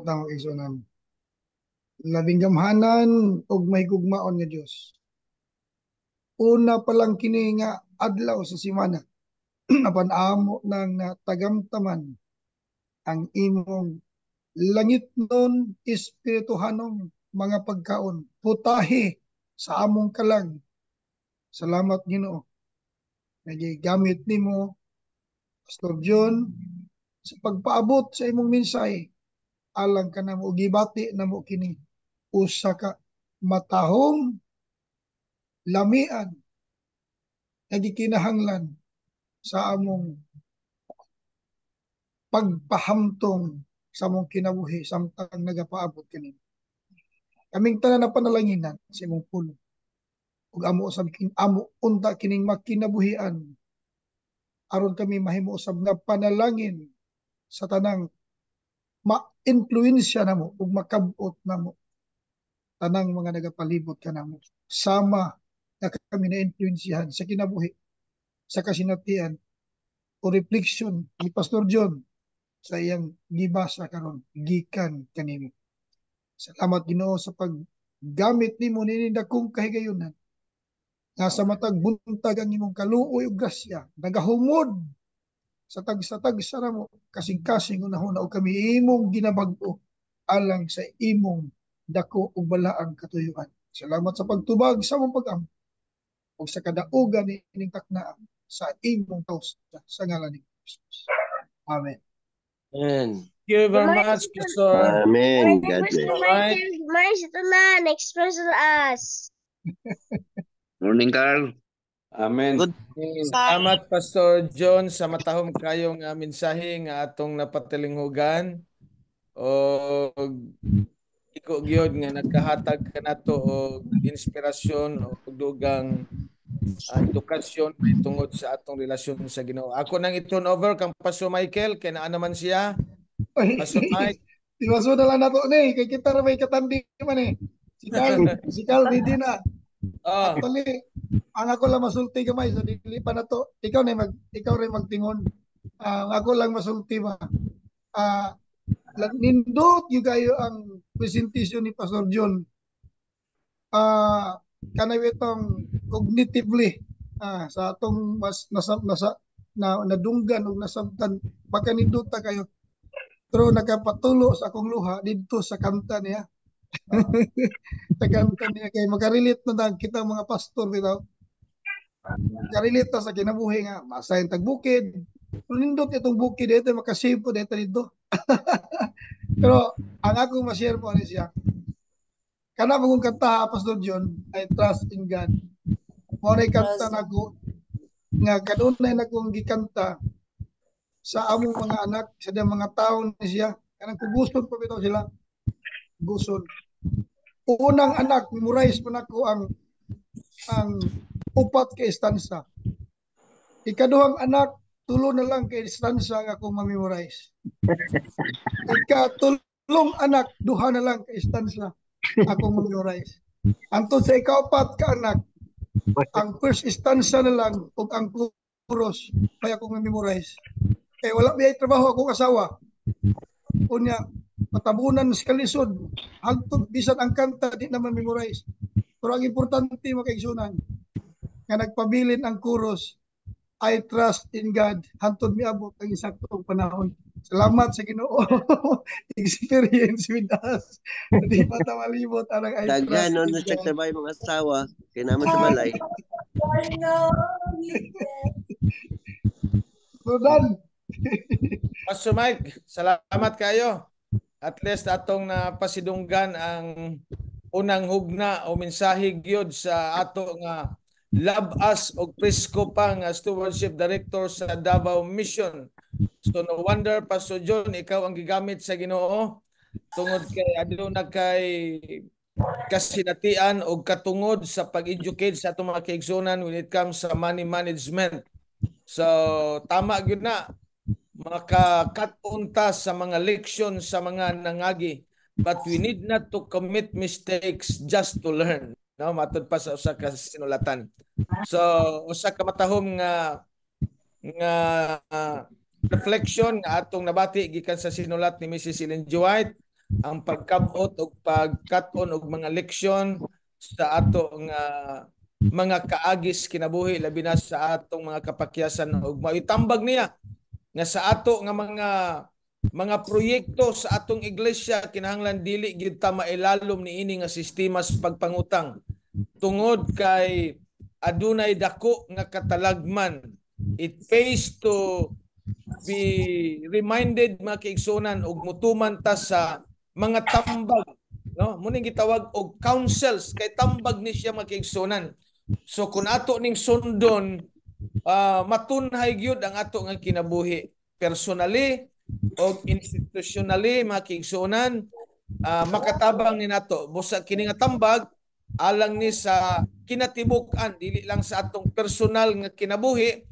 ng isunan. Um, labing gamhanan og may gugmaon nga Dios. Una pa lang kini nga adlaw sa semana. *clears throat* apan amo nang tagamtaman ang imong langit nun espirituhanong mga pagkaon putahe sa among kalang salamat Ginoo nagigamit nimo Pastor John sa pagpaabot sa imong mensahe alang ka na mo gibati na kini usa ka matahong lamian na gikinahanglan sa among pagpahamtong sa among kinabuhi samtang nagapaabot kini Kaming tanan na panalanginan sa imong pulo. Ug amo usab kin amo unta kining makinabuhian aron kami mahimo usab nga panalangin sa tanang influensya namo ug makabot namo tanang mga nagapalibot kanamo sama na kami na influensyahan sa kinabuhi sa kasinatian o reflection ni Pastor John sa iyang gibasa karon gikan kanimo salamat Ginoo sa paggamit nimo nini dakong kahigayunan nga sa matag buntag ang imong kaluoy ug grasya nagahumod sa satag-satag sana mo kasing-kasing unahon o kami imong ginabag-o alang sa imong dako ug balaang katuyuan. Salamat sa pagtubag sa mong pag-am o sa kadaugan ni ining taknaan sa imong taos sa ngalan ni Jesus. Amen. Amen. Thank you very much, Pastor. Amen. God bless. Mercy to land, express to us. *laughs* Morning, Carl. Amen. Good. Salamat Pastor John sa matahom kayong uh, mensahe nga atong napatilinghugan. O iko gyud nga nagkahatag kanato og inspirasyon o dugang uh, ah, edukasyon tungod sa atong relasyon sa Ginoo. Ako nang i over kang Pastor Michael kay naa naman siya. Pastor Mike. Iwaso na lang nato ni kay kita ra may katandi man eh. Si Carl, *laughs* si Carl din na. Ah. Actually, ang ako lang masulti gamay so dili pa na to. Ikaw na mag ikaw rin magtingon. uh, ako lang masulti ba. Ah, uh, nindot yung kayo ang presentation ni Pastor John. Ah, uh, kanay itong cognitively ah, sa atong mas nasa, nasa na nadunggan o nasamtan pagka nindot ta kayo. Pero nakapatulo sa akong luha didto sa kanta niya *laughs* Taga kaniya kay makarelate na dag kita mga pastor bitaw. Makarelate ta sa kinabuhi nga Masayang tagbukid. Nindot itong bukid dito makasave po dito dito. *laughs* Pero ang akong ma-share po ni ano siya. Kana mo kung kanta Pastor John, I trust in God. Mo kanta nako nga kanunay na kong gikanta sa among mga anak sa mga taon ni siya kanang kuguston pa bitaw sila Gusol. Unang anak, memorize mo na ko ang ang upat kay istansa. Ikaduhang anak, tulo na lang kay istansa nga akong ma-memorize. *laughs* Ikatulong anak, duha na lang kay istansa akong memorize. Anto sa ikaapat ka anak, ang first istansa na lang ug ang chorus kaya akong memorize. Eh, wala may trabaho akong asawa. Unya, matabunan sa kalisod. Hagtod bisan ang kanta di na memorize. Pero ang importante mga kaigsunan nga nagpabilin ang kuros I trust in God hantod miabot ang isaktong panahon. Salamat sa Ginoo. *laughs* Experience with us. Hindi pa tamalimot ang I trust. no on sa tabay mga asawa kay namo sa balay. Sudan. Pastor Mike, salamat kayo at least atong napasidunggan ang unang hugna o mensahe gyud sa ato nga love us og presko pa nga stewardship director sa Davao Mission. So no wonder Pastor John ikaw ang gigamit sa Ginoo tungod kay aduna kay kasinatian o katungod sa pag-educate sa atong mga kaigsunan when it comes sa money management. So tama gyud na makakat sa mga leksyon sa mga nangagi. But we need not to commit mistakes just to learn. No, matod pa sa usa ka sinulatan. So, usa ka matahom nga nga uh, reflection nga atong nabati gikan sa sinulat ni Mrs. Ellen G. White ang pagkabot og pagkaton og mga leksyon sa atong uh, mga kaagis kinabuhi labi na sa atong mga kapakyasan og maitambag niya nga sa ato nga mga mga proyekto sa atong iglesia kinahanglan dili gid ta mailalom ni ini nga sistema sa pagpangutang tungod kay adunay dako nga katalagman it pays to be reminded mga kaigsunan og mutuman ta sa mga tambag no muna gitawag og councils kay tambag ni siya mga kaigsunan so kun ato ning sundon uh, matunhay gyud ang ato nga kinabuhi personally o institutionally mga kiigsuonan uh, ah, makatabang ni nato busa kini nga tambag alang ni sa kinatibukan dili lang sa atong personal nga kinabuhi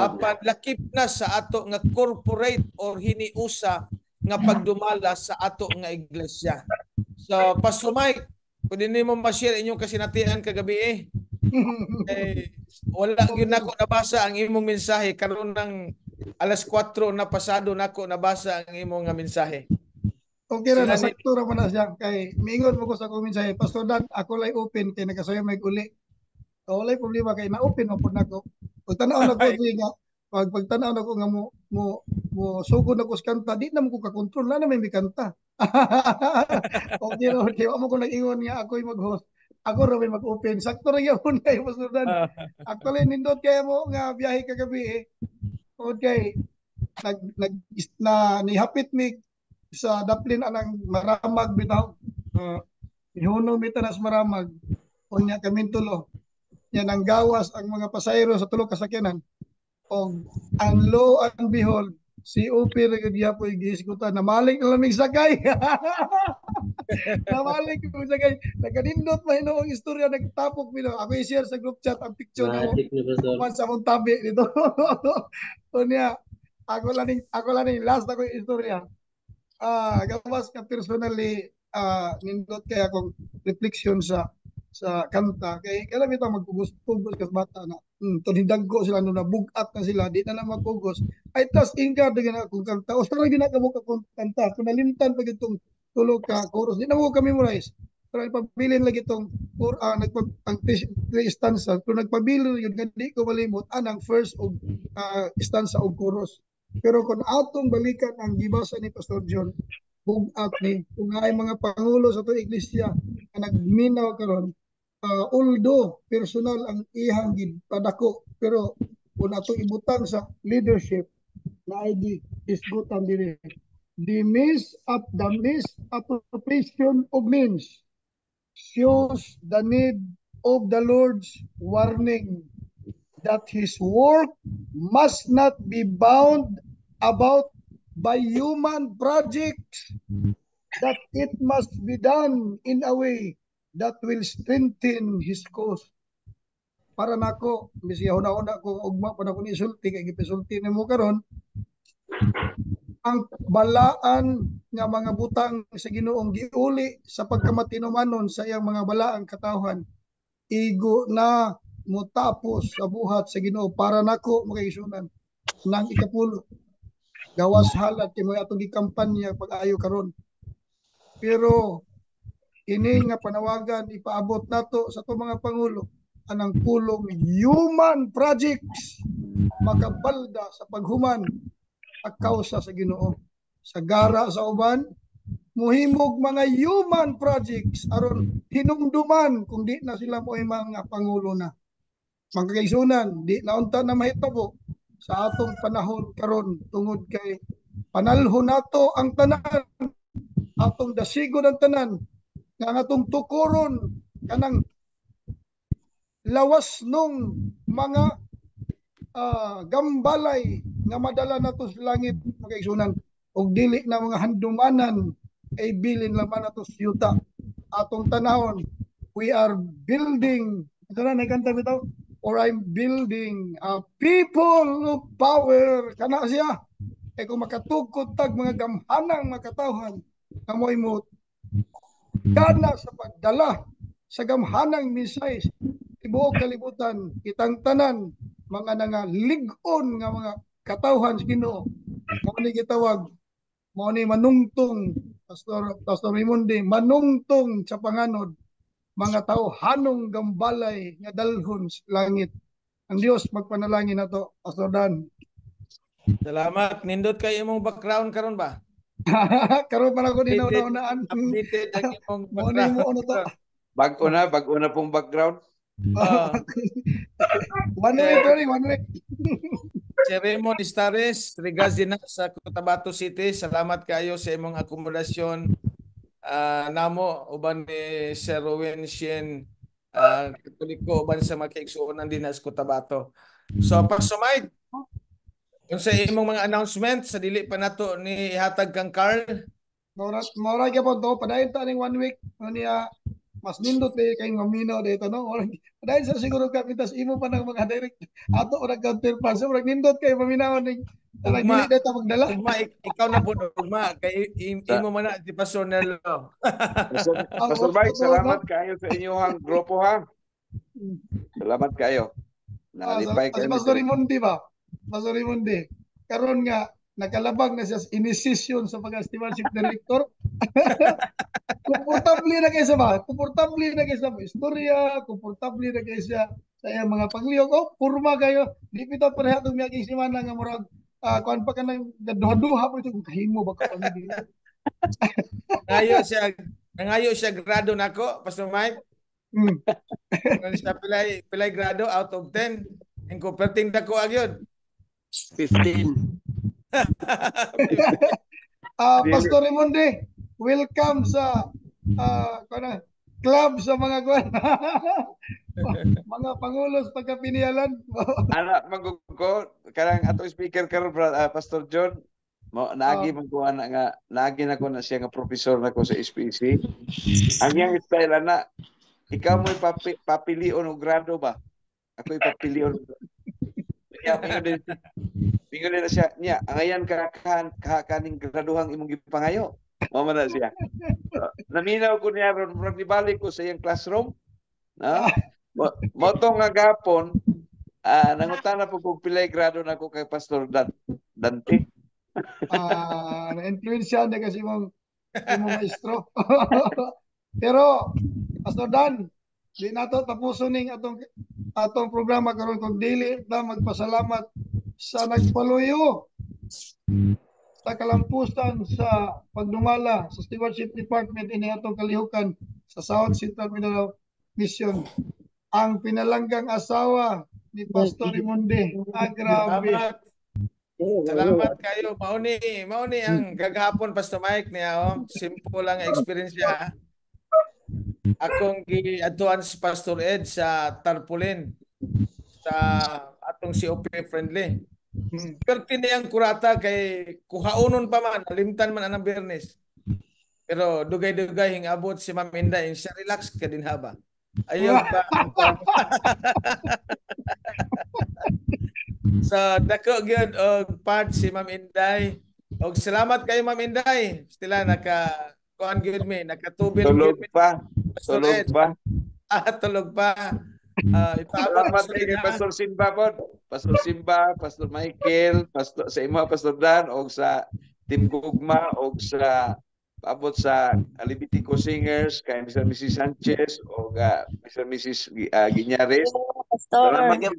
apan lakip na sa ato nga corporate or hiniusa nga pagdumala sa ato nga iglesia. So Pastor Mike, pwede nimo ma-share inyong kasinatian kagabi eh eh, wala gyud nako nabasa ang imong mensahe karon ng alas 4 na pasado nako nabasa ang imong mensahe. Okay ra na sakto ra man siya kay miingon mo ko sa akong mensahe Pastor Dan ako lay open kay nagasayo may uli. Kawalay problema kay na open mo pud nako. Ug tan-aw na ko nga pag pagtanaw na ko nga mo mo mo sugod na ko sa kanta di na mo ko ka control na may kanta *laughs* okay ra okay mo ko nag-ingon nga ako mag-host ako ra mag-open sakto ra gyapon kay pasudan actually nindot kay mo nga biyahe kagabi eh okay nag nag na nihapit mi sa Dublin anang maramag bitaw uh, ihuno mi maramag unya kami tulo yan ang gawas ang mga pasayro sa tulo kasakyanan og ang lo and behold si Upi Regadiapo igisgutan na maling na lamig sakay *laughs* Namaling ko sa kay, nagadindot na hinoong istorya, nagtapok mino. Ako i-share sa group chat ang picture na mo. sa mong tabi dito. so *laughs* niya, ako lang, ako lang, last ako istorya. Ah, uh, gawas ka personally, uh, nindot kay akong reflection sa sa kanta kay kailan ito magugos-tugos kas bata na mm, tunhidang ko sila nung nabugat na sila di na lang magugos I trust in God na kanta o sarang ginakabok akong kanta kung nalimtan pag itong tulog ka, chorus. Di na kami mo guys. Pero nagpabilin lagi itong or, uh, ah, nagpag, ang three stanza. Pero nagpabilin yun, hindi ko malimot anang ah, first og uh, ah, stanza og chorus. Pero kung atong balikan ang gibasa ni Pastor John, at ni kung ay mga pangulo sa to iglesia na nagminaw karon uh, although personal ang ihang gipadako pero kung ato ibutan sa leadership na ID is isgutan diri the mis of the misappropriation of means shows the need of the Lord's warning that his work must not be bound about by human projects, that it must be done in a way that will strengthen his cause. Para nako, misiya huna-huna ko, ugma pa na ko ni Sulti, kay gipisulti ni mo karon, ang balaan nga mga butang sa Ginoong giuli sa pagkamatinumanon sa iyang mga balaang katawhan igo na mutapos sa buhat sa Ginoo para nako makaisunan nang ikapulo gawas halat kay moy atong gikampanya pag-ayo karon pero ini nga panawagan ipaabot nato sa atong mga pangulo anang pulong human projects magabalda sa paghuman akausa sa Ginoo. Sa gara sa uban, muhimog mga human projects aron hinumduman kung di na sila mo mga pangulo na. Mga di na unta na mahitabo sa atong panahon karon tungod kay panalhon nato ang tanan atong dasigon ang tanan nga atong tukuron kanang lawas nung mga uh, gambalay nga madala nato sa langit mga igsunan og dili na mga handumanan ay bilin laman nato sa yuta atong tanahon we are building ito na kanta bitaw or I'm building a people of power kana siya ay eh, kung makatugkod tag mga gamhanang makatawhan na mo kana sa pagdala sa gamhanang misays tibuok kalibutan kitang tanan mga nga ligon nga mga katawhan sa Ginoo mao ni gitawag mao ni manungtong pastor pastor Raymundi manungtong sa panganod mga tao hanong gambalay nga dalhon sa langit ang Dios magpanalangin nato pastor Dan Salamat nindot kay imong background karon ba *laughs* karon pa ko dinaw na updated ang *laughs* imong background bag-o na bag-o na pong background Uh, *laughs* one way, Tony, one way. *laughs* si Raymond Estares, regards din sa Cotabato City. Salamat kayo sa imong akumulasyon. Uh, ah, namo, uban ni Sir Rowan Shen, uh, ah, katuliko, uban sa mga kaiksuunan din sa Cotabato. So, mm. pagsumay, kung sa imong mga announcement, sa dili pa nato ni Hatag kang Carl. Mora, mora ka po, do, padayon ta ning one week. Ano niya, mas nindot ni kay ngaminaw dito no or dahil sa siguro kapitas imo pa ng mga direct hmm. ato or counter pass or nindot kay maminaw ni Tarang ugma, dito magdala. Ugma, ikaw na po, ugma. Kay imo man na, di *laughs* oh. Pastor Nelo. Pastor Mike, salamat kayo sa inyong grupo ha. Hmm. Salamat kayo. Ah, Nalipay kayo. Pastor Rimondi ba? Pastor Rimondi. Karon nga, nakalabag na siya inisisyon sa pag-stewardship director. *laughs* komportable na kayo sa ba? Komportable na kayo sa istorya, komportable na kayo siya sa iyang mga pagliyog. Oh, purma kayo. Di pito pareha itong miyag isiman na nga murag uh, kuan pa ka ng duha-duha po ito. Kahimo ba ka pamilya? *laughs* Ngayon siya, nangayo siya grado na ko, Pastor Mike. Mm. siya pilay, pilay grado out of 10. Ang kuperting na ko agyon. 15 uh, Pastor Raimundi, eh, welcome sa uh, ah, na, club sa mga kwan. *laughs* mga pangulos pagka pinialan. Ana *laughs* manggugo karang atong speaker karon uh, Pastor John. Mo nagi oh. man ko ana nga nagi na ko na siya nga professor na ko sa SPC. Ang yang style ana ikaw mo papi, papilion og grado ba? Ako ipapilion. Kaya *laughs* mo Pingulo na siya, niya, angayan kakahan, kakakaning graduhang imong gipangayo. Mama na siya. So, *laughs* oh, naminaw ko niya ron, murag ko sa iyang classroom. No? *laughs* Motong nga gapon, uh, ah, nangutana po kung pilay grado na ko kay Pastor Dan Dante. Ah, uh, na-influence siya na kasi imong imong maestro. *laughs* Pero Pastor Dan, Di nato tapuso ning atong atong programa karon kung dili ta magpasalamat sa nagpaluyo sa kalampusan sa pagdumala sa stewardship department ini atong kalihukan sa South Central Mindanao Mission ang pinalanggang asawa ni Pastor Raimonde. Ah, Salamat. kayo. Mauni, mauni ang kagahapon Pastor Mike niya. Oh. Simple lang ang experience niya. Ah akong giadtuan si Pastor Ed sa tarpaulin sa atong si OP friendly. Hmm. Perti na yung kurata kay kuhaunon pa man, alimtan man anang bernes. Pero dugay-dugay hingabot si Ma'am Inday, siya relax ka din haba. Ayaw pa. *laughs* so, dako gyud og part si Ma'am Inday. Og salamat kayo Ma'am Inday. Sila naka kuan gyud mi, nakatubil gyud mi. pa. Tulog ba? *laughs* Ah, tulog ba? Uh, ah, Salamat kay ni Pastor Simba po. Pastor Simba, Pastor Michael, Pastor, sa ima Pastor Dan, o sa Team Gugma, o sa abot sa Co Singers, kay Mr. Mrs. Sanchez, o uh, Mr. Mrs. Uh, Ginyares. Salamat kayo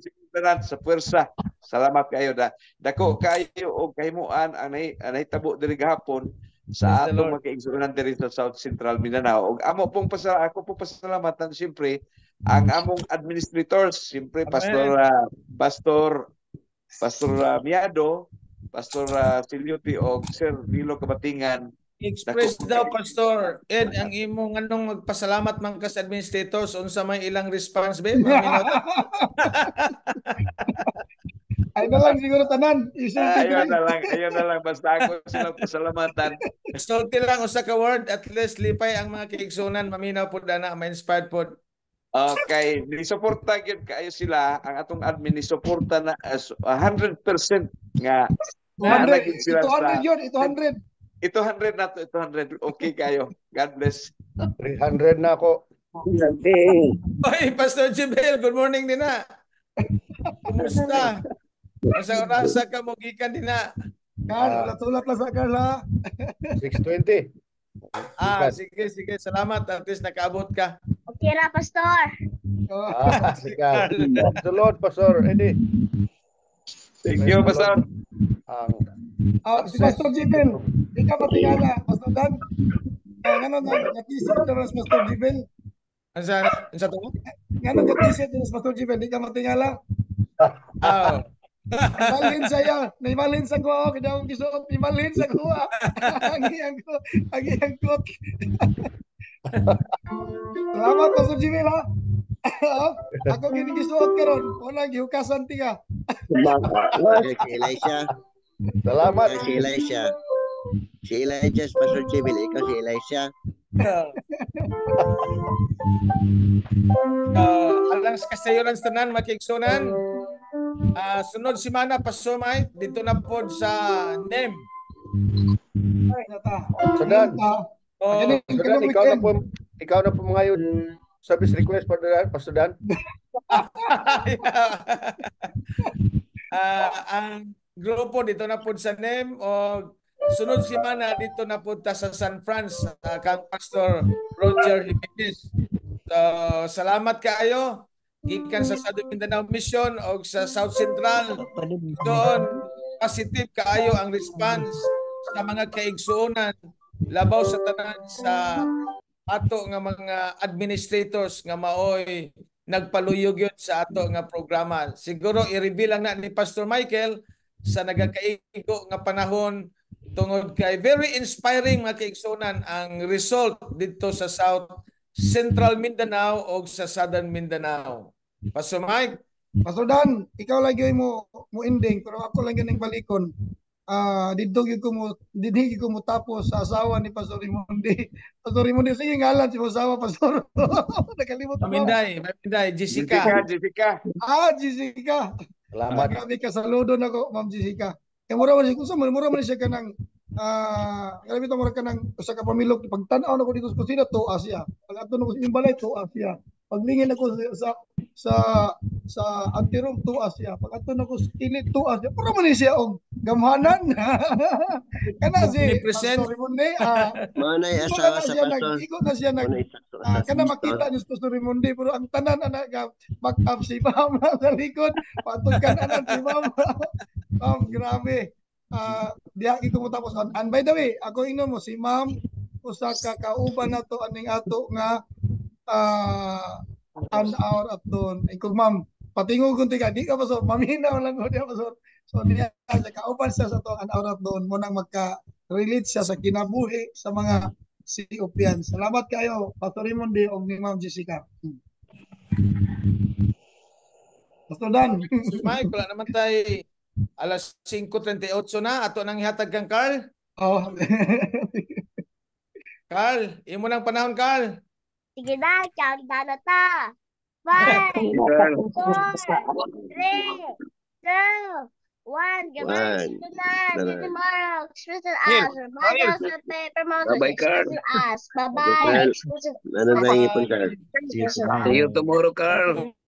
sa puwersa. Salamat kayo. Da, dako kayo o kahimuan anay anay tabo diri gahapon sa atong mga kaigsuonan diri sa South Central Mindanao. Og amo pong pasal ako pong pasalamatan siyempre ang mm. among administrators, siyempre Pastor uh, Pastor Pastor uh, Miado, Pastor uh, ah, Silyuti og Sir Lilo Kabatingan. Express daw Pastor Ed ang imong anong magpasalamat man ka administrators unsa may ilang response ba? *laughs* Ay na lang siguro tanan. Ah, ayun na lang, ayun na lang. Basta ako silang pasalamatan. Sulti lang usa ka word. At least lipay ang mga kaigsunan. Maminaw po na na. Ma-inspired po. Okay. Nisuporta yun kayo sila. Ang atong admin nisuporta na 100% nga. 100, sila 200 yun. 800. 800 na to. 100. Okay kayo. God bless. 300 na ako. Oy, Pastor Jibel, good morning din na. Kumusta? Sa orasa ka mo gikan din na. Carl, ah. natulap lang sa Carl ha. 6.20. Ah, sige, sige. Salamat. At least nakaabot ka. Okay ra Pastor. Oh. Ah, sige. Carl. the Lord, Pastor. Eddie. Thank you, Pastor. Ang Ah, si Pastor Jibel, di ka matingala. Pastor Dan, nga na, natisip na rin Pastor Jibel. Ano sa tungo? Ano natisip na rin Pastor Jibel, di ka matingala? Ah, Nimalin saya, nimalin sa kuha, kaya akong gisuot, nimalin sa kuha. Agiyang *laughs* *laughs* *laughs* ko, agiyang ko. Salamat pa sa Jimmy la. Ako gini gisuot karon, una gihukasan ti ka. Salamat. Si Elisha. Salamat. Si Elisha. Si Elisha pa sa Jimmy, ikaw si Elisha. uh, alas sa kasayoran sa tanan, makiksunan. Uh, sunod semana pasumay dito na pod sa NEM. Ay, nata. Sunod. Ah, oh, sunod, ikaw na po ikaw na po ngayon service request pa Pastor Dan. uh, *laughs* ang grupo dito na pod sa NEM o sunod semana dito na punta sa San Franz uh, kang Pastor Roger Jimenez. So, salamat kaayo gikan sa Sado Mindanao Mission o sa South Central doon positive kaayo ang response sa mga kaigsuonan labaw sa tanan sa ato nga mga administrators nga maoy nagpaluyog yun sa ato nga programa. Siguro i-reveal lang na ni Pastor Michael sa nagakaigo nga panahon tungod kay very inspiring mga kaigsunan ang result dito sa South Central Mindanao o sa Southern Mindanao. Pastor Mike. Pastor Dan, ikaw lagi mo mo ending pero ako lang yung balikon. Ah, uh, didto gyud ko mo dinhi ko mo tapos sa asawa ni Pastor Rimondi. *laughs* Pastor Rimondi sige ngalan si asawa Pastor. *laughs* Nakalimot ko. Paminday, paminday Jessica. Jessica, Jessica. Ah, Jessica. Salamat. Ah, grabe ka saludo nako Ma'am Jessica. Kay eh, mura man siya, mura man siya kanang ah, uh, grabe to mura kanang usa ka pamilok pagtan-aw nako dito sa kusina to Asia. Pag adto nako sa imbalay to Asia. Paglingin ako sa sa sa antirom tuas siya. Pagkatun ako sa kilid tuas siya. Puro man siya og oh, gamhanan. *laughs* kana si Represent. Pastor Raimundi. Uh, ah. *laughs* Manay asawa sa pastor. Iko na siya nag ah, kana makita niyo si Pastor Raimundi pero ang tanan ana uh, back up si Ma'am *laughs* sa likod. Patukan ana si Ma'am. Ma'am grabe. Uh, ah, diha ko mo tapos and by the way ako ingno mo si Ma'am usa ka kauban nato aning ato nga uh, an hour at doon. Ay eh, kung ma'am, patingo kung tika, di ka pasor, mamina lang ko di ka pasor. So niya, kaupan siya sa to an hour at doon, munang magka-relate siya sa kinabuhi sa mga si Upian. Salamat kayo, Pastor Raymond D. o ni Ma'am Jessica. Pastor Dan. Mike, wala naman tayo eh. alas 5.38 na. Ato nang ihatag kang Carl. Oh. *laughs* Carl, imo ng panahon, Carl. Sige na, countdown na ta. Five, four, three, two, one. Goodbye, see ano see you tomorrow. Exclusive us, Bye-bye, Carl. Us. Bye-bye, exclusive us. Ano See you tomorrow, Carl.